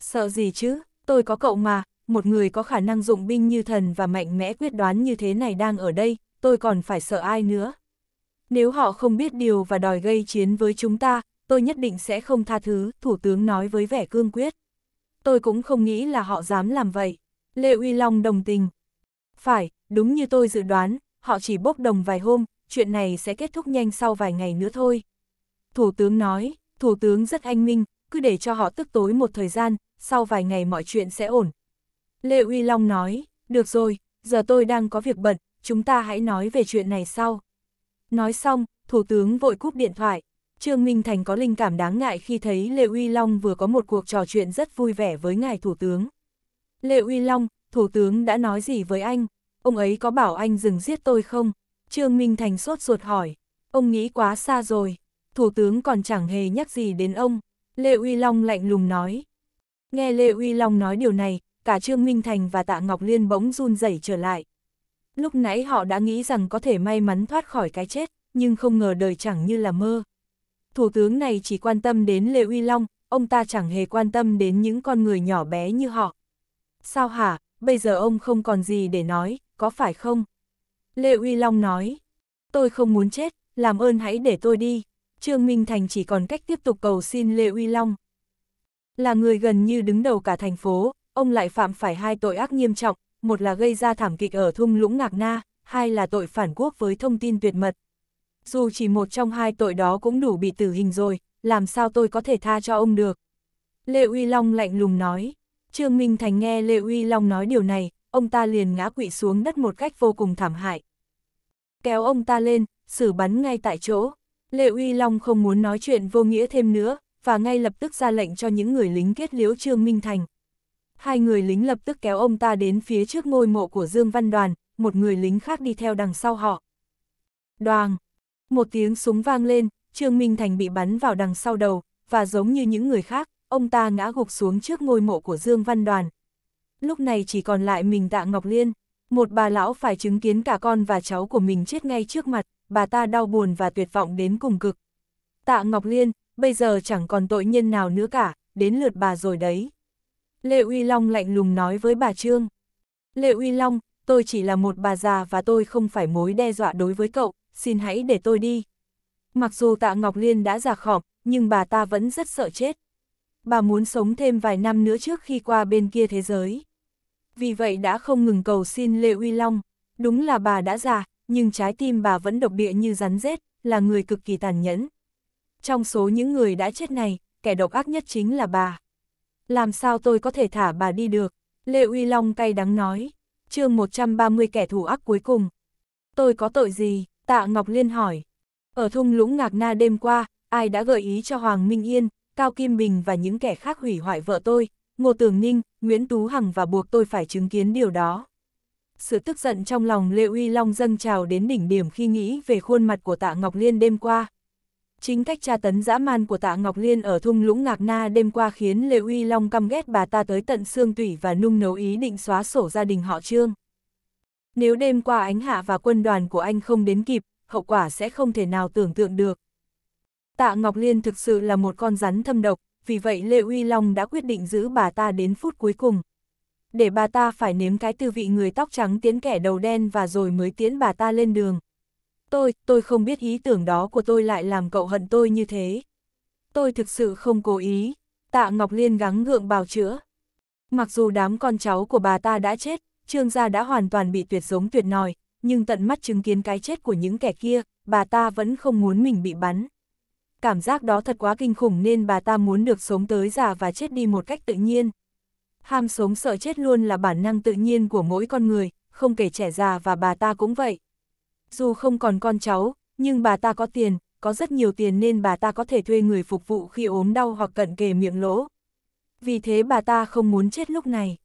S1: sợ gì chứ, tôi có cậu mà, một người có khả năng dụng binh như thần và mạnh mẽ quyết đoán như thế này đang ở đây, tôi còn phải sợ ai nữa. Nếu họ không biết điều và đòi gây chiến với chúng ta, tôi nhất định sẽ không tha thứ, Thủ tướng nói với vẻ cương quyết tôi cũng không nghĩ là họ dám làm vậy. Lê Uy Long đồng tình. Phải, đúng như tôi dự đoán, họ chỉ bốc đồng vài hôm, chuyện này sẽ kết thúc nhanh sau vài ngày nữa thôi. Thủ tướng nói, Thủ tướng rất anh minh, cứ để cho họ tức tối một thời gian, sau vài ngày mọi chuyện sẽ ổn. Lê Uy Long nói, được rồi, giờ tôi đang có việc bận, chúng ta hãy nói về chuyện này sau. Nói xong, Thủ tướng vội cúp điện thoại. Trương Minh Thành có linh cảm đáng ngại khi thấy Lệ Uy Long vừa có một cuộc trò chuyện rất vui vẻ với ngài Thủ tướng. Lệ Uy Long, Thủ tướng đã nói gì với anh? Ông ấy có bảo anh dừng giết tôi không? Trương Minh Thành sốt ruột hỏi. Ông nghĩ quá xa rồi. Thủ tướng còn chẳng hề nhắc gì đến ông. Lệ Uy Long lạnh lùng nói. Nghe Lệ Uy Long nói điều này, cả Trương Minh Thành và Tạ Ngọc Liên bỗng run rẩy trở lại. Lúc nãy họ đã nghĩ rằng có thể may mắn thoát khỏi cái chết, nhưng không ngờ đời chẳng như là mơ thủ tướng này chỉ quan tâm đến Lê Uy Long, ông ta chẳng hề quan tâm đến những con người nhỏ bé như họ. Sao hả, bây giờ ông không còn gì để nói, có phải không? Lê Uy Long nói, tôi không muốn chết, làm ơn hãy để tôi đi. Trương Minh Thành chỉ còn cách tiếp tục cầu xin Lê Uy Long. Là người gần như đứng đầu cả thành phố, ông lại phạm phải hai tội ác nghiêm trọng, một là gây ra thảm kịch ở thung lũng Ngạc Na, hai là tội phản quốc với thông tin tuyệt mật dù chỉ một trong hai tội đó cũng đủ bị tử hình rồi, làm sao tôi có thể tha cho ông được. Lê Uy Long lạnh lùng nói, Trương Minh Thành nghe Lê Uy Long nói điều này, ông ta liền ngã quỵ xuống đất một cách vô cùng thảm hại. Kéo ông ta lên, xử bắn ngay tại chỗ. Lê Uy Long không muốn nói chuyện vô nghĩa thêm nữa, và ngay lập tức ra lệnh cho những người lính kết liễu Trương Minh Thành. Hai người lính lập tức kéo ông ta đến phía trước ngôi mộ của Dương Văn Đoàn, một người lính khác đi theo đằng sau họ. Đoàn, một tiếng súng vang lên, Trương Minh Thành bị bắn vào đằng sau đầu, và giống như những người khác, ông ta ngã gục xuống trước ngôi mộ của Dương Văn Đoàn. Lúc này chỉ còn lại mình Tạ Ngọc Liên, một bà lão phải chứng kiến cả con và cháu của mình chết ngay trước mặt, bà ta đau buồn và tuyệt vọng đến cùng cực. Tạ Ngọc Liên, bây giờ chẳng còn tội nhân nào nữa cả, đến lượt bà rồi đấy. Lệ Uy Long lạnh lùng nói với bà Trương. Lệ Uy Long, tôi chỉ là một bà già và tôi không phải mối đe dọa đối với cậu, xin hãy để tôi đi. Mặc dù tạ Ngọc Liên đã già khỏng, nhưng bà ta vẫn rất sợ chết. Bà muốn sống thêm vài năm nữa trước khi qua bên kia thế giới. Vì vậy đã không ngừng cầu xin Lê Uy Long. Đúng là bà đã già, nhưng trái tim bà vẫn độc địa như rắn rết, là người cực kỳ tàn nhẫn. Trong số những người đã chết này, kẻ độc ác nhất chính là bà. Làm sao tôi có thể thả bà đi được? Lê Uy Long cay đắng nói. chương 130 kẻ thù ác cuối cùng. Tôi có tội gì? Tạ Ngọc Liên hỏi. Ở thung lũng ngạc na đêm qua, ai đã gợi ý cho Hoàng Minh Yên, Cao Kim Bình và những kẻ khác hủy hoại vợ tôi, Ngô Tường Ninh, Nguyễn Tú Hằng và buộc tôi phải chứng kiến điều đó. Sự tức giận trong lòng Lê Uy Long dâng trào đến đỉnh điểm khi nghĩ về khuôn mặt của Tạ Ngọc Liên đêm qua. Chính cách tra tấn dã man của Tạ Ngọc Liên ở thung lũng Ngạc Na đêm qua khiến Lê Uy Long căm ghét bà ta tới tận xương tủy và nung nấu ý định xóa sổ gia đình họ Trương. Nếu đêm qua ánh hạ và quân đoàn của anh không đến kịp, hậu quả sẽ không thể nào tưởng tượng được. Tạ Ngọc Liên thực sự là một con rắn thâm độc, vì vậy Lê Uy Long đã quyết định giữ bà ta đến phút cuối cùng. Để bà ta phải nếm cái tư vị người tóc trắng tiến kẻ đầu đen và rồi mới tiến bà ta lên đường. Tôi, tôi không biết ý tưởng đó của tôi lại làm cậu hận tôi như thế. Tôi thực sự không cố ý. Tạ Ngọc Liên gắng gượng bào chữa. Mặc dù đám con cháu của bà ta đã chết, Trương gia đã hoàn toàn bị tuyệt giống tuyệt nòi, nhưng tận mắt chứng kiến cái chết của những kẻ kia, bà ta vẫn không muốn mình bị bắn. Cảm giác đó thật quá kinh khủng nên bà ta muốn được sống tới già và chết đi một cách tự nhiên. Ham sống sợ chết luôn là bản năng tự nhiên của mỗi con người, không kể trẻ già và bà ta cũng vậy. Dù không còn con cháu, nhưng bà ta có tiền, có rất nhiều tiền nên bà ta có thể thuê người phục vụ khi ốm đau hoặc cận kề miệng lỗ. Vì thế bà ta không muốn chết lúc này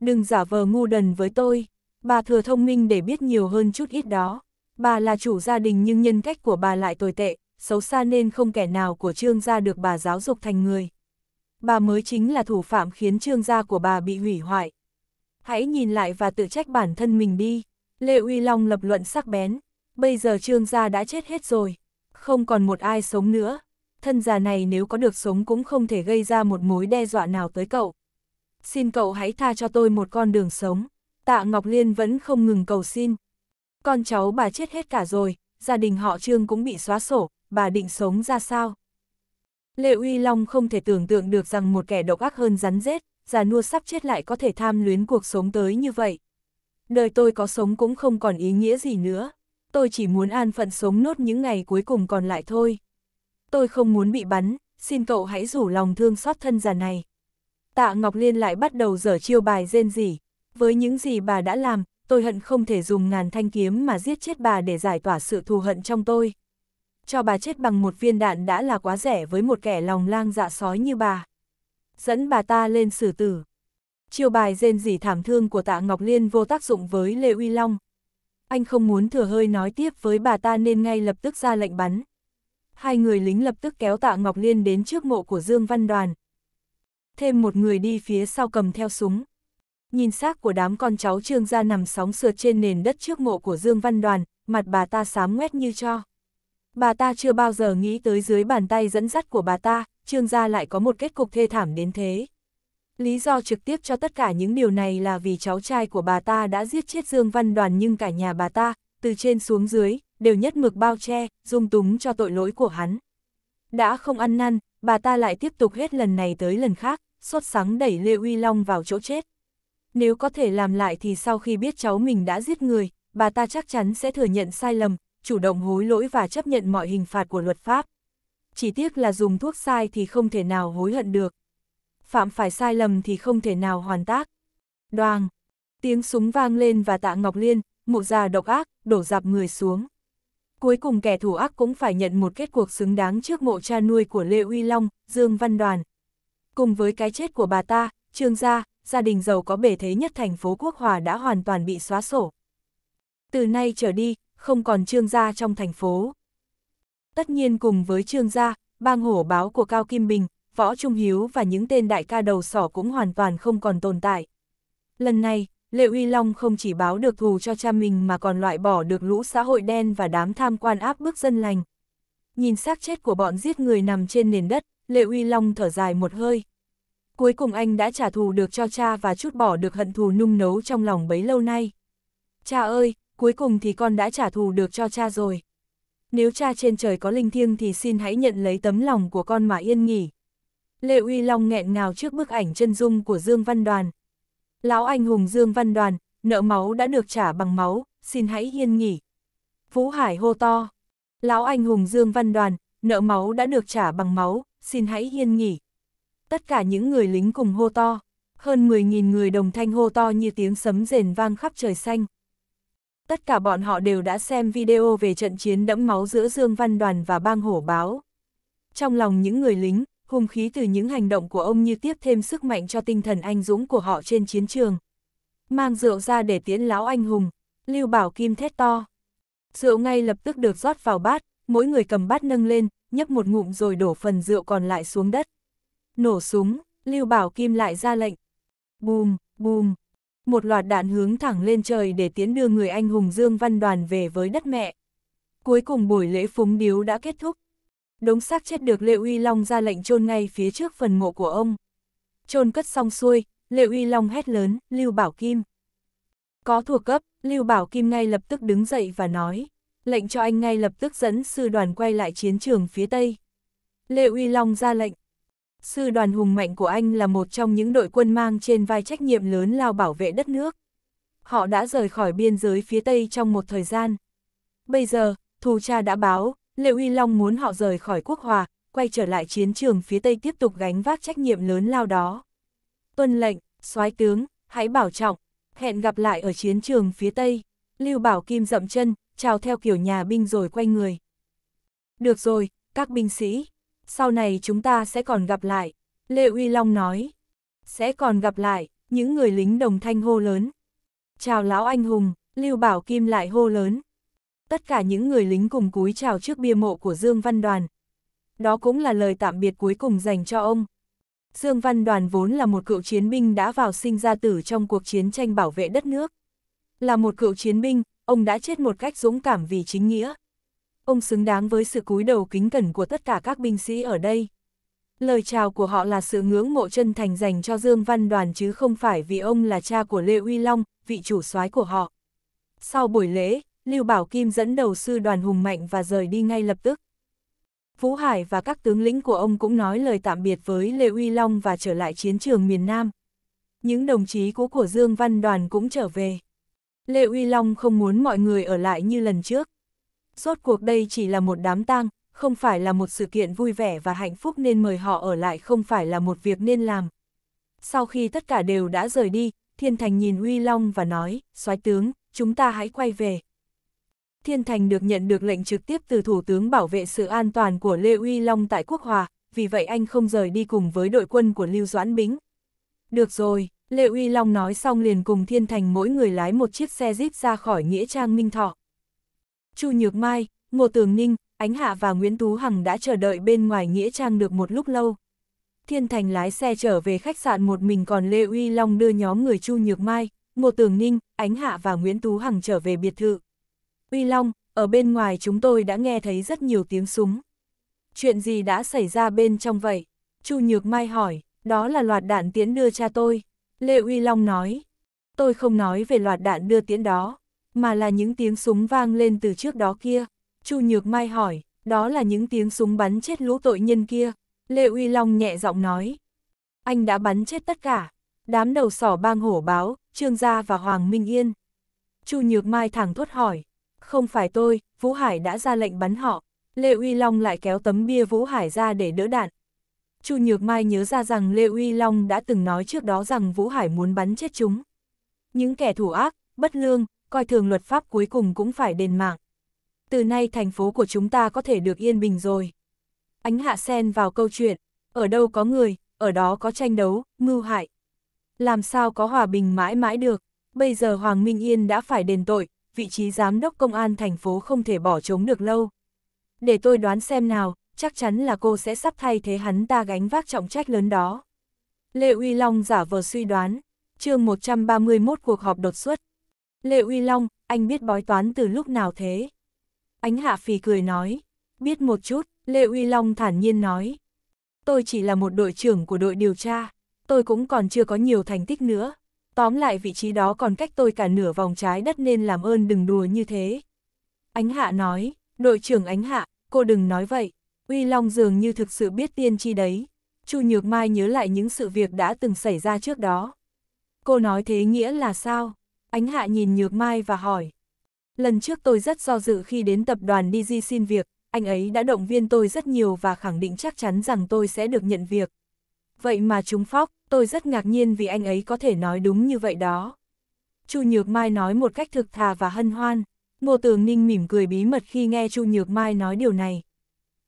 S1: đừng giả vờ ngu đần với tôi, bà thừa thông minh để biết nhiều hơn chút ít đó. Bà là chủ gia đình nhưng nhân cách của bà lại tồi tệ, xấu xa nên không kẻ nào của trương gia được bà giáo dục thành người. Bà mới chính là thủ phạm khiến trương gia của bà bị hủy hoại. Hãy nhìn lại và tự trách bản thân mình đi. Lê Uy Long lập luận sắc bén. Bây giờ trương gia đã chết hết rồi. Không còn một ai sống nữa. Thân già này nếu có được sống cũng không thể gây ra một mối đe dọa nào tới cậu xin cậu hãy tha cho tôi một con đường sống. Tạ Ngọc Liên vẫn không ngừng cầu xin. Con cháu bà chết hết cả rồi, gia đình họ Trương cũng bị xóa sổ, bà định sống ra sao? Lệ Uy Long không thể tưởng tượng được rằng một kẻ độc ác hơn rắn rết, già nua sắp chết lại có thể tham luyến cuộc sống tới như vậy. Đời tôi có sống cũng không còn ý nghĩa gì nữa, tôi chỉ muốn an phận sống nốt những ngày cuối cùng còn lại thôi. Tôi không muốn bị bắn, xin cậu hãy rủ lòng thương xót thân già này. Tạ Ngọc Liên lại bắt đầu dở chiêu bài rên rỉ. Với những gì bà đã làm, tôi hận không thể dùng ngàn thanh kiếm mà giết chết bà để giải tỏa sự thù hận trong tôi. Cho bà chết bằng một viên đạn đã là quá rẻ với một kẻ lòng lang dạ sói như bà. Dẫn bà ta lên xử tử. Chiêu bài rên rỉ thảm thương của Tạ Ngọc Liên vô tác dụng với Lê Uy Long. Anh không muốn thừa hơi nói tiếp với bà ta nên ngay lập tức ra lệnh bắn. Hai người lính lập tức kéo Tạ Ngọc Liên đến trước mộ của Dương Văn Đoàn, thêm một người đi phía sau cầm theo súng. Nhìn xác của đám con cháu trương gia nằm sóng sượt trên nền đất trước mộ của Dương Văn Đoàn, mặt bà ta sám ngoét như cho. Bà ta chưa bao giờ nghĩ tới dưới bàn tay dẫn dắt của bà ta, trương gia lại có một kết cục thê thảm đến thế. Lý do trực tiếp cho tất cả những điều này là vì cháu trai của bà ta đã giết chết Dương Văn Đoàn nhưng cả nhà bà ta, từ trên xuống dưới, đều nhất mực bao che, dung túng cho tội lỗi của hắn. Đã không ăn năn, bà ta lại tiếp tục hết lần này tới lần khác, sốt sáng đẩy Lê Uy Long vào chỗ chết. Nếu có thể làm lại thì sau khi biết cháu mình đã giết người, bà ta chắc chắn sẽ thừa nhận sai lầm, chủ động hối lỗi và chấp nhận mọi hình phạt của luật pháp. Chỉ tiếc là dùng thuốc sai thì không thể nào hối hận được. Phạm phải sai lầm thì không thể nào hoàn tác. đoàn Tiếng súng vang lên và tạ Ngọc Liên, mụ già độc ác, đổ dạp người xuống. Cuối cùng kẻ thù ác cũng phải nhận một kết cuộc xứng đáng trước mộ cha nuôi của Lê Uy Long, Dương Văn Đoàn, Cùng với cái chết của bà ta, Trương gia, gia đình giàu có bể thế nhất thành phố Quốc Hòa đã hoàn toàn bị xóa sổ. Từ nay trở đi, không còn Trương gia trong thành phố. Tất nhiên cùng với Trương gia, bang hổ báo của Cao Kim Bình, Võ Trung Hiếu và những tên đại ca đầu sỏ cũng hoàn toàn không còn tồn tại. Lần này, Lệ Uy Long không chỉ báo được thù cho cha mình mà còn loại bỏ được lũ xã hội đen và đám tham quan áp bức dân lành. Nhìn xác chết của bọn giết người nằm trên nền đất, Lệ Uy Long thở dài một hơi cuối cùng anh đã trả thù được cho cha và chút bỏ được hận thù nung nấu trong lòng bấy lâu nay. Cha ơi, cuối cùng thì con đã trả thù được cho cha rồi. Nếu cha trên trời có linh thiêng thì xin hãy nhận lấy tấm lòng của con mà yên nghỉ. Lệ Uy Long nghẹn ngào trước bức ảnh chân dung của Dương Văn Đoàn. Lão anh hùng Dương Văn Đoàn, nợ máu đã được trả bằng máu, xin hãy yên nghỉ. Vũ Hải hô to. Lão anh hùng Dương Văn Đoàn, nợ máu đã được trả bằng máu, xin hãy yên nghỉ tất cả những người lính cùng hô to, hơn 10.000 người đồng thanh hô to như tiếng sấm rền vang khắp trời xanh. Tất cả bọn họ đều đã xem video về trận chiến đẫm máu giữa Dương Văn Đoàn và bang hổ báo. Trong lòng những người lính, hung khí từ những hành động của ông như tiếp thêm sức mạnh cho tinh thần anh dũng của họ trên chiến trường. Mang rượu ra để tiễn lão anh hùng, Lưu Bảo Kim thét to. Rượu ngay lập tức được rót vào bát, mỗi người cầm bát nâng lên, nhấp một ngụm rồi đổ phần rượu còn lại xuống đất. Nổ súng, Lưu Bảo Kim lại ra lệnh. Bùm, bùm. Một loạt đạn hướng thẳng lên trời để tiến đưa người anh hùng Dương Văn Đoàn về với đất mẹ. Cuối cùng buổi lễ phúng điếu đã kết thúc. Đống xác chết được Lệ Uy Long ra lệnh chôn ngay phía trước phần mộ của ông. Chôn cất xong xuôi, Lệ Uy Long hét lớn, Lưu Bảo Kim. Có thuộc cấp, Lưu Bảo Kim ngay lập tức đứng dậy và nói, lệnh cho anh ngay lập tức dẫn sư đoàn quay lại chiến trường phía Tây. Lệ Uy Long ra lệnh, Sư đoàn hùng mạnh của anh là một trong những đội quân mang trên vai trách nhiệm lớn lao bảo vệ đất nước. Họ đã rời khỏi biên giới phía Tây trong một thời gian. Bây giờ, thù cha đã báo, Liệu Uy Long muốn họ rời khỏi quốc hòa, quay trở lại chiến trường phía Tây tiếp tục gánh vác trách nhiệm lớn lao đó. Tuân lệnh, soái tướng, hãy bảo trọng, hẹn gặp lại ở chiến trường phía Tây. Lưu Bảo Kim dậm chân, chào theo kiểu nhà binh rồi quay người. Được rồi, các binh sĩ sau này chúng ta sẽ còn gặp lại, Lê Uy Long nói. Sẽ còn gặp lại, những người lính đồng thanh hô lớn. Chào lão anh hùng, Lưu Bảo Kim lại hô lớn. Tất cả những người lính cùng cúi chào trước bia mộ của Dương Văn Đoàn. Đó cũng là lời tạm biệt cuối cùng dành cho ông. Dương Văn Đoàn vốn là một cựu chiến binh đã vào sinh ra tử trong cuộc chiến tranh bảo vệ đất nước. Là một cựu chiến binh, ông đã chết một cách dũng cảm vì chính nghĩa, ông xứng đáng với sự cúi đầu kính cẩn của tất cả các binh sĩ ở đây. Lời chào của họ là sự ngưỡng mộ chân thành dành cho Dương Văn Đoàn chứ không phải vì ông là cha của Lê Uy Long, vị chủ soái của họ. Sau buổi lễ, Lưu Bảo Kim dẫn đầu sư đoàn hùng mạnh và rời đi ngay lập tức. Vũ Hải và các tướng lĩnh của ông cũng nói lời tạm biệt với Lê Uy Long và trở lại chiến trường miền Nam. Những đồng chí cũ của Dương Văn Đoàn cũng trở về. Lê Uy Long không muốn mọi người ở lại như lần trước. Rốt cuộc đây chỉ là một đám tang, không phải là một sự kiện vui vẻ và hạnh phúc nên mời họ ở lại không phải là một việc nên làm. Sau khi tất cả đều đã rời đi, Thiên Thành nhìn Uy Long và nói, soái tướng, chúng ta hãy quay về. Thiên Thành được nhận được lệnh trực tiếp từ Thủ tướng bảo vệ sự an toàn của Lê Uy Long tại Quốc Hòa, vì vậy anh không rời đi cùng với đội quân của Lưu Doãn Bính. Được rồi, Lê Uy Long nói xong liền cùng Thiên Thành mỗi người lái một chiếc xe jeep ra khỏi Nghĩa Trang Minh Thọ. Chu Nhược Mai, Ngô Tường Ninh, Ánh Hạ và Nguyễn Tú Hằng đã chờ đợi bên ngoài Nghĩa Trang được một lúc lâu. Thiên Thành lái xe trở về khách sạn một mình còn Lê Uy Long đưa nhóm người Chu Nhược Mai, Ngô Tường Ninh, Ánh Hạ và Nguyễn Tú Hằng trở về biệt thự. Uy Long, ở bên ngoài chúng tôi đã nghe thấy rất nhiều tiếng súng. Chuyện gì đã xảy ra bên trong vậy? Chu Nhược Mai hỏi, đó là loạt đạn tiễn đưa cha tôi. Lê Uy Long nói, tôi không nói về loạt đạn đưa tiễn đó mà là những tiếng súng vang lên từ trước đó kia. Chu Nhược Mai hỏi, đó là những tiếng súng bắn chết lũ tội nhân kia. Lê Uy Long nhẹ giọng nói, anh đã bắn chết tất cả. Đám đầu sỏ bang hổ báo, Trương Gia và Hoàng Minh Yên. Chu Nhược Mai thẳng thốt hỏi, không phải tôi, Vũ Hải đã ra lệnh bắn họ. Lê Uy Long lại kéo tấm bia Vũ Hải ra để đỡ đạn. Chu Nhược Mai nhớ ra rằng Lê Uy Long đã từng nói trước đó rằng Vũ Hải muốn bắn chết chúng. Những kẻ thủ ác, bất lương, coi thường luật pháp cuối cùng cũng phải đền mạng. Từ nay thành phố của chúng ta có thể được yên bình rồi. Ánh hạ sen vào câu chuyện, ở đâu có người, ở đó có tranh đấu, mưu hại. Làm sao có hòa bình mãi mãi được, bây giờ Hoàng Minh Yên đã phải đền tội, vị trí giám đốc công an thành phố không thể bỏ trống được lâu. Để tôi đoán xem nào, chắc chắn là cô sẽ sắp thay thế hắn ta gánh vác trọng trách lớn đó. Lê Uy Long giả vờ suy đoán, chương 131 cuộc họp đột xuất. Lệ Uy Long, anh biết bói toán từ lúc nào thế? Ánh Hạ Phì cười nói, biết một chút, Lệ Uy Long thản nhiên nói. Tôi chỉ là một đội trưởng của đội điều tra, tôi cũng còn chưa có nhiều thành tích nữa. Tóm lại vị trí đó còn cách tôi cả nửa vòng trái đất nên làm ơn đừng đùa như thế. Ánh Hạ nói, đội trưởng Ánh Hạ, cô đừng nói vậy. Uy Long dường như thực sự biết tiên tri đấy. Chu Nhược Mai nhớ lại những sự việc đã từng xảy ra trước đó. Cô nói thế nghĩa là sao? Ánh hạ nhìn Nhược Mai và hỏi. Lần trước tôi rất do dự khi đến tập đoàn DG xin việc, anh ấy đã động viên tôi rất nhiều và khẳng định chắc chắn rằng tôi sẽ được nhận việc. Vậy mà chúng phóc, tôi rất ngạc nhiên vì anh ấy có thể nói đúng như vậy đó. Chu Nhược Mai nói một cách thực thà và hân hoan. Ngô Tường Ninh mỉm cười bí mật khi nghe Chu Nhược Mai nói điều này.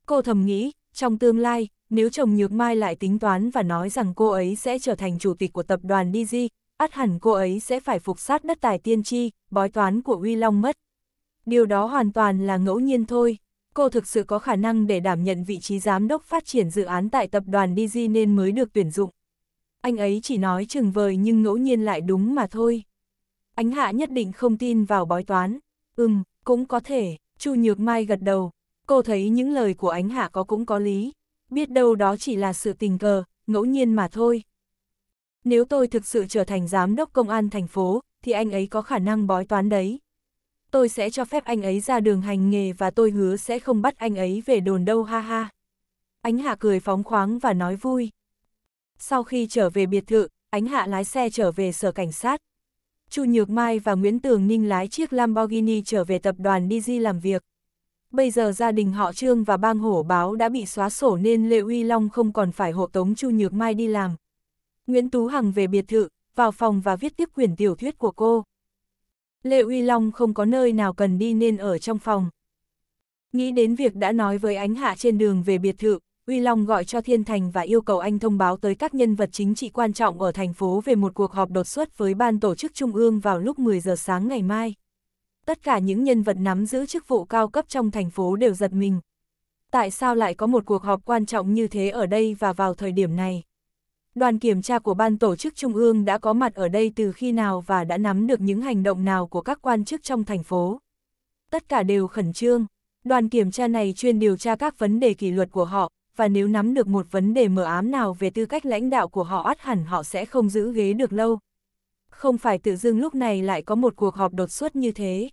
S1: Cô thầm nghĩ, trong tương lai, nếu chồng Nhược Mai lại tính toán và nói rằng cô ấy sẽ trở thành chủ tịch của tập đoàn DG, át hẳn cô ấy sẽ phải phục sát đất tài tiên tri, bói toán của Uy Long mất. Điều đó hoàn toàn là ngẫu nhiên thôi. Cô thực sự có khả năng để đảm nhận vị trí giám đốc phát triển dự án tại tập đoàn Digi nên mới được tuyển dụng. Anh ấy chỉ nói chừng vời nhưng ngẫu nhiên lại đúng mà thôi. Ánh hạ nhất định không tin vào bói toán. Ừm, cũng có thể, Chu Nhược Mai gật đầu. Cô thấy những lời của ánh hạ có cũng có lý. Biết đâu đó chỉ là sự tình cờ, ngẫu nhiên mà thôi nếu tôi thực sự trở thành giám đốc công an thành phố, thì anh ấy có khả năng bói toán đấy. Tôi sẽ cho phép anh ấy ra đường hành nghề và tôi hứa sẽ không bắt anh ấy về đồn đâu ha ha. Ánh Hạ cười phóng khoáng và nói vui. Sau khi trở về biệt thự, Ánh Hạ lái xe trở về sở cảnh sát. Chu Nhược Mai và Nguyễn Tường Ninh lái chiếc Lamborghini trở về tập đoàn DG làm việc. Bây giờ gia đình họ Trương và bang hổ báo đã bị xóa sổ nên Lê Uy Long không còn phải hộ tống Chu Nhược Mai đi làm. Nguyễn Tú Hằng về biệt thự, vào phòng và viết tiếp quyển tiểu thuyết của cô. Lệ Uy Long không có nơi nào cần đi nên ở trong phòng. Nghĩ đến việc đã nói với ánh hạ trên đường về biệt thự, Uy Long gọi cho Thiên Thành và yêu cầu anh thông báo tới các nhân vật chính trị quan trọng ở thành phố về một cuộc họp đột xuất với ban tổ chức trung ương vào lúc 10 giờ sáng ngày mai. Tất cả những nhân vật nắm giữ chức vụ cao cấp trong thành phố đều giật mình. Tại sao lại có một cuộc họp quan trọng như thế ở đây và vào thời điểm này? đoàn kiểm tra của Ban Tổ chức Trung ương đã có mặt ở đây từ khi nào và đã nắm được những hành động nào của các quan chức trong thành phố. Tất cả đều khẩn trương, đoàn kiểm tra này chuyên điều tra các vấn đề kỷ luật của họ, và nếu nắm được một vấn đề mờ ám nào về tư cách lãnh đạo của họ át hẳn họ sẽ không giữ ghế được lâu. Không phải tự dưng lúc này lại có một cuộc họp đột xuất như thế.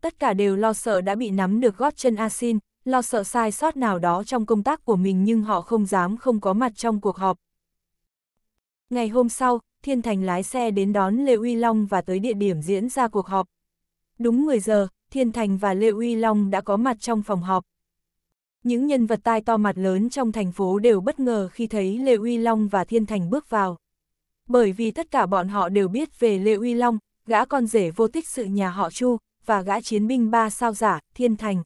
S1: Tất cả đều lo sợ đã bị nắm được gót chân asin, lo sợ sai sót nào đó trong công tác của mình nhưng họ không dám không có mặt trong cuộc họp, Ngày hôm sau, Thiên Thành lái xe đến đón Lê Uy Long và tới địa điểm diễn ra cuộc họp. Đúng 10 giờ, Thiên Thành và Lê Uy Long đã có mặt trong phòng họp. Những nhân vật tai to mặt lớn trong thành phố đều bất ngờ khi thấy Lê Uy Long và Thiên Thành bước vào. Bởi vì tất cả bọn họ đều biết về Lê Uy Long, gã con rể vô tích sự nhà họ Chu, và gã chiến binh ba sao giả, Thiên Thành.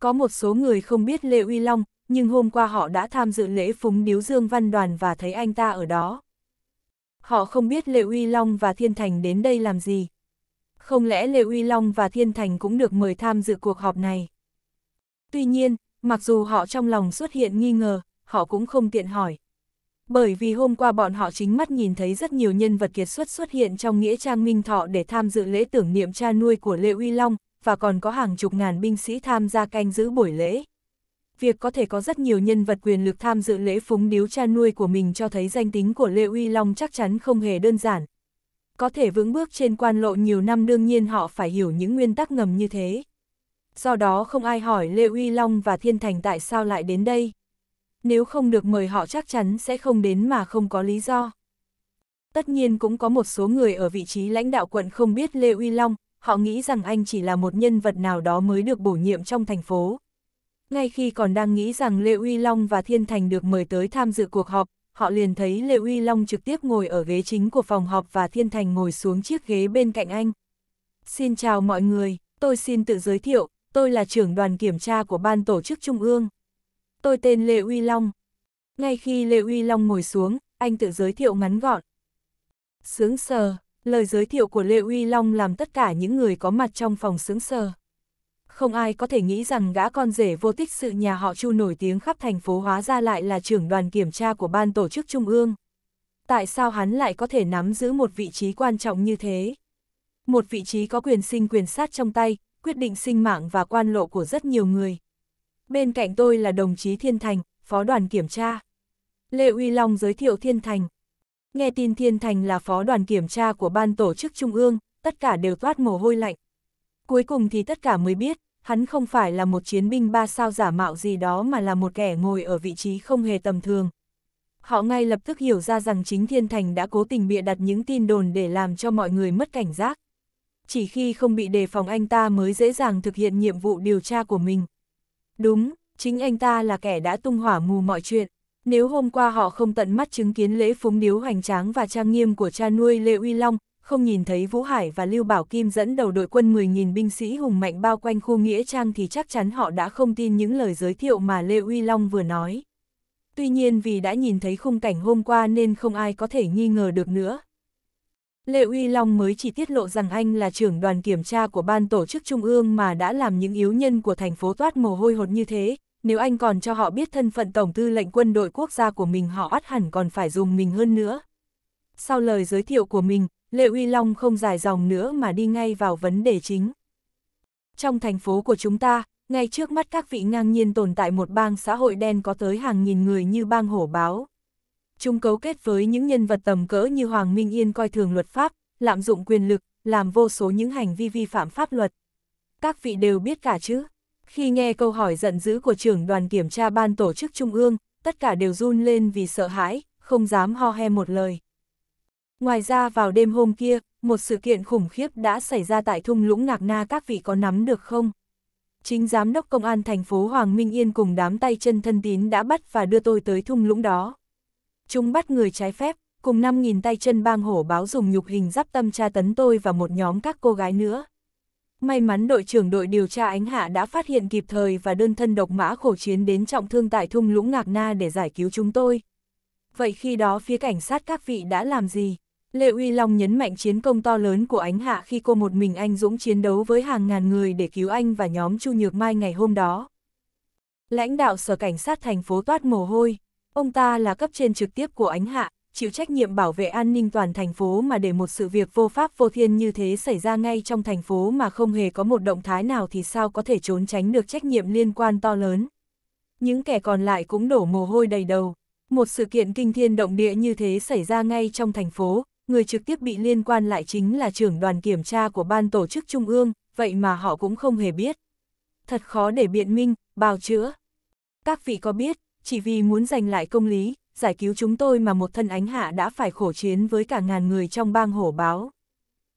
S1: Có một số người không biết Lê Uy Long, nhưng hôm qua họ đã tham dự lễ phúng điếu Dương Văn Đoàn và thấy anh ta ở đó họ không biết Lệ Uy Long và Thiên Thành đến đây làm gì. Không lẽ Lệ Uy Long và Thiên Thành cũng được mời tham dự cuộc họp này? Tuy nhiên, mặc dù họ trong lòng xuất hiện nghi ngờ, họ cũng không tiện hỏi. Bởi vì hôm qua bọn họ chính mắt nhìn thấy rất nhiều nhân vật kiệt xuất xuất hiện trong Nghĩa Trang Minh Thọ để tham dự lễ tưởng niệm cha nuôi của Lệ Uy Long, và còn có hàng chục ngàn binh sĩ tham gia canh giữ buổi lễ việc có thể có rất nhiều nhân vật quyền lực tham dự lễ phúng điếu cha nuôi của mình cho thấy danh tính của Lê Uy Long chắc chắn không hề đơn giản. Có thể vững bước trên quan lộ nhiều năm đương nhiên họ phải hiểu những nguyên tắc ngầm như thế. Do đó không ai hỏi Lê Uy Long và Thiên Thành tại sao lại đến đây. Nếu không được mời họ chắc chắn sẽ không đến mà không có lý do. Tất nhiên cũng có một số người ở vị trí lãnh đạo quận không biết Lê Uy Long, họ nghĩ rằng anh chỉ là một nhân vật nào đó mới được bổ nhiệm trong thành phố, ngay khi còn đang nghĩ rằng Lê Uy Long và Thiên Thành được mời tới tham dự cuộc họp, họ liền thấy Lê Uy Long trực tiếp ngồi ở ghế chính của phòng họp và Thiên Thành ngồi xuống chiếc ghế bên cạnh anh. Xin chào mọi người, tôi xin tự giới thiệu, tôi là trưởng đoàn kiểm tra của Ban Tổ chức Trung ương. Tôi tên Lê Uy Long. Ngay khi Lê Uy Long ngồi xuống, anh tự giới thiệu ngắn gọn. Sướng sờ, lời giới thiệu của Lê Uy Long làm tất cả những người có mặt trong phòng sướng sờ không ai có thể nghĩ rằng gã con rể vô tích sự nhà họ Chu nổi tiếng khắp thành phố hóa ra lại là trưởng đoàn kiểm tra của ban tổ chức trung ương. Tại sao hắn lại có thể nắm giữ một vị trí quan trọng như thế? Một vị trí có quyền sinh quyền sát trong tay, quyết định sinh mạng và quan lộ của rất nhiều người. Bên cạnh tôi là đồng chí Thiên Thành, phó đoàn kiểm tra. Lê Uy Long giới thiệu Thiên Thành. Nghe tin Thiên Thành là phó đoàn kiểm tra của ban tổ chức trung ương, tất cả đều toát mồ hôi lạnh. Cuối cùng thì tất cả mới biết, hắn không phải là một chiến binh ba sao giả mạo gì đó mà là một kẻ ngồi ở vị trí không hề tầm thường. Họ ngay lập tức hiểu ra rằng chính Thiên Thành đã cố tình bịa đặt những tin đồn để làm cho mọi người mất cảnh giác. Chỉ khi không bị đề phòng anh ta mới dễ dàng thực hiện nhiệm vụ điều tra của mình. Đúng, chính anh ta là kẻ đã tung hỏa mù mọi chuyện. Nếu hôm qua họ không tận mắt chứng kiến lễ phúng điếu hoành tráng và trang nghiêm của cha nuôi Lê Uy Long, không nhìn thấy Vũ Hải và Lưu Bảo Kim dẫn đầu đội quân 10.000 binh sĩ hùng mạnh bao quanh khu Nghĩa Trang thì chắc chắn họ đã không tin những lời giới thiệu mà Lê Uy Long vừa nói. Tuy nhiên vì đã nhìn thấy khung cảnh hôm qua nên không ai có thể nghi ngờ được nữa. Lê Uy Long mới chỉ tiết lộ rằng anh là trưởng đoàn kiểm tra của ban tổ chức trung ương mà đã làm những yếu nhân của thành phố toát mồ hôi hột như thế, nếu anh còn cho họ biết thân phận tổng tư lệnh quân đội quốc gia của mình họ ắt hẳn còn phải dùng mình hơn nữa. Sau lời giới thiệu của mình, Lê Uy Long không dài dòng nữa mà đi ngay vào vấn đề chính. Trong thành phố của chúng ta, ngay trước mắt các vị ngang nhiên tồn tại một bang xã hội đen có tới hàng nghìn người như bang hổ báo. Chúng cấu kết với những nhân vật tầm cỡ như Hoàng Minh Yên coi thường luật pháp, lạm dụng quyền lực, làm vô số những hành vi vi phạm pháp luật. Các vị đều biết cả chứ? Khi nghe câu hỏi giận dữ của trưởng đoàn kiểm tra ban tổ chức trung ương, tất cả đều run lên vì sợ hãi, không dám ho he một lời. Ngoài ra vào đêm hôm kia, một sự kiện khủng khiếp đã xảy ra tại thung lũng Ngạc Na các vị có nắm được không? Chính giám đốc công an thành phố Hoàng Minh Yên cùng đám tay chân thân tín đã bắt và đưa tôi tới thung lũng đó. Chúng bắt người trái phép, cùng 5.000 tay chân bang hổ báo dùng nhục hình giáp tâm tra tấn tôi và một nhóm các cô gái nữa. May mắn đội trưởng đội điều tra Ánh Hạ đã phát hiện kịp thời và đơn thân độc mã khổ chiến đến trọng thương tại thung lũng Ngạc Na để giải cứu chúng tôi. Vậy khi đó phía cảnh sát các vị đã làm gì? Lê Uy Long nhấn mạnh chiến công to lớn của Ánh Hạ khi cô một mình anh dũng chiến đấu với hàng ngàn người để cứu anh và nhóm Chu Nhược Mai ngày hôm đó. Lãnh đạo Sở Cảnh sát thành phố toát mồ hôi, ông ta là cấp trên trực tiếp của Ánh Hạ, chịu trách nhiệm bảo vệ an ninh toàn thành phố mà để một sự việc vô pháp vô thiên như thế xảy ra ngay trong thành phố mà không hề có một động thái nào thì sao có thể trốn tránh được trách nhiệm liên quan to lớn. Những kẻ còn lại cũng đổ mồ hôi đầy đầu. Một sự kiện kinh thiên động địa như thế xảy ra ngay trong thành phố, người trực tiếp bị liên quan lại chính là trưởng đoàn kiểm tra của ban tổ chức trung ương, vậy mà họ cũng không hề biết. Thật khó để biện minh, bào chữa. Các vị có biết, chỉ vì muốn giành lại công lý, giải cứu chúng tôi mà một thân ánh hạ đã phải khổ chiến với cả ngàn người trong bang hổ báo.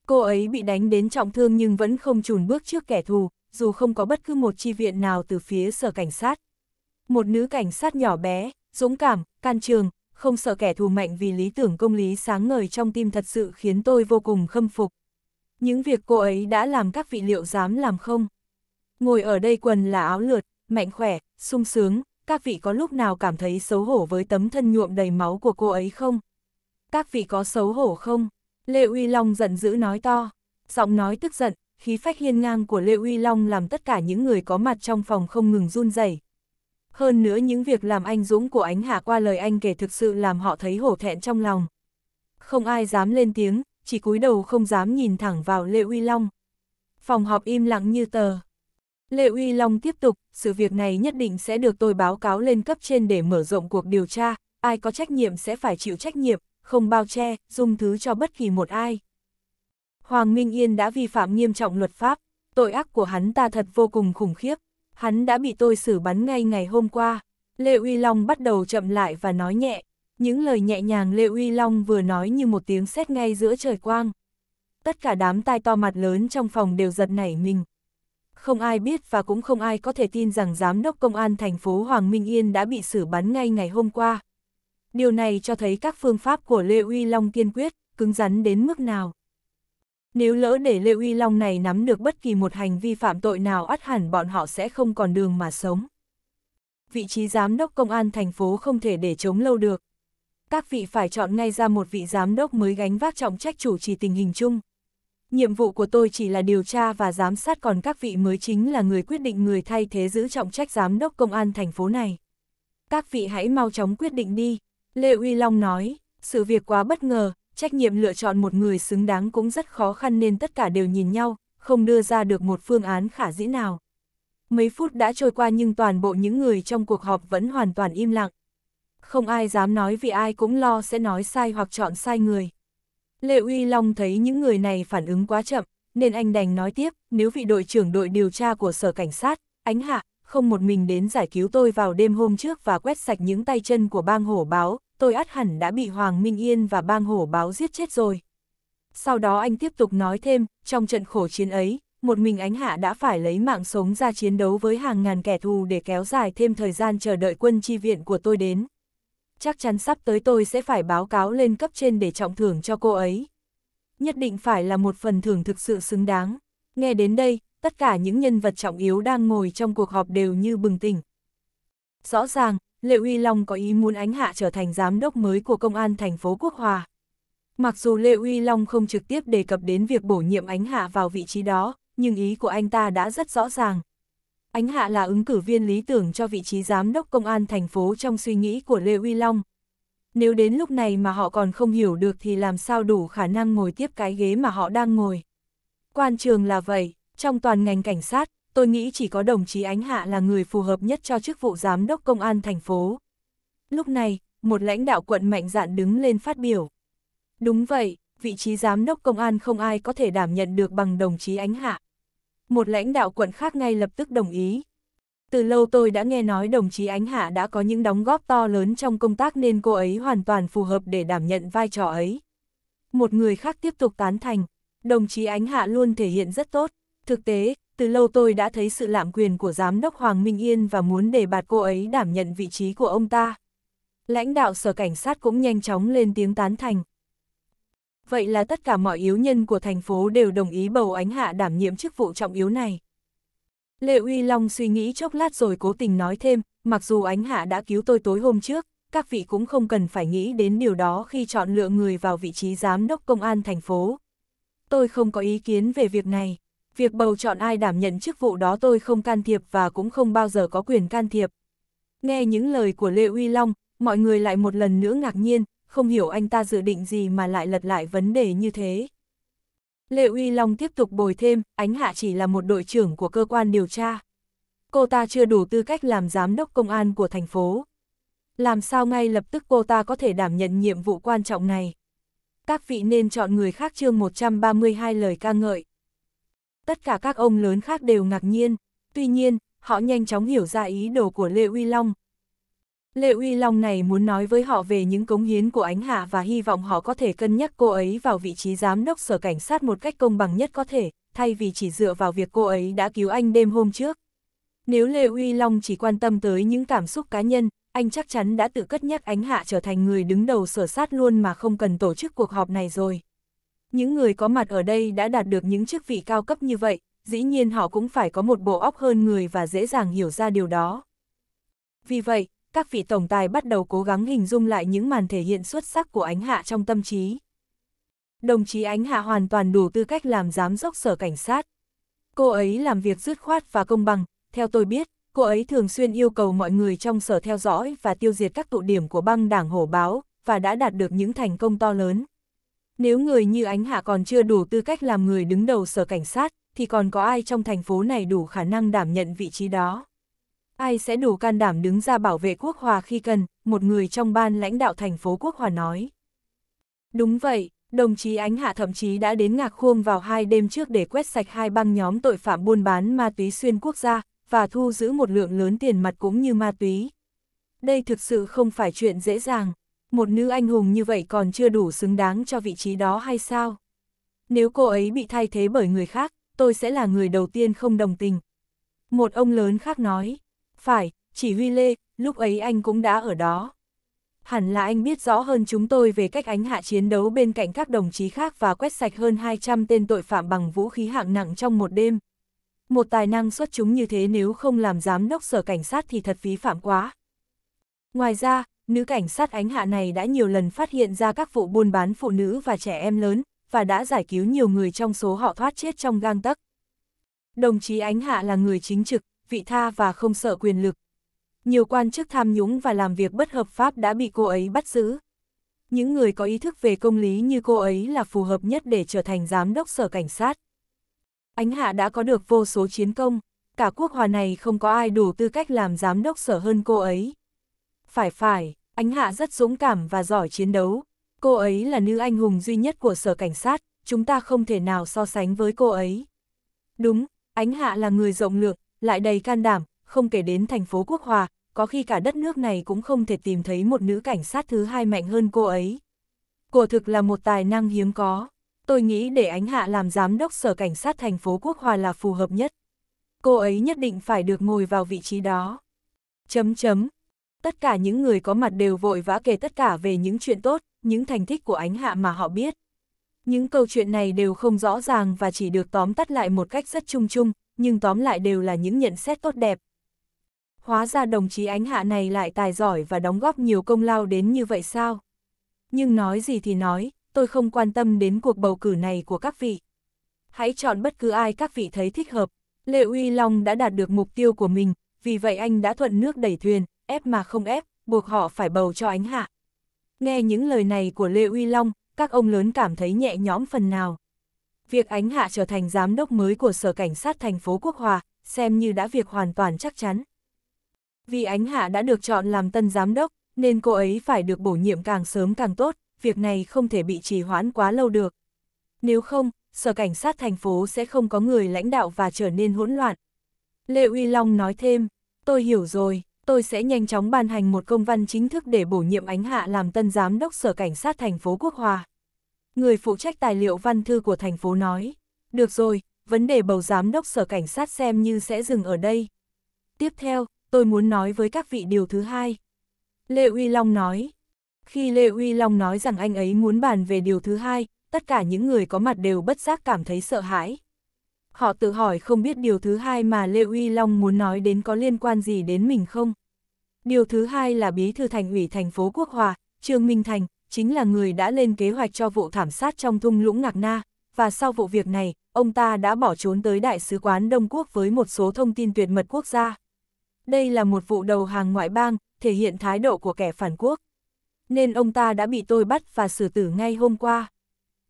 S1: Cô ấy bị đánh đến trọng thương nhưng vẫn không chùn bước trước kẻ thù, dù không có bất cứ một chi viện nào từ phía sở cảnh sát. Một nữ cảnh sát nhỏ bé, dũng cảm, can trường, không sợ kẻ thù mạnh vì lý tưởng công lý sáng ngời trong tim thật sự khiến tôi vô cùng khâm phục. Những việc cô ấy đã làm các vị liệu dám làm không? Ngồi ở đây quần là áo lượt, mạnh khỏe, sung sướng, các vị có lúc nào cảm thấy xấu hổ với tấm thân nhuộm đầy máu của cô ấy không? Các vị có xấu hổ không? Lê Uy Long giận dữ nói to, giọng nói tức giận, khí phách hiên ngang của Lê Uy Long làm tất cả những người có mặt trong phòng không ngừng run rẩy, hơn nữa những việc làm anh dũng của ánh hạ qua lời anh kể thực sự làm họ thấy hổ thẹn trong lòng. Không ai dám lên tiếng, chỉ cúi đầu không dám nhìn thẳng vào Lê Uy Long. Phòng họp im lặng như tờ. Lê Uy Long tiếp tục, sự việc này nhất định sẽ được tôi báo cáo lên cấp trên để mở rộng cuộc điều tra, ai có trách nhiệm sẽ phải chịu trách nhiệm, không bao che, dung thứ cho bất kỳ một ai. Hoàng Minh Yên đã vi phạm nghiêm trọng luật pháp, tội ác của hắn ta thật vô cùng khủng khiếp, hắn đã bị tôi xử bắn ngay ngày hôm qua. Lê Uy Long bắt đầu chậm lại và nói nhẹ, những lời nhẹ nhàng Lê Uy Long vừa nói như một tiếng sét ngay giữa trời quang. Tất cả đám tai to mặt lớn trong phòng đều giật nảy mình. Không ai biết và cũng không ai có thể tin rằng Giám đốc Công an thành phố Hoàng Minh Yên đã bị xử bắn ngay ngày hôm qua. Điều này cho thấy các phương pháp của Lê Uy Long kiên quyết, cứng rắn đến mức nào. Nếu lỡ để Lê Uy Long này nắm được bất kỳ một hành vi phạm tội nào ắt hẳn bọn họ sẽ không còn đường mà sống. Vị trí giám đốc công an thành phố không thể để chống lâu được. Các vị phải chọn ngay ra một vị giám đốc mới gánh vác trọng trách chủ trì tình hình chung. Nhiệm vụ của tôi chỉ là điều tra và giám sát còn các vị mới chính là người quyết định người thay thế giữ trọng trách giám đốc công an thành phố này. Các vị hãy mau chóng quyết định đi, Lê Uy Long nói, sự việc quá bất ngờ, trách nhiệm lựa chọn một người xứng đáng cũng rất khó khăn nên tất cả đều nhìn nhau, không đưa ra được một phương án khả dĩ nào. Mấy phút đã trôi qua nhưng toàn bộ những người trong cuộc họp vẫn hoàn toàn im lặng. Không ai dám nói vì ai cũng lo sẽ nói sai hoặc chọn sai người. Lệ Uy Long thấy những người này phản ứng quá chậm, nên anh đành nói tiếp, nếu vị đội trưởng đội điều tra của sở cảnh sát, ánh hạ, không một mình đến giải cứu tôi vào đêm hôm trước và quét sạch những tay chân của bang hổ báo, tôi ắt hẳn đã bị Hoàng Minh Yên và bang hổ báo giết chết rồi. Sau đó anh tiếp tục nói thêm, trong trận khổ chiến ấy, một mình ánh hạ đã phải lấy mạng sống ra chiến đấu với hàng ngàn kẻ thù để kéo dài thêm thời gian chờ đợi quân chi viện của tôi đến. Chắc chắn sắp tới tôi sẽ phải báo cáo lên cấp trên để trọng thưởng cho cô ấy. Nhất định phải là một phần thưởng thực sự xứng đáng. Nghe đến đây, tất cả những nhân vật trọng yếu đang ngồi trong cuộc họp đều như bừng tỉnh. Rõ ràng, Lệ Uy Long có ý muốn Ánh Hạ trở thành giám đốc mới của công an thành phố Quốc Hòa. Mặc dù Lệ Uy Long không trực tiếp đề cập đến việc bổ nhiệm Ánh Hạ vào vị trí đó, nhưng ý của anh ta đã rất rõ ràng. Ánh Hạ là ứng cử viên lý tưởng cho vị trí giám đốc công an thành phố trong suy nghĩ của Lê Uy Long. Nếu đến lúc này mà họ còn không hiểu được thì làm sao đủ khả năng ngồi tiếp cái ghế mà họ đang ngồi. Quan trường là vậy, trong toàn ngành cảnh sát, tôi nghĩ chỉ có đồng chí Ánh Hạ là người phù hợp nhất cho chức vụ giám đốc công an thành phố. Lúc này, một lãnh đạo quận mạnh dạn đứng lên phát biểu. Đúng vậy, vị trí giám đốc công an không ai có thể đảm nhận được bằng đồng chí Ánh Hạ. Một lãnh đạo quận khác ngay lập tức đồng ý. Từ lâu tôi đã nghe nói đồng chí Ánh Hạ đã có những đóng góp to lớn trong công tác nên cô ấy hoàn toàn phù hợp để đảm nhận vai trò ấy. Một người khác tiếp tục tán thành, đồng chí Ánh Hạ luôn thể hiện rất tốt. Thực tế, từ lâu tôi đã thấy sự lạm quyền của Giám đốc Hoàng Minh Yên và muốn đề bạt cô ấy đảm nhận vị trí của ông ta. Lãnh đạo Sở Cảnh sát cũng nhanh chóng lên tiếng tán thành. Vậy là tất cả mọi yếu nhân của thành phố đều đồng ý bầu ánh hạ đảm nhiệm chức vụ trọng yếu này. Lệ Uy Long suy nghĩ chốc lát rồi cố tình nói thêm, mặc dù ánh hạ đã cứu tôi tối hôm trước, các vị cũng không cần phải nghĩ đến điều đó khi chọn lựa người vào vị trí giám đốc công an thành phố. Tôi không có ý kiến về việc này việc bầu chọn ai đảm nhận chức vụ đó tôi không can thiệp và cũng không bao giờ có quyền can thiệp. Nghe những lời của Lê Uy Long, mọi người lại một lần nữa ngạc nhiên, không hiểu anh ta dự định gì mà lại lật lại vấn đề như thế. Lê Uy Long tiếp tục bồi thêm, Ánh Hạ chỉ là một đội trưởng của cơ quan điều tra. Cô ta chưa đủ tư cách làm giám đốc công an của thành phố. Làm sao ngay lập tức cô ta có thể đảm nhận nhiệm vụ quan trọng này? Các vị nên chọn người khác chương 132 lời ca ngợi tất cả các ông lớn khác đều ngạc nhiên, tuy nhiên, họ nhanh chóng hiểu ra ý đồ của Lê Uy Long. Lê Uy Long này muốn nói với họ về những cống hiến của Ánh Hạ và hy vọng họ có thể cân nhắc cô ấy vào vị trí giám đốc sở cảnh sát một cách công bằng nhất có thể, thay vì chỉ dựa vào việc cô ấy đã cứu anh đêm hôm trước. Nếu Lê Uy Long chỉ quan tâm tới những cảm xúc cá nhân, anh chắc chắn đã tự cất nhắc Ánh Hạ trở thành người đứng đầu sở sát luôn mà không cần tổ chức cuộc họp này rồi những người có mặt ở đây đã đạt được những chức vị cao cấp như vậy, dĩ nhiên họ cũng phải có một bộ óc hơn người và dễ dàng hiểu ra điều đó. Vì vậy, các vị tổng tài bắt đầu cố gắng hình dung lại những màn thể hiện xuất sắc của ánh hạ trong tâm trí. Đồng chí ánh hạ hoàn toàn đủ tư cách làm giám đốc sở cảnh sát. Cô ấy làm việc dứt khoát và công bằng, theo tôi biết, cô ấy thường xuyên yêu cầu mọi người trong sở theo dõi và tiêu diệt các tụ điểm của băng đảng hổ báo, và đã đạt được những thành công to lớn. Nếu người như Ánh Hạ còn chưa đủ tư cách làm người đứng đầu sở cảnh sát, thì còn có ai trong thành phố này đủ khả năng đảm nhận vị trí đó? Ai sẽ đủ can đảm đứng ra bảo vệ quốc hòa khi cần, một người trong ban lãnh đạo thành phố quốc hòa nói. Đúng vậy, đồng chí Ánh Hạ thậm chí đã đến ngạc khuôn vào hai đêm trước để quét sạch hai băng nhóm tội phạm buôn bán ma túy xuyên quốc gia, và thu giữ một lượng lớn tiền mặt cũng như ma túy. Đây thực sự không phải chuyện dễ dàng một nữ anh hùng như vậy còn chưa đủ xứng đáng cho vị trí đó hay sao? Nếu cô ấy bị thay thế bởi người khác, tôi sẽ là người đầu tiên không đồng tình. Một ông lớn khác nói, phải, chỉ huy Lê, lúc ấy anh cũng đã ở đó. Hẳn là anh biết rõ hơn chúng tôi về cách ánh hạ chiến đấu bên cạnh các đồng chí khác và quét sạch hơn 200 tên tội phạm bằng vũ khí hạng nặng trong một đêm. Một tài năng xuất chúng như thế nếu không làm giám đốc sở cảnh sát thì thật phí phạm quá. Ngoài ra, Nữ cảnh sát ánh hạ này đã nhiều lần phát hiện ra các vụ buôn bán phụ nữ và trẻ em lớn, và đã giải cứu nhiều người trong số họ thoát chết trong gang tấc. Đồng chí ánh hạ là người chính trực, vị tha và không sợ quyền lực. Nhiều quan chức tham nhũng và làm việc bất hợp pháp đã bị cô ấy bắt giữ. Những người có ý thức về công lý như cô ấy là phù hợp nhất để trở thành giám đốc sở cảnh sát. Ánh hạ đã có được vô số chiến công, cả quốc hòa này không có ai đủ tư cách làm giám đốc sở hơn cô ấy phải phải, ánh hạ rất dũng cảm và giỏi chiến đấu. Cô ấy là nữ anh hùng duy nhất của sở cảnh sát, chúng ta không thể nào so sánh với cô ấy. Đúng, ánh hạ là người rộng lượng, lại đầy can đảm, không kể đến thành phố Quốc Hòa, có khi cả đất nước này cũng không thể tìm thấy một nữ cảnh sát thứ hai mạnh hơn cô ấy. Cô thực là một tài năng hiếm có. Tôi nghĩ để ánh hạ làm giám đốc sở cảnh sát thành phố Quốc Hòa là phù hợp nhất. Cô ấy nhất định phải được ngồi vào vị trí đó. Chấm chấm, tất cả những người có mặt đều vội vã kể tất cả về những chuyện tốt, những thành tích của ánh hạ mà họ biết. Những câu chuyện này đều không rõ ràng và chỉ được tóm tắt lại một cách rất chung chung, nhưng tóm lại đều là những nhận xét tốt đẹp. Hóa ra đồng chí ánh hạ này lại tài giỏi và đóng góp nhiều công lao đến như vậy sao? Nhưng nói gì thì nói, tôi không quan tâm đến cuộc bầu cử này của các vị. Hãy chọn bất cứ ai các vị thấy thích hợp. Lệ Uy Long đã đạt được mục tiêu của mình, vì vậy anh đã thuận nước đẩy thuyền, ép mà không ép, buộc họ phải bầu cho ánh hạ. Nghe những lời này của Lê Uy Long, các ông lớn cảm thấy nhẹ nhõm phần nào. Việc ánh hạ trở thành giám đốc mới của Sở Cảnh sát thành phố Quốc Hòa, xem như đã việc hoàn toàn chắc chắn. Vì ánh hạ đã được chọn làm tân giám đốc, nên cô ấy phải được bổ nhiệm càng sớm càng tốt, việc này không thể bị trì hoãn quá lâu được. Nếu không, Sở Cảnh sát thành phố sẽ không có người lãnh đạo và trở nên hỗn loạn. Lê Uy Long nói thêm, tôi hiểu rồi tôi sẽ nhanh chóng ban hành một công văn chính thức để bổ nhiệm ánh hạ làm tân giám đốc sở cảnh sát thành phố Quốc Hòa. Người phụ trách tài liệu văn thư của thành phố nói, được rồi, vấn đề bầu giám đốc sở cảnh sát xem như sẽ dừng ở đây. Tiếp theo, tôi muốn nói với các vị điều thứ hai. Lê Uy Long nói, khi Lê Uy Long nói rằng anh ấy muốn bàn về điều thứ hai, tất cả những người có mặt đều bất giác cảm thấy sợ hãi. Họ tự hỏi không biết điều thứ hai mà Lê Uy Long muốn nói đến có liên quan gì đến mình không. Điều thứ hai là bí thư thành ủy thành phố Quốc Hòa, Trương Minh Thành, chính là người đã lên kế hoạch cho vụ thảm sát trong thung lũng Ngạc Na, và sau vụ việc này, ông ta đã bỏ trốn tới Đại sứ quán Đông Quốc với một số thông tin tuyệt mật quốc gia. Đây là một vụ đầu hàng ngoại bang, thể hiện thái độ của kẻ phản quốc. Nên ông ta đã bị tôi bắt và xử tử ngay hôm qua.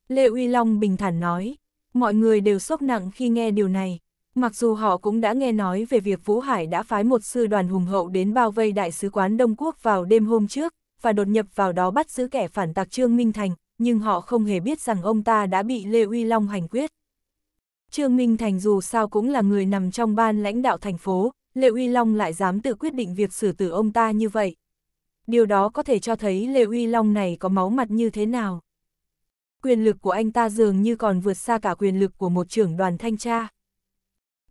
S1: Lê Uy Long bình thản nói. Mọi người đều sốc nặng khi nghe điều này. Mặc dù họ cũng đã nghe nói về việc Vũ Hải đã phái một sư đoàn hùng hậu đến bao vây Đại sứ quán Đông Quốc vào đêm hôm trước, và đột nhập vào đó bắt giữ kẻ phản tạc Trương Minh Thành, nhưng họ không hề biết rằng ông ta đã bị Lê Uy Long hành quyết. Trương Minh Thành dù sao cũng là người nằm trong ban lãnh đạo thành phố, Lê Uy Long lại dám tự quyết định việc xử tử ông ta như vậy. Điều đó có thể cho thấy Lê Uy Long này có máu mặt như thế nào quyền lực của anh ta dường như còn vượt xa cả quyền lực của một trưởng đoàn thanh tra.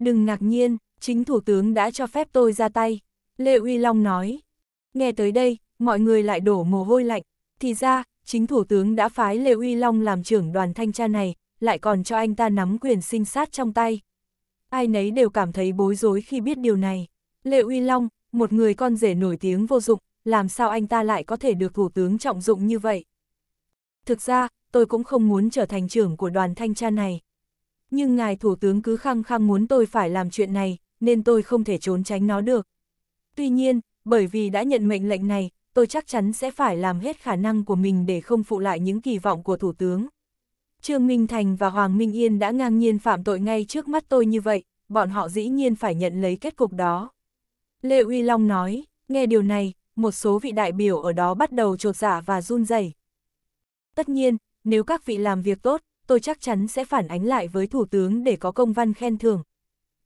S1: Đừng ngạc nhiên, chính Thủ tướng đã cho phép tôi ra tay, Lê Uy Long nói. Nghe tới đây, mọi người lại đổ mồ hôi lạnh, thì ra, chính Thủ tướng đã phái Lê Uy Long làm trưởng đoàn thanh tra này, lại còn cho anh ta nắm quyền sinh sát trong tay. Ai nấy đều cảm thấy bối rối khi biết điều này. Lê Uy Long, một người con rể nổi tiếng vô dụng, làm sao anh ta lại có thể được Thủ tướng trọng dụng như vậy? Thực ra, tôi cũng không muốn trở thành trưởng của đoàn thanh tra này. Nhưng ngài thủ tướng cứ khăng khăng muốn tôi phải làm chuyện này, nên tôi không thể trốn tránh nó được. Tuy nhiên, bởi vì đã nhận mệnh lệnh này, tôi chắc chắn sẽ phải làm hết khả năng của mình để không phụ lại những kỳ vọng của thủ tướng. Trương Minh Thành và Hoàng Minh Yên đã ngang nhiên phạm tội ngay trước mắt tôi như vậy, bọn họ dĩ nhiên phải nhận lấy kết cục đó. Lê Uy Long nói, nghe điều này, một số vị đại biểu ở đó bắt đầu trột dạ và run rẩy. Tất nhiên, nếu các vị làm việc tốt, tôi chắc chắn sẽ phản ánh lại với Thủ tướng để có công văn khen thưởng.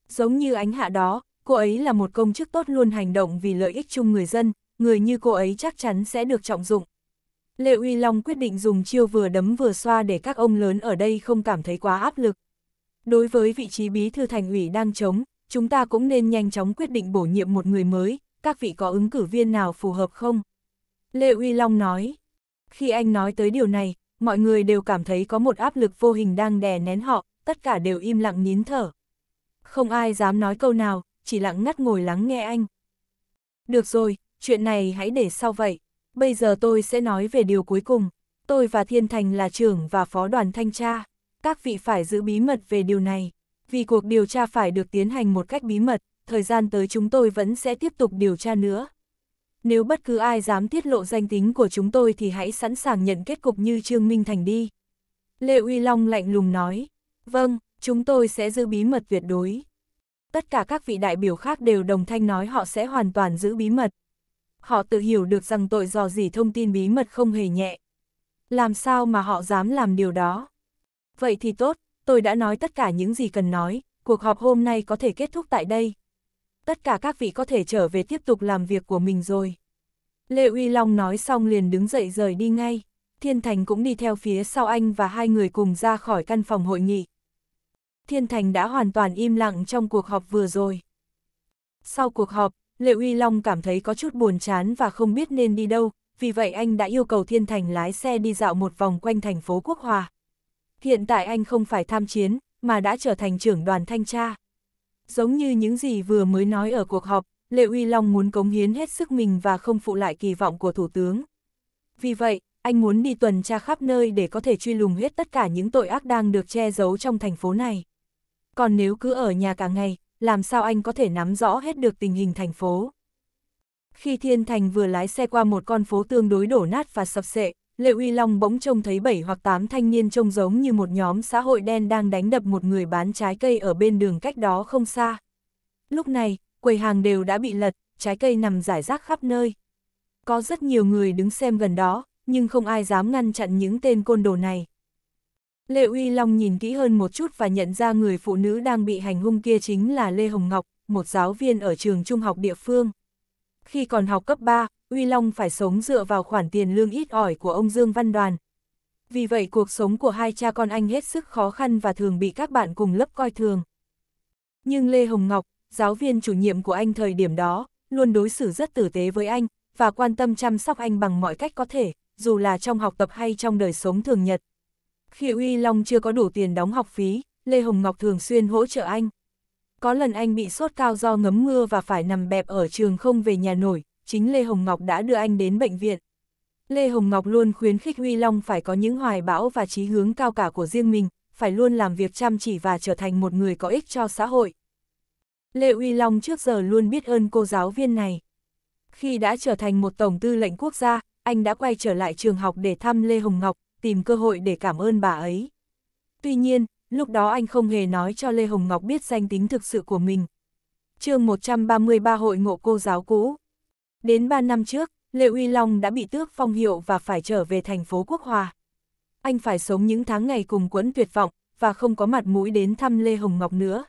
S1: Giống như ánh hạ đó, cô ấy là một công chức tốt luôn hành động vì lợi ích chung người dân, người như cô ấy chắc chắn sẽ được trọng dụng. Lệ Uy Long quyết định dùng chiêu vừa đấm vừa xoa để các ông lớn ở đây không cảm thấy quá áp lực. Đối với vị trí bí thư thành ủy đang chống, chúng ta cũng nên nhanh chóng quyết định bổ nhiệm một người mới, các vị có ứng cử viên nào phù hợp không? Lệ Uy Long nói. Khi anh nói tới điều này, mọi người đều cảm thấy có một áp lực vô hình đang đè nén họ, tất cả đều im lặng nín thở. Không ai dám nói câu nào, chỉ lặng ngắt ngồi lắng nghe anh. Được rồi, chuyện này hãy để sau vậy. Bây giờ tôi sẽ nói về điều cuối cùng. Tôi và Thiên Thành là trưởng và phó đoàn thanh tra. Các vị phải giữ bí mật về điều này. Vì cuộc điều tra phải được tiến hành một cách bí mật, thời gian tới chúng tôi vẫn sẽ tiếp tục điều tra nữa nếu bất cứ ai dám tiết lộ danh tính của chúng tôi thì hãy sẵn sàng nhận kết cục như Trương Minh Thành đi. Lệ Uy Long lạnh lùng nói, vâng, chúng tôi sẽ giữ bí mật tuyệt đối. Tất cả các vị đại biểu khác đều đồng thanh nói họ sẽ hoàn toàn giữ bí mật. Họ tự hiểu được rằng tội dò dỉ thông tin bí mật không hề nhẹ. Làm sao mà họ dám làm điều đó? Vậy thì tốt, tôi đã nói tất cả những gì cần nói, cuộc họp hôm nay có thể kết thúc tại đây, tất cả các vị có thể trở về tiếp tục làm việc của mình rồi. Lê Uy Long nói xong liền đứng dậy rời đi ngay, Thiên Thành cũng đi theo phía sau anh và hai người cùng ra khỏi căn phòng hội nghị. Thiên Thành đã hoàn toàn im lặng trong cuộc họp vừa rồi. Sau cuộc họp, lê Uy Long cảm thấy có chút buồn chán và không biết nên đi đâu, vì vậy anh đã yêu cầu Thiên Thành lái xe đi dạo một vòng quanh thành phố Quốc Hòa. Hiện tại anh không phải tham chiến, mà đã trở thành trưởng đoàn thanh tra. Giống như những gì vừa mới nói ở cuộc họp, Lệ Uy Long muốn cống hiến hết sức mình và không phụ lại kỳ vọng của Thủ tướng. Vì vậy, anh muốn đi tuần tra khắp nơi để có thể truy lùng hết tất cả những tội ác đang được che giấu trong thành phố này. Còn nếu cứ ở nhà cả ngày, làm sao anh có thể nắm rõ hết được tình hình thành phố? Khi Thiên Thành vừa lái xe qua một con phố tương đối đổ nát và sập sệ, Lê Uy Long bỗng trông thấy bảy hoặc tám thanh niên trông giống như một nhóm xã hội đen đang đánh đập một người bán trái cây ở bên đường cách đó không xa. Lúc này, quầy hàng đều đã bị lật, trái cây nằm rải rác khắp nơi. Có rất nhiều người đứng xem gần đó, nhưng không ai dám ngăn chặn những tên côn đồ này. Lê Uy Long nhìn kỹ hơn một chút và nhận ra người phụ nữ đang bị hành hung kia chính là Lê Hồng Ngọc, một giáo viên ở trường trung học địa phương. Khi còn học cấp 3, Uy Long phải sống dựa vào khoản tiền lương ít ỏi của ông Dương Văn Đoàn. Vì vậy cuộc sống của hai cha con anh hết sức khó khăn và thường bị các bạn cùng lớp coi thường. Nhưng Lê Hồng Ngọc, giáo viên chủ nhiệm của anh thời điểm đó, luôn đối xử rất tử tế với anh, và quan tâm chăm sóc anh bằng mọi cách có thể, dù là trong học tập hay trong đời sống thường nhật. Khi Uy Long chưa có đủ tiền đóng học phí, Lê Hồng Ngọc thường xuyên hỗ trợ anh. Có lần anh bị sốt cao do ngấm mưa và phải nằm bẹp ở trường không về nhà nổi, chính Lê Hồng Ngọc đã đưa anh đến bệnh viện. Lê Hồng Ngọc luôn khuyến khích Huy Long phải có những hoài bão và trí hướng cao cả của riêng mình, phải luôn làm việc chăm chỉ và trở thành một người có ích cho xã hội. Lê Huy Long trước giờ luôn biết ơn cô giáo viên này. Khi đã trở thành một tổng tư lệnh quốc gia, anh đã quay trở lại trường học để thăm Lê Hồng Ngọc, tìm cơ hội để cảm ơn bà ấy. Tuy nhiên, lúc đó anh không hề nói cho Lê Hồng Ngọc biết danh tính thực sự của mình. chương 133 Hội ngộ cô giáo cũ Đến 3 năm trước, Lê Uy Long đã bị tước phong hiệu và phải trở về thành phố Quốc Hòa. Anh phải sống những tháng ngày cùng quẫn tuyệt vọng, và không có mặt mũi đến thăm Lê Hồng Ngọc nữa.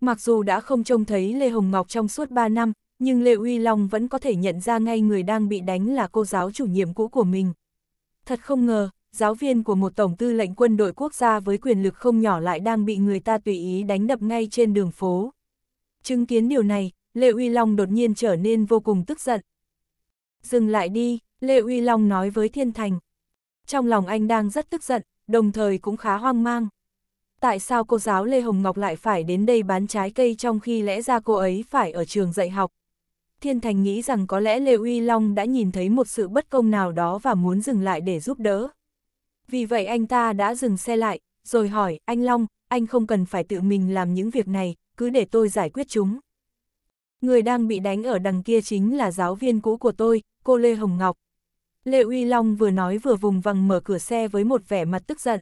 S1: Mặc dù đã không trông thấy Lê Hồng Ngọc trong suốt 3 năm, nhưng Lê Uy Long vẫn có thể nhận ra ngay người đang bị đánh là cô giáo chủ nhiệm cũ của mình. Thật không ngờ, giáo viên của một tổng tư lệnh quân đội quốc gia với quyền lực không nhỏ lại đang bị người ta tùy ý đánh đập ngay trên đường phố. Chứng kiến điều này, Lê Uy Long đột nhiên trở nên vô cùng tức giận. Dừng lại đi, Lê Uy Long nói với Thiên Thành. Trong lòng anh đang rất tức giận, đồng thời cũng khá hoang mang. Tại sao cô giáo Lê Hồng Ngọc lại phải đến đây bán trái cây trong khi lẽ ra cô ấy phải ở trường dạy học? Thiên Thành nghĩ rằng có lẽ Lê Uy Long đã nhìn thấy một sự bất công nào đó và muốn dừng lại để giúp đỡ. Vì vậy anh ta đã dừng xe lại, rồi hỏi, anh Long, anh không cần phải tự mình làm những việc này, cứ để tôi giải quyết chúng người đang bị đánh ở đằng kia chính là giáo viên cũ của tôi, cô Lê Hồng Ngọc. Lê Uy Long vừa nói vừa vùng vằng mở cửa xe với một vẻ mặt tức giận.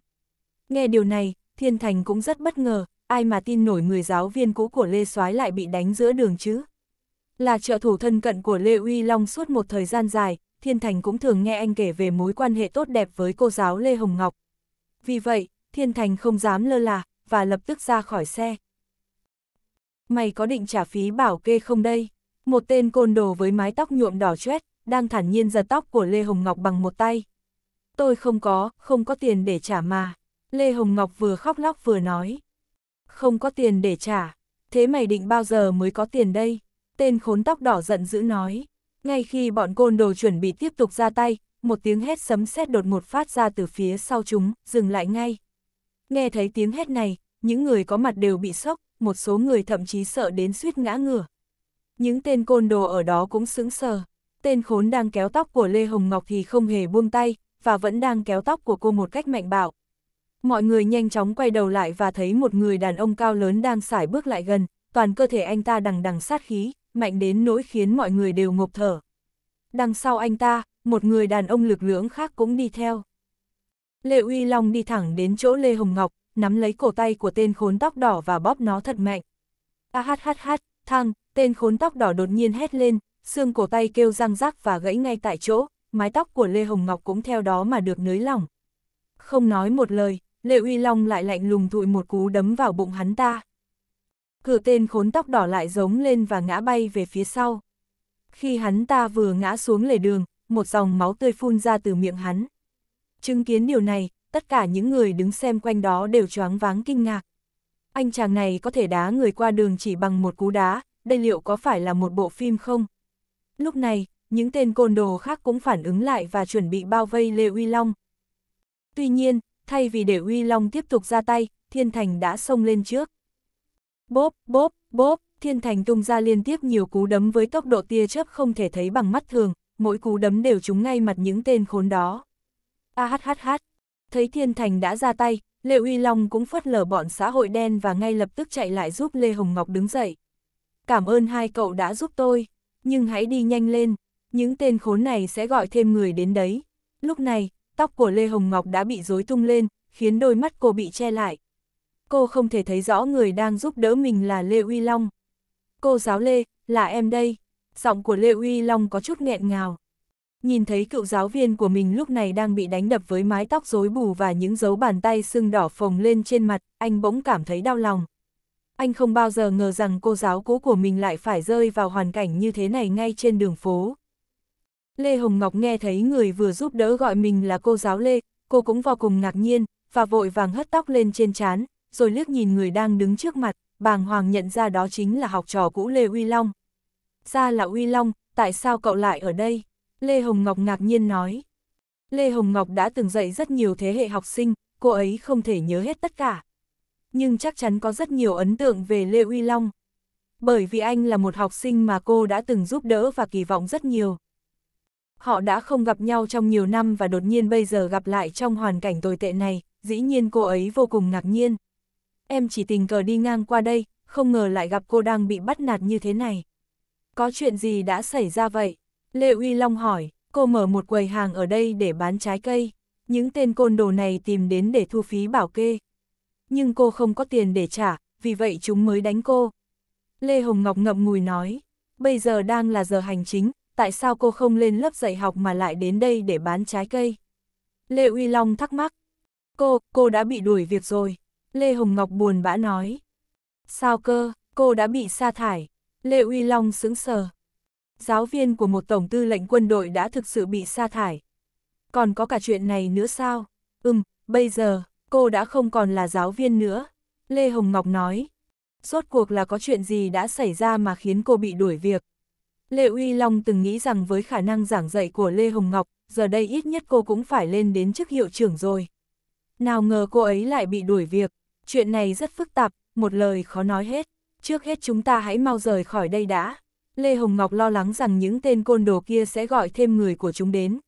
S1: Nghe điều này, Thiên Thành cũng rất bất ngờ, ai mà tin nổi người giáo viên cũ của Lê Soái lại bị đánh giữa đường chứ. Là trợ thủ thân cận của Lê Uy Long suốt một thời gian dài, Thiên Thành cũng thường nghe anh kể về mối quan hệ tốt đẹp với cô giáo Lê Hồng Ngọc. Vì vậy, Thiên Thành không dám lơ là, và lập tức ra khỏi xe. Mày có định trả phí bảo kê không đây? Một tên côn đồ với mái tóc nhuộm đỏ chét, đang thản nhiên giật tóc của Lê Hồng Ngọc bằng một tay. Tôi không có, không có tiền để trả mà. Lê Hồng Ngọc vừa khóc lóc vừa nói. Không có tiền để trả, thế mày định bao giờ mới có tiền đây? Tên khốn tóc đỏ giận dữ nói. Ngay khi bọn côn đồ chuẩn bị tiếp tục ra tay, một tiếng hét sấm sét đột ngột phát ra từ phía sau chúng, dừng lại ngay. Nghe thấy tiếng hét này, những người có mặt đều bị sốc, một số người thậm chí sợ đến suýt ngã ngửa. Những tên côn đồ ở đó cũng sững sờ. Tên khốn đang kéo tóc của Lê Hồng Ngọc thì không hề buông tay, và vẫn đang kéo tóc của cô một cách mạnh bạo. Mọi người nhanh chóng quay đầu lại và thấy một người đàn ông cao lớn đang xải bước lại gần, toàn cơ thể anh ta đằng đằng sát khí, mạnh đến nỗi khiến mọi người đều ngộp thở. Đằng sau anh ta, một người đàn ông lực lưỡng khác cũng đi theo. Lê Uy Long đi thẳng đến chỗ Lê Hồng Ngọc, nắm lấy cổ tay của tên khốn tóc đỏ và bóp nó thật mạnh. A hát hát hát, thang, tên khốn tóc đỏ đột nhiên hét lên, xương cổ tay kêu răng rắc và gãy ngay tại chỗ, mái tóc của Lê Hồng Ngọc cũng theo đó mà được nới lỏng. Không nói một lời, Lê Uy Long lại lạnh lùng thụi một cú đấm vào bụng hắn ta. Cửa tên khốn tóc đỏ lại giống lên và ngã bay về phía sau. Khi hắn ta vừa ngã xuống lề đường, một dòng máu tươi phun ra từ miệng hắn. Chứng kiến điều này, tất cả những người đứng xem quanh đó đều choáng váng kinh ngạc. Anh chàng này có thể đá người qua đường chỉ bằng một cú đá, đây liệu có phải là một bộ phim không? Lúc này, những tên côn đồ khác cũng phản ứng lại và chuẩn bị bao vây Lê Uy Long. Tuy nhiên, thay vì để Uy Long tiếp tục ra tay, Thiên Thành đã xông lên trước. Bốp, bốp, bốp, Thiên Thành tung ra liên tiếp nhiều cú đấm với tốc độ tia chớp không thể thấy bằng mắt thường, mỗi cú đấm đều trúng ngay mặt những tên khốn đó. A ah, hát hát hát, thấy Thiên Thành đã ra tay, Lê Uy Long cũng phớt lờ bọn xã hội đen và ngay lập tức chạy lại giúp Lê Hồng Ngọc đứng dậy. Cảm ơn hai cậu đã giúp tôi, nhưng hãy đi nhanh lên, những tên khốn này sẽ gọi thêm người đến đấy. Lúc này, tóc của Lê Hồng Ngọc đã bị rối tung lên, khiến đôi mắt cô bị che lại. Cô không thể thấy rõ người đang giúp đỡ mình là Lê Uy Long. Cô giáo Lê, là em đây. Giọng của Lê Uy Long có chút nghẹn ngào nhìn thấy cựu giáo viên của mình lúc này đang bị đánh đập với mái tóc rối bù và những dấu bàn tay sưng đỏ phồng lên trên mặt, anh bỗng cảm thấy đau lòng. Anh không bao giờ ngờ rằng cô giáo cũ của mình lại phải rơi vào hoàn cảnh như thế này ngay trên đường phố. Lê Hồng Ngọc nghe thấy người vừa giúp đỡ gọi mình là cô giáo Lê, cô cũng vô cùng ngạc nhiên, và vội vàng hất tóc lên trên trán, rồi liếc nhìn người đang đứng trước mặt, bàng hoàng nhận ra đó chính là học trò cũ Lê Uy Long. Ra là Uy Long, tại sao cậu lại ở đây? Lê Hồng Ngọc ngạc nhiên nói. Lê Hồng Ngọc đã từng dạy rất nhiều thế hệ học sinh, cô ấy không thể nhớ hết tất cả. Nhưng chắc chắn có rất nhiều ấn tượng về Lê Uy Long. Bởi vì anh là một học sinh mà cô đã từng giúp đỡ và kỳ vọng rất nhiều. Họ đã không gặp nhau trong nhiều năm và đột nhiên bây giờ gặp lại trong hoàn cảnh tồi tệ này, dĩ nhiên cô ấy vô cùng ngạc nhiên. Em chỉ tình cờ đi ngang qua đây, không ngờ lại gặp cô đang bị bắt nạt như thế này. Có chuyện gì đã xảy ra vậy? Lê Uy Long hỏi, cô mở một quầy hàng ở đây để bán trái cây, những tên côn đồ này tìm đến để thu phí bảo kê. Nhưng cô không có tiền để trả, vì vậy chúng mới đánh cô. Lê Hồng Ngọc ngậm ngùi nói, bây giờ đang là giờ hành chính, tại sao cô không lên lớp dạy học mà lại đến đây để bán trái cây? Lê Uy Long thắc mắc, cô, cô đã bị đuổi việc rồi. Lê Hồng Ngọc buồn bã nói, sao cơ, cô đã bị sa thải. Lê Uy Long sững sờ, Giáo viên của một tổng tư lệnh quân đội đã thực sự bị sa thải. Còn có cả chuyện này nữa sao? Ừm, bây giờ, cô đã không còn là giáo viên nữa. Lê Hồng Ngọc nói. Rốt cuộc là có chuyện gì đã xảy ra mà khiến cô bị đuổi việc. Lệ Uy Long từng nghĩ rằng với khả năng giảng dạy của Lê Hồng Ngọc, giờ đây ít nhất cô cũng phải lên đến chức hiệu trưởng rồi. Nào ngờ cô ấy lại bị đuổi việc. Chuyện này rất phức tạp, một lời khó nói hết. Trước hết chúng ta hãy mau rời khỏi đây đã. Lê Hồng Ngọc lo lắng rằng những tên côn đồ kia sẽ gọi thêm người của chúng đến.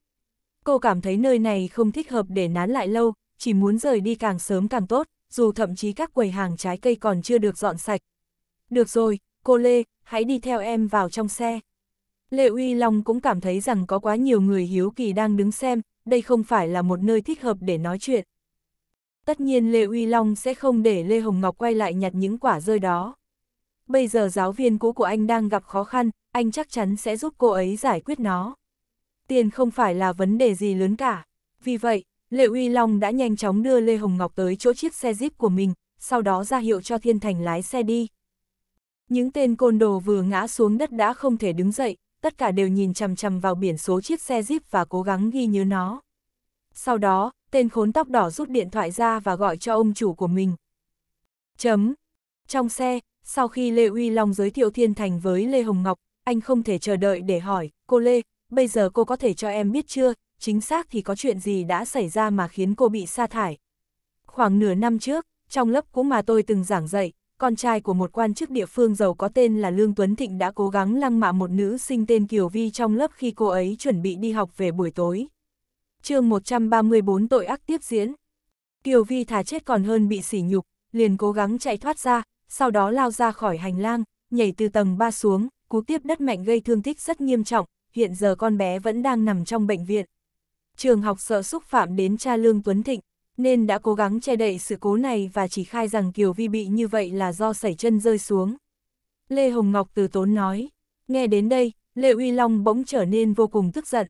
S1: Cô cảm thấy nơi này không thích hợp để nán lại lâu, chỉ muốn rời đi càng sớm càng tốt, dù thậm chí các quầy hàng trái cây còn chưa được dọn sạch. Được rồi, cô Lê, hãy đi theo em vào trong xe. Lê Uy Long cũng cảm thấy rằng có quá nhiều người hiếu kỳ đang đứng xem, đây không phải là một nơi thích hợp để nói chuyện. Tất nhiên Lê Uy Long sẽ không để Lê Hồng Ngọc quay lại nhặt những quả rơi đó bây giờ giáo viên cũ của anh đang gặp khó khăn, anh chắc chắn sẽ giúp cô ấy giải quyết nó. Tiền không phải là vấn đề gì lớn cả. Vì vậy, Lệ Uy Long đã nhanh chóng đưa Lê Hồng Ngọc tới chỗ chiếc xe Jeep của mình, sau đó ra hiệu cho Thiên Thành lái xe đi. Những tên côn đồ vừa ngã xuống đất đã không thể đứng dậy, tất cả đều nhìn chằm chằm vào biển số chiếc xe Jeep và cố gắng ghi nhớ nó. Sau đó, tên khốn tóc đỏ rút điện thoại ra và gọi cho ông chủ của mình. Chấm. Trong xe, sau khi Lê Uy Long giới thiệu Thiên Thành với Lê Hồng Ngọc, anh không thể chờ đợi để hỏi, cô Lê, bây giờ cô có thể cho em biết chưa, chính xác thì có chuyện gì đã xảy ra mà khiến cô bị sa thải. Khoảng nửa năm trước, trong lớp cũ mà tôi từng giảng dạy, con trai của một quan chức địa phương giàu có tên là Lương Tuấn Thịnh đã cố gắng lăng mạ một nữ sinh tên Kiều Vi trong lớp khi cô ấy chuẩn bị đi học về buổi tối. chương 134 tội ác tiếp diễn. Kiều Vi thà chết còn hơn bị sỉ nhục, liền cố gắng chạy thoát ra, sau đó lao ra khỏi hành lang, nhảy từ tầng 3 xuống, cú tiếp đất mạnh gây thương tích rất nghiêm trọng, hiện giờ con bé vẫn đang nằm trong bệnh viện. Trường học sợ xúc phạm đến cha Lương Tuấn Thịnh, nên đã cố gắng che đậy sự cố này và chỉ khai rằng Kiều Vi bị như vậy là do sẩy chân rơi xuống. Lê Hồng Ngọc từ tốn nói, nghe đến đây, Lê Uy Long bỗng trở nên vô cùng tức giận.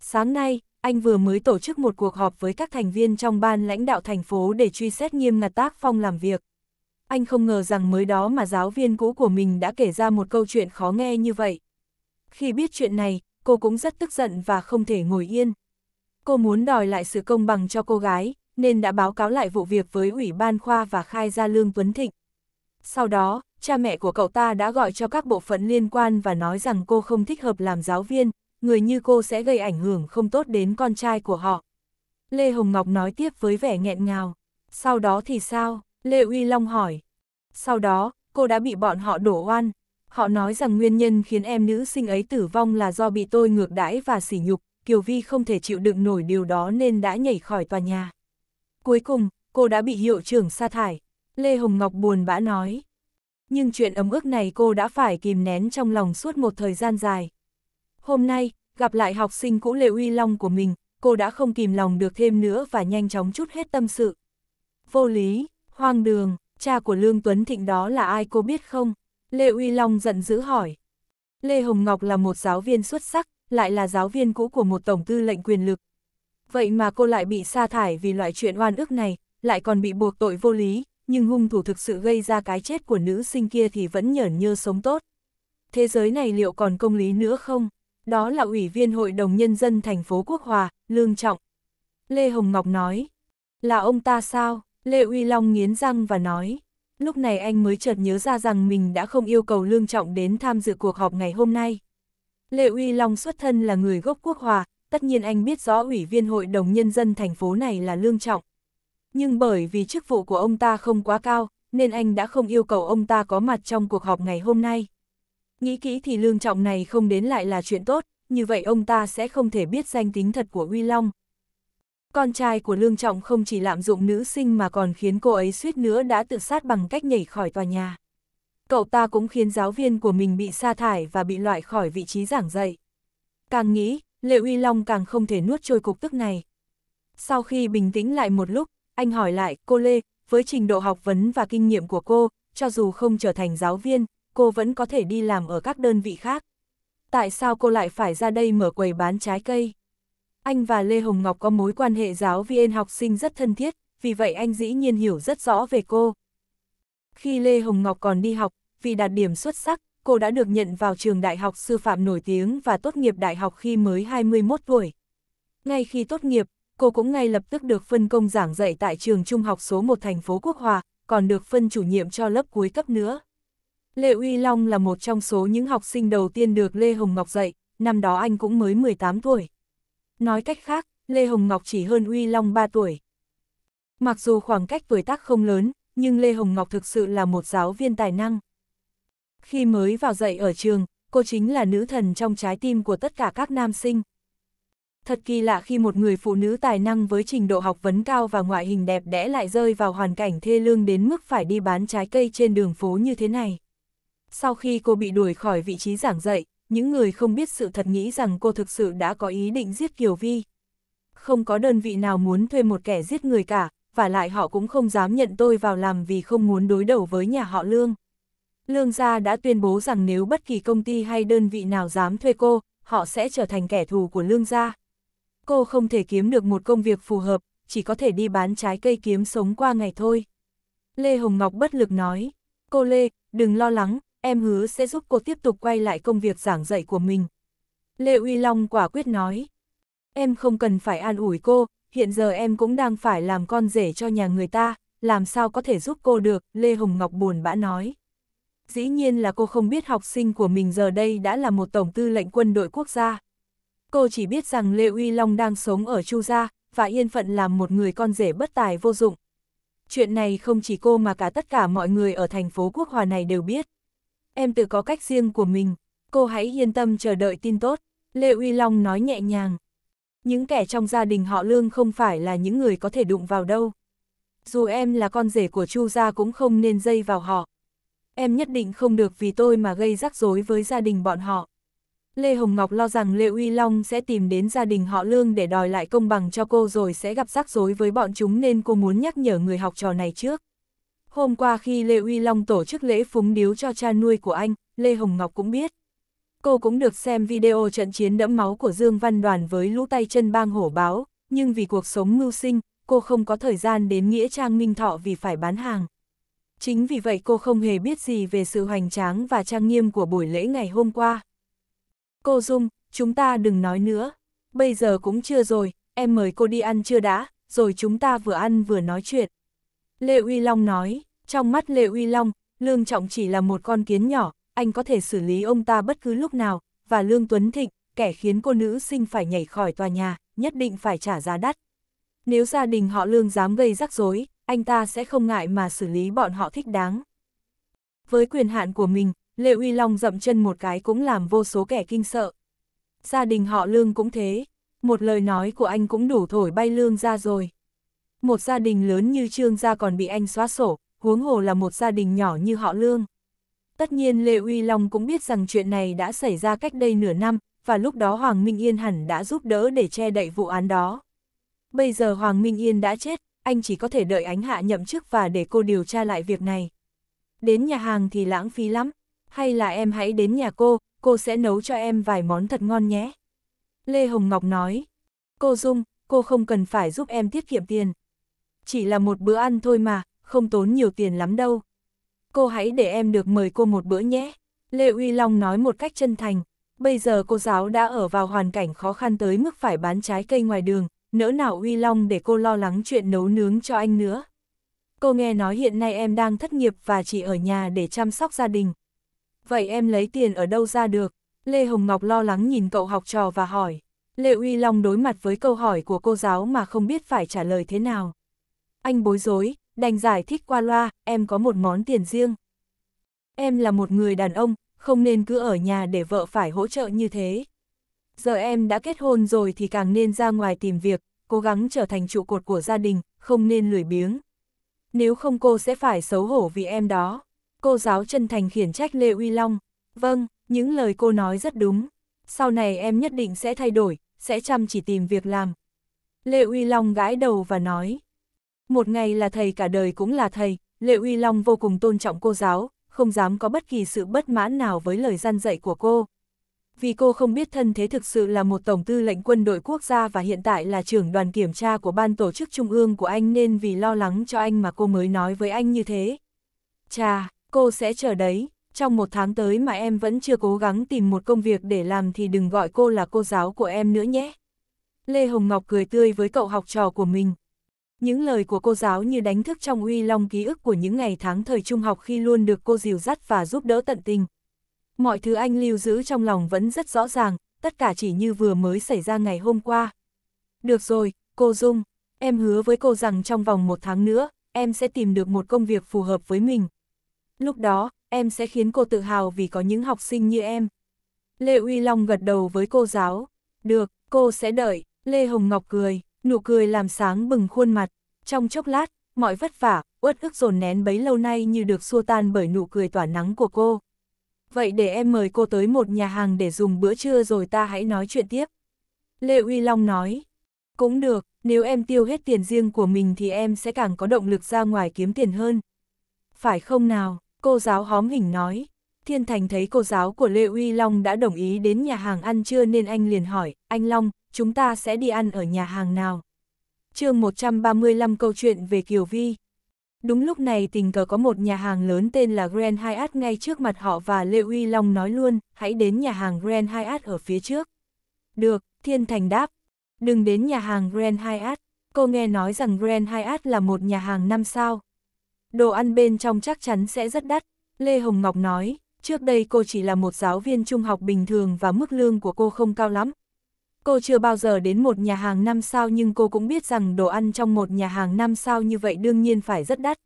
S1: Sáng nay, anh vừa mới tổ chức một cuộc họp với các thành viên trong ban lãnh đạo thành phố để truy xét nghiêm ngặt tác phong làm việc anh không ngờ rằng mới đó mà giáo viên cũ của mình đã kể ra một câu chuyện khó nghe như vậy. Khi biết chuyện này, cô cũng rất tức giận và không thể ngồi yên. Cô muốn đòi lại sự công bằng cho cô gái, nên đã báo cáo lại vụ việc với Ủy ban khoa và khai ra Lương Tuấn Thịnh. Sau đó, cha mẹ của cậu ta đã gọi cho các bộ phận liên quan và nói rằng cô không thích hợp làm giáo viên, người như cô sẽ gây ảnh hưởng không tốt đến con trai của họ. Lê Hồng Ngọc nói tiếp với vẻ nghẹn ngào. Sau đó thì sao? Lê Uy Long hỏi. Sau đó, cô đã bị bọn họ đổ oan. Họ nói rằng nguyên nhân khiến em nữ sinh ấy tử vong là do bị tôi ngược đãi và sỉ nhục, Kiều Vi không thể chịu đựng nổi điều đó nên đã nhảy khỏi tòa nhà. Cuối cùng, cô đã bị hiệu trưởng sa thải. Lê Hồng Ngọc buồn bã nói. Nhưng chuyện ấm ức này cô đã phải kìm nén trong lòng suốt một thời gian dài. Hôm nay, gặp lại học sinh cũ Lê Uy Long của mình, cô đã không kìm lòng được thêm nữa và nhanh chóng chút hết tâm sự. Vô lý, Hoang đường, cha của Lương Tuấn Thịnh đó là ai cô biết không? Lê Uy Long giận dữ hỏi. Lê Hồng Ngọc là một giáo viên xuất sắc, lại là giáo viên cũ của một tổng tư lệnh quyền lực. Vậy mà cô lại bị sa thải vì loại chuyện oan ức này, lại còn bị buộc tội vô lý, nhưng hung thủ thực sự gây ra cái chết của nữ sinh kia thì vẫn nhởn nhơ sống tốt. Thế giới này liệu còn công lý nữa không? Đó là Ủy viên Hội đồng Nhân dân thành phố Quốc Hòa, Lương Trọng. Lê Hồng Ngọc nói, là ông ta sao? Lê Uy Long nghiến răng và nói, lúc này anh mới chợt nhớ ra rằng mình đã không yêu cầu Lương Trọng đến tham dự cuộc họp ngày hôm nay. Lê Uy Long xuất thân là người gốc quốc hòa, tất nhiên anh biết rõ ủy viên hội đồng nhân dân thành phố này là Lương Trọng. Nhưng bởi vì chức vụ của ông ta không quá cao, nên anh đã không yêu cầu ông ta có mặt trong cuộc họp ngày hôm nay. Nghĩ kỹ thì Lương Trọng này không đến lại là chuyện tốt, như vậy ông ta sẽ không thể biết danh tính thật của Uy Long, con trai của Lương Trọng không chỉ lạm dụng nữ sinh mà còn khiến cô ấy suýt nữa đã tự sát bằng cách nhảy khỏi tòa nhà. Cậu ta cũng khiến giáo viên của mình bị sa thải và bị loại khỏi vị trí giảng dạy. Càng nghĩ, Lệ Uy Long càng không thể nuốt trôi cục tức này. Sau khi bình tĩnh lại một lúc, anh hỏi lại, cô Lê, với trình độ học vấn và kinh nghiệm của cô, cho dù không trở thành giáo viên, cô vẫn có thể đi làm ở các đơn vị khác. Tại sao cô lại phải ra đây mở quầy bán trái cây? Anh và Lê Hồng Ngọc có mối quan hệ giáo viên học sinh rất thân thiết, vì vậy anh dĩ nhiên hiểu rất rõ về cô. Khi Lê Hồng Ngọc còn đi học, vì đạt điểm xuất sắc, cô đã được nhận vào trường đại học sư phạm nổi tiếng và tốt nghiệp đại học khi mới 21 tuổi. Ngay khi tốt nghiệp, cô cũng ngay lập tức được phân công giảng dạy tại trường trung học số 1 thành phố Quốc Hòa, còn được phân chủ nhiệm cho lớp cuối cấp nữa. Lê Uy Long là một trong số những học sinh đầu tiên được Lê Hồng Ngọc dạy, năm đó anh cũng mới 18 tuổi. Nói cách khác, Lê Hồng Ngọc chỉ hơn Uy Long 3 tuổi. Mặc dù khoảng cách tuổi tác không lớn, nhưng Lê Hồng Ngọc thực sự là một giáo viên tài năng. Khi mới vào dạy ở trường, cô chính là nữ thần trong trái tim của tất cả các nam sinh. Thật kỳ lạ khi một người phụ nữ tài năng với trình độ học vấn cao và ngoại hình đẹp đẽ lại rơi vào hoàn cảnh thê lương đến mức phải đi bán trái cây trên đường phố như thế này. Sau khi cô bị đuổi khỏi vị trí giảng dạy, những người không biết sự thật nghĩ rằng cô thực sự đã có ý định giết Kiều Vi. Không có đơn vị nào muốn thuê một kẻ giết người cả, và lại họ cũng không dám nhận tôi vào làm vì không muốn đối đầu với nhà họ Lương. Lương gia đã tuyên bố rằng nếu bất kỳ công ty hay đơn vị nào dám thuê cô, họ sẽ trở thành kẻ thù của Lương gia. Cô không thể kiếm được một công việc phù hợp, chỉ có thể đi bán trái cây kiếm sống qua ngày thôi. Lê Hồng Ngọc bất lực nói, cô Lê, đừng lo lắng, em hứa sẽ giúp cô tiếp tục quay lại công việc giảng dạy của mình. Lê Uy Long quả quyết nói, em không cần phải an ủi cô, hiện giờ em cũng đang phải làm con rể cho nhà người ta, làm sao có thể giúp cô được, Lê Hồng Ngọc buồn bã nói. Dĩ nhiên là cô không biết học sinh của mình giờ đây đã là một tổng tư lệnh quân đội quốc gia. Cô chỉ biết rằng Lê Uy Long đang sống ở Chu Gia, và yên phận làm một người con rể bất tài vô dụng. Chuyện này không chỉ cô mà cả tất cả mọi người ở thành phố Quốc Hòa này đều biết em tự có cách riêng của mình, cô hãy yên tâm chờ đợi tin tốt, Lê Uy Long nói nhẹ nhàng. Những kẻ trong gia đình họ lương không phải là những người có thể đụng vào đâu. Dù em là con rể của Chu gia cũng không nên dây vào họ. Em nhất định không được vì tôi mà gây rắc rối với gia đình bọn họ. Lê Hồng Ngọc lo rằng Lê Uy Long sẽ tìm đến gia đình họ Lương để đòi lại công bằng cho cô rồi sẽ gặp rắc rối với bọn chúng nên cô muốn nhắc nhở người học trò này trước. Hôm qua khi Lê Uy Long tổ chức lễ phúng điếu cho cha nuôi của anh, Lê Hồng Ngọc cũng biết. Cô cũng được xem video trận chiến đẫm máu của Dương Văn Đoàn với lũ tay chân bang hổ báo, nhưng vì cuộc sống mưu sinh, cô không có thời gian đến Nghĩa Trang Minh Thọ vì phải bán hàng. Chính vì vậy cô không hề biết gì về sự hoành tráng và trang nghiêm của buổi lễ ngày hôm qua. Cô Dung, chúng ta đừng nói nữa. Bây giờ cũng chưa rồi, em mời cô đi ăn chưa đã, rồi chúng ta vừa ăn vừa nói chuyện. Lê Uy Long nói. Trong mắt lê Uy Long, Lương Trọng chỉ là một con kiến nhỏ, anh có thể xử lý ông ta bất cứ lúc nào, và Lương Tuấn Thịnh, kẻ khiến cô nữ sinh phải nhảy khỏi tòa nhà, nhất định phải trả giá đắt. Nếu gia đình họ Lương dám gây rắc rối, anh ta sẽ không ngại mà xử lý bọn họ thích đáng. Với quyền hạn của mình, lê Uy Long dậm chân một cái cũng làm vô số kẻ kinh sợ. Gia đình họ Lương cũng thế, một lời nói của anh cũng đủ thổi bay Lương ra rồi. Một gia đình lớn như Trương gia còn bị anh xóa sổ, huống hồ là một gia đình nhỏ như họ Lương. Tất nhiên Lê Uy Long cũng biết rằng chuyện này đã xảy ra cách đây nửa năm, và lúc đó Hoàng Minh Yên hẳn đã giúp đỡ để che đậy vụ án đó. Bây giờ Hoàng Minh Yên đã chết, anh chỉ có thể đợi ánh hạ nhậm chức và để cô điều tra lại việc này. Đến nhà hàng thì lãng phí lắm, hay là em hãy đến nhà cô, cô sẽ nấu cho em vài món thật ngon nhé. Lê Hồng Ngọc nói, cô Dung, cô không cần phải giúp em tiết kiệm tiền. Chỉ là một bữa ăn thôi mà, không tốn nhiều tiền lắm đâu. Cô hãy để em được mời cô một bữa nhé. Lê Uy Long nói một cách chân thành, bây giờ cô giáo đã ở vào hoàn cảnh khó khăn tới mức phải bán trái cây ngoài đường, nỡ nào Uy Long để cô lo lắng chuyện nấu nướng cho anh nữa. Cô nghe nói hiện nay em đang thất nghiệp và chỉ ở nhà để chăm sóc gia đình. Vậy em lấy tiền ở đâu ra được? Lê Hồng Ngọc lo lắng nhìn cậu học trò và hỏi. Lê Uy Long đối mặt với câu hỏi của cô giáo mà không biết phải trả lời thế nào. Anh bối rối, đành giải thích qua loa, em có một món tiền riêng. Em là một người đàn ông, không nên cứ ở nhà để vợ phải hỗ trợ như thế. Giờ em đã kết hôn rồi thì càng nên ra ngoài tìm việc, cố gắng trở thành trụ cột của gia đình, không nên lười biếng. Nếu không cô sẽ phải xấu hổ vì em đó. Cô giáo chân thành khiển trách Lê Uy Long. Vâng, những lời cô nói rất đúng. Sau này em nhất định sẽ thay đổi, sẽ chăm chỉ tìm việc làm. Lê Uy Long gãi đầu và nói, một ngày là thầy cả đời cũng là thầy, Lệ Uy Long vô cùng tôn trọng cô giáo, không dám có bất kỳ sự bất mãn nào với lời gian dạy của cô. Vì cô không biết thân thế thực sự là một tổng tư lệnh quân đội quốc gia và hiện tại là trưởng đoàn kiểm tra của ban tổ chức trung ương của anh nên vì lo lắng cho anh mà cô mới nói với anh như thế. Chà, cô sẽ chờ đấy, trong một tháng tới mà em vẫn chưa cố gắng tìm một công việc để làm thì đừng gọi cô là cô giáo của em nữa nhé. Lê Hồng Ngọc cười tươi với cậu học trò của mình, những lời của cô giáo như đánh thức trong uy long ký ức của những ngày tháng thời trung học khi luôn được cô dìu dắt và giúp đỡ tận tình. Mọi thứ anh lưu giữ trong lòng vẫn rất rõ ràng, tất cả chỉ như vừa mới xảy ra ngày hôm qua. Được rồi, cô Dung, em hứa với cô rằng trong vòng một tháng nữa, em sẽ tìm được một công việc phù hợp với mình. Lúc đó, em sẽ khiến cô tự hào vì có những học sinh như em. Lê Uy Long gật đầu với cô giáo. Được, cô sẽ đợi, Lê Hồng Ngọc cười nụ cười làm sáng bừng khuôn mặt, trong chốc lát, mọi vất vả, uất ức dồn nén bấy lâu nay như được xua tan bởi nụ cười tỏa nắng của cô. Vậy để em mời cô tới một nhà hàng để dùng bữa trưa rồi ta hãy nói chuyện tiếp. Lê Uy Long nói, cũng được, nếu em tiêu hết tiền riêng của mình thì em sẽ càng có động lực ra ngoài kiếm tiền hơn. Phải không nào, cô giáo hóm hình nói, Thiên Thành thấy cô giáo của Lê Uy Long đã đồng ý đến nhà hàng ăn trưa nên anh liền hỏi, anh Long, chúng ta sẽ đi ăn ở nhà hàng nào? chương 135 câu chuyện về Kiều Vi Đúng lúc này tình cờ có một nhà hàng lớn tên là Grand Hyatt ngay trước mặt họ và Lê Uy Long nói luôn, hãy đến nhà hàng Grand Hyatt ở phía trước. Được, Thiên Thành đáp. Đừng đến nhà hàng Grand Hyatt, cô nghe nói rằng Grand Hyatt là một nhà hàng năm sao. Đồ ăn bên trong chắc chắn sẽ rất đắt, Lê Hồng Ngọc nói. Trước đây cô chỉ là một giáo viên trung học bình thường và mức lương của cô không cao lắm. Cô chưa bao giờ đến một nhà hàng 5 sao nhưng cô cũng biết rằng đồ ăn trong một nhà hàng 5 sao như vậy đương nhiên phải rất đắt.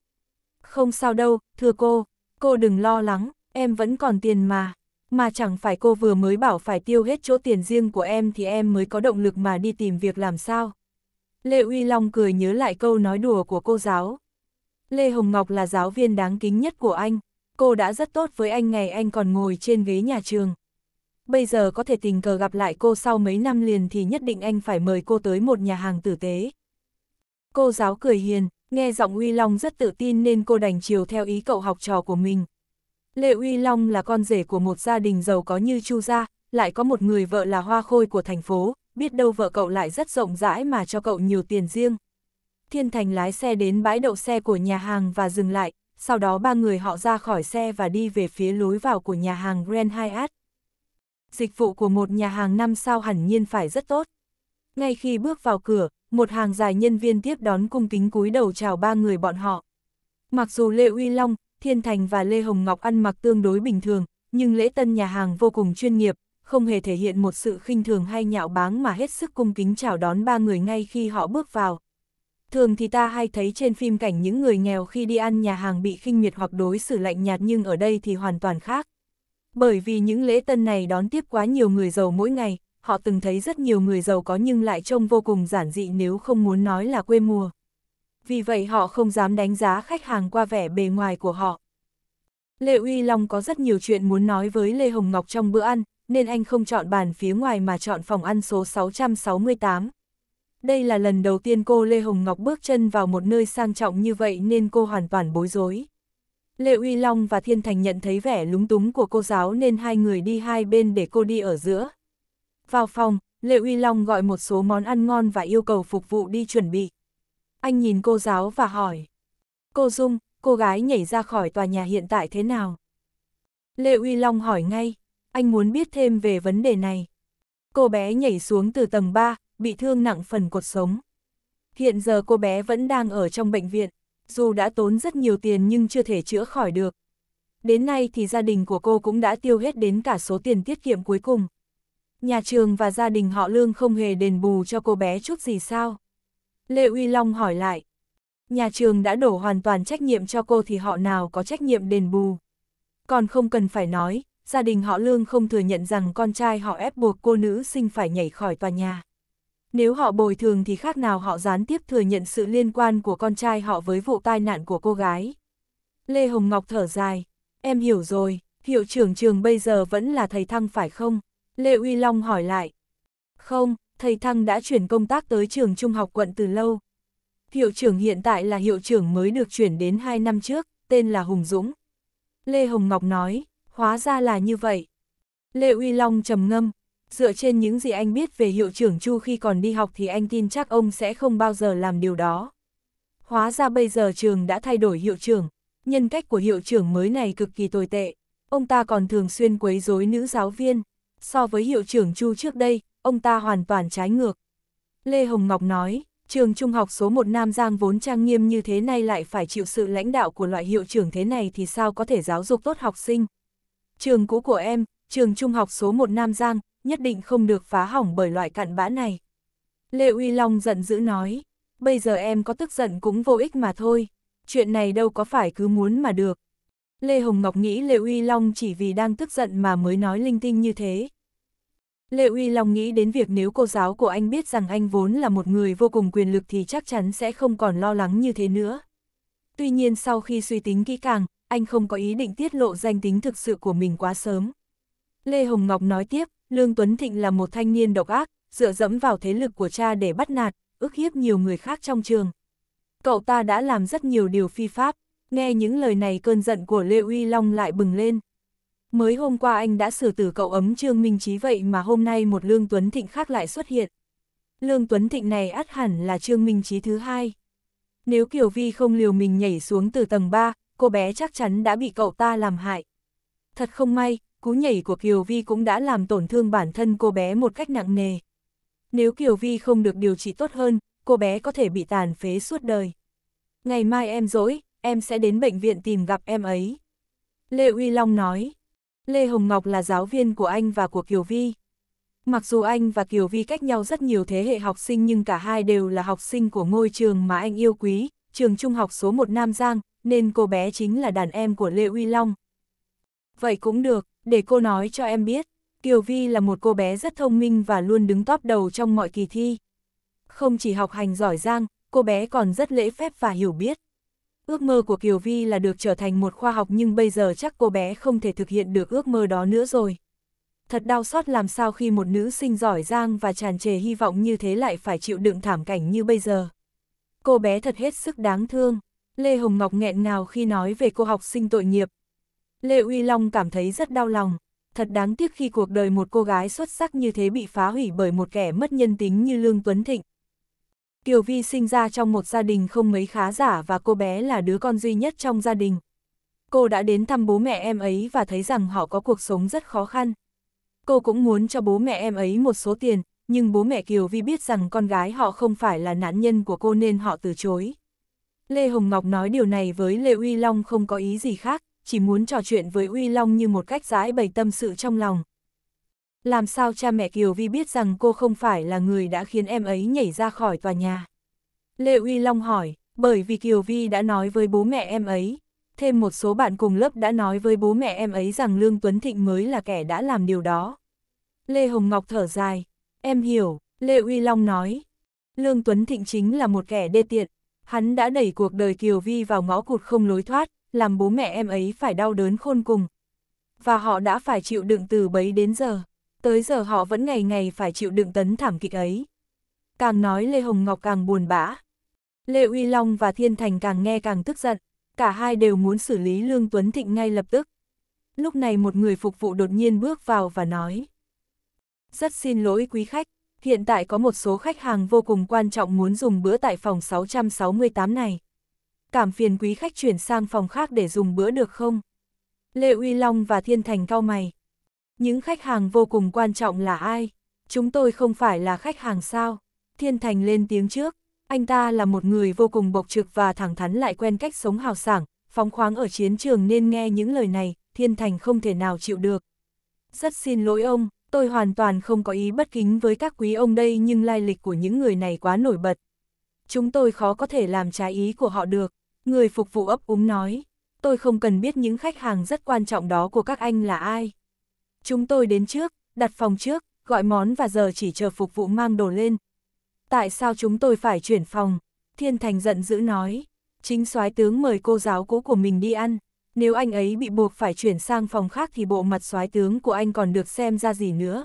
S1: Không sao đâu, thưa cô, cô đừng lo lắng, em vẫn còn tiền mà. Mà chẳng phải cô vừa mới bảo phải tiêu hết chỗ tiền riêng của em thì em mới có động lực mà đi tìm việc làm sao. Lê Uy Long cười nhớ lại câu nói đùa của cô giáo. Lê Hồng Ngọc là giáo viên đáng kính nhất của anh, cô đã rất tốt với anh ngày anh còn ngồi trên ghế nhà trường. Bây giờ có thể tình cờ gặp lại cô sau mấy năm liền thì nhất định anh phải mời cô tới một nhà hàng tử tế. Cô giáo cười hiền, nghe giọng Uy Long rất tự tin nên cô đành chiều theo ý cậu học trò của mình. Lệ Uy Long là con rể của một gia đình giàu có như Chu gia, lại có một người vợ là hoa khôi của thành phố, biết đâu vợ cậu lại rất rộng rãi mà cho cậu nhiều tiền riêng. Thiên Thành lái xe đến bãi đậu xe của nhà hàng và dừng lại, sau đó ba người họ ra khỏi xe và đi về phía lối vào của nhà hàng Grand Hyatt. Dịch vụ của một nhà hàng năm sao hẳn nhiên phải rất tốt. Ngay khi bước vào cửa, một hàng dài nhân viên tiếp đón cung kính cúi đầu chào ba người bọn họ. Mặc dù Lê Uy Long, Thiên Thành và Lê Hồng Ngọc ăn mặc tương đối bình thường, nhưng lễ tân nhà hàng vô cùng chuyên nghiệp, không hề thể hiện một sự khinh thường hay nhạo báng mà hết sức cung kính chào đón ba người ngay khi họ bước vào thường thì ta hay thấy trên phim cảnh những người nghèo khi đi ăn nhà hàng bị khinh miệt hoặc đối xử lạnh nhạt nhưng ở đây thì hoàn toàn khác. Bởi vì những lễ tân này đón tiếp quá nhiều người giàu mỗi ngày, họ từng thấy rất nhiều người giàu có nhưng lại trông vô cùng giản dị nếu không muốn nói là quê mùa. Vì vậy họ không dám đánh giá khách hàng qua vẻ bề ngoài của họ. Lê Uy Long có rất nhiều chuyện muốn nói với Lê Hồng Ngọc trong bữa ăn, nên anh không chọn bàn phía ngoài mà chọn phòng ăn số 668 đây là lần đầu tiên cô Lê Hồng Ngọc bước chân vào một nơi sang trọng như vậy nên cô hoàn toàn bối rối. Lê Uy Long và Thiên Thành nhận thấy vẻ lúng túng của cô giáo nên hai người đi hai bên để cô đi ở giữa. Vào phòng, Lê Uy Long gọi một số món ăn ngon và yêu cầu phục vụ đi chuẩn bị. Anh nhìn cô giáo và hỏi. Cô Dung, cô gái nhảy ra khỏi tòa nhà hiện tại thế nào? Lê Uy Long hỏi ngay, anh muốn biết thêm về vấn đề này. Cô bé nhảy xuống từ tầng 3, bị thương nặng phần cột sống. Hiện giờ cô bé vẫn đang ở trong bệnh viện, dù đã tốn rất nhiều tiền nhưng chưa thể chữa khỏi được. Đến nay thì gia đình của cô cũng đã tiêu hết đến cả số tiền tiết kiệm cuối cùng. Nhà trường và gia đình họ lương không hề đền bù cho cô bé chút gì sao? Lê Uy Long hỏi lại. Nhà trường đã đổ hoàn toàn trách nhiệm cho cô thì họ nào có trách nhiệm đền bù. Còn không cần phải nói, gia đình họ lương không thừa nhận rằng con trai họ ép buộc cô nữ sinh phải nhảy khỏi tòa nhà. Nếu họ bồi thường thì khác nào họ gián tiếp thừa nhận sự liên quan của con trai họ với vụ tai nạn của cô gái. Lê Hồng Ngọc thở dài. Em hiểu rồi, hiệu trưởng trường bây giờ vẫn là thầy Thăng phải không? Lê Uy Long hỏi lại. Không, thầy Thăng đã chuyển công tác tới trường trung học quận từ lâu. Hiệu trưởng hiện tại là hiệu trưởng mới được chuyển đến 2 năm trước, tên là Hùng Dũng. Lê Hồng Ngọc nói, hóa ra là như vậy. Lê Uy Long trầm ngâm, dựa trên những gì anh biết về hiệu trưởng Chu khi còn đi học thì anh tin chắc ông sẽ không bao giờ làm điều đó. Hóa ra bây giờ trường đã thay đổi hiệu trưởng, nhân cách của hiệu trưởng mới này cực kỳ tồi tệ, ông ta còn thường xuyên quấy rối nữ giáo viên. So với hiệu trưởng Chu trước đây, ông ta hoàn toàn trái ngược. Lê Hồng Ngọc nói, trường trung học số 1 Nam Giang vốn trang nghiêm như thế này lại phải chịu sự lãnh đạo của loại hiệu trưởng thế này thì sao có thể giáo dục tốt học sinh. Trường cũ của em, trường trung học số 1 Nam Giang, nhất định không được phá hỏng bởi loại cặn bã này. Lê Uy Long giận dữ nói, bây giờ em có tức giận cũng vô ích mà thôi, chuyện này đâu có phải cứ muốn mà được. Lê Hồng Ngọc nghĩ Lê Uy Long chỉ vì đang tức giận mà mới nói linh tinh như thế. Lê Uy Long nghĩ đến việc nếu cô giáo của anh biết rằng anh vốn là một người vô cùng quyền lực thì chắc chắn sẽ không còn lo lắng như thế nữa. Tuy nhiên sau khi suy tính kỹ càng, anh không có ý định tiết lộ danh tính thực sự của mình quá sớm. Lê Hồng Ngọc nói tiếp, Lương Tuấn Thịnh là một thanh niên độc ác, dựa dẫm vào thế lực của cha để bắt nạt, ức hiếp nhiều người khác trong trường. Cậu ta đã làm rất nhiều điều phi pháp, nghe những lời này cơn giận của Lê Uy Long lại bừng lên. Mới hôm qua anh đã xử tử cậu ấm Trương Minh Chí vậy mà hôm nay một Lương Tuấn Thịnh khác lại xuất hiện. Lương Tuấn Thịnh này ắt hẳn là Trương Minh Chí thứ hai. Nếu Kiều Vi không liều mình nhảy xuống từ tầng 3, cô bé chắc chắn đã bị cậu ta làm hại. Thật không may, cú nhảy của Kiều Vi cũng đã làm tổn thương bản thân cô bé một cách nặng nề. Nếu Kiều Vi không được điều trị tốt hơn, cô bé có thể bị tàn phế suốt đời. Ngày mai em rỗi, em sẽ đến bệnh viện tìm gặp em ấy. Lê Uy Long nói. Lê Hồng Ngọc là giáo viên của anh và của Kiều Vi. Mặc dù anh và Kiều Vi cách nhau rất nhiều thế hệ học sinh nhưng cả hai đều là học sinh của ngôi trường mà anh yêu quý, trường trung học số 1 Nam Giang, nên cô bé chính là đàn em của Lê Uy Long. Vậy cũng được, để cô nói cho em biết, Kiều Vi là một cô bé rất thông minh và luôn đứng top đầu trong mọi kỳ thi. Không chỉ học hành giỏi giang, cô bé còn rất lễ phép và hiểu biết. Ước mơ của Kiều Vi là được trở thành một khoa học nhưng bây giờ chắc cô bé không thể thực hiện được ước mơ đó nữa rồi. Thật đau xót làm sao khi một nữ sinh giỏi giang và tràn trề hy vọng như thế lại phải chịu đựng thảm cảnh như bây giờ. Cô bé thật hết sức đáng thương. Lê Hồng Ngọc nghẹn ngào khi nói về cô học sinh tội nghiệp, Lê Uy Long cảm thấy rất đau lòng. Thật đáng tiếc khi cuộc đời một cô gái xuất sắc như thế bị phá hủy bởi một kẻ mất nhân tính như Lương Tuấn Thịnh. Kiều Vi sinh ra trong một gia đình không mấy khá giả và cô bé là đứa con duy nhất trong gia đình. Cô đã đến thăm bố mẹ em ấy và thấy rằng họ có cuộc sống rất khó khăn. Cô cũng muốn cho bố mẹ em ấy một số tiền, nhưng bố mẹ Kiều Vi biết rằng con gái họ không phải là nạn nhân của cô nên họ từ chối. Lê Hồng Ngọc nói điều này với Lê Uy Long không có ý gì khác, chỉ muốn trò chuyện với Uy Long như một cách giải bày tâm sự trong lòng. Làm sao cha mẹ Kiều Vi biết rằng cô không phải là người đã khiến em ấy nhảy ra khỏi tòa nhà? Lê Uy Long hỏi, bởi vì Kiều Vi đã nói với bố mẹ em ấy, thêm một số bạn cùng lớp đã nói với bố mẹ em ấy rằng Lương Tuấn Thịnh mới là kẻ đã làm điều đó. Lê Hồng Ngọc thở dài, em hiểu, Lê Uy Long nói, Lương Tuấn Thịnh chính là một kẻ đê tiện, hắn đã đẩy cuộc đời Kiều Vi vào ngõ cụt không lối thoát, làm bố mẹ em ấy phải đau đớn khôn cùng. Và họ đã phải chịu đựng từ bấy đến giờ, tới giờ họ vẫn ngày ngày phải chịu đựng tấn thảm kịch ấy. Càng nói Lê Hồng Ngọc càng buồn bã. Lê Uy Long và Thiên Thành càng nghe càng tức giận, cả hai đều muốn xử lý Lương Tuấn Thịnh ngay lập tức. Lúc này một người phục vụ đột nhiên bước vào và nói. Rất xin lỗi quý khách, hiện tại có một số khách hàng vô cùng quan trọng muốn dùng bữa tại phòng 668 này cảm phiền quý khách chuyển sang phòng khác để dùng bữa được không? Lê Uy Long và Thiên Thành cao mày. Những khách hàng vô cùng quan trọng là ai? Chúng tôi không phải là khách hàng sao? Thiên Thành lên tiếng trước. Anh ta là một người vô cùng bộc trực và thẳng thắn lại quen cách sống hào sảng, phóng khoáng ở chiến trường nên nghe những lời này, Thiên Thành không thể nào chịu được. Rất xin lỗi ông, tôi hoàn toàn không có ý bất kính với các quý ông đây nhưng lai lịch của những người này quá nổi bật. Chúng tôi khó có thể làm trái ý của họ được. Người phục vụ ấp úng nói, tôi không cần biết những khách hàng rất quan trọng đó của các anh là ai. Chúng tôi đến trước, đặt phòng trước, gọi món và giờ chỉ chờ phục vụ mang đồ lên. Tại sao chúng tôi phải chuyển phòng? Thiên Thành giận dữ nói, chính soái tướng mời cô giáo cũ của mình đi ăn. Nếu anh ấy bị buộc phải chuyển sang phòng khác thì bộ mặt soái tướng của anh còn được xem ra gì nữa.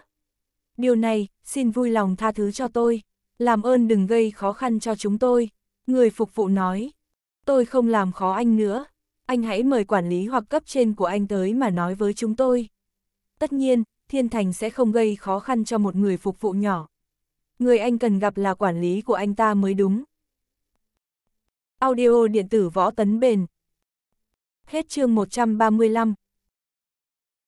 S1: Điều này, xin vui lòng tha thứ cho tôi. Làm ơn đừng gây khó khăn cho chúng tôi. Người phục vụ nói, tôi không làm khó anh nữa, anh hãy mời quản lý hoặc cấp trên của anh tới mà nói với chúng tôi. Tất nhiên, Thiên Thành sẽ không gây khó khăn cho một người phục vụ nhỏ. Người anh cần gặp là quản lý của anh ta mới đúng. Audio điện tử võ tấn bền. Hết chương 135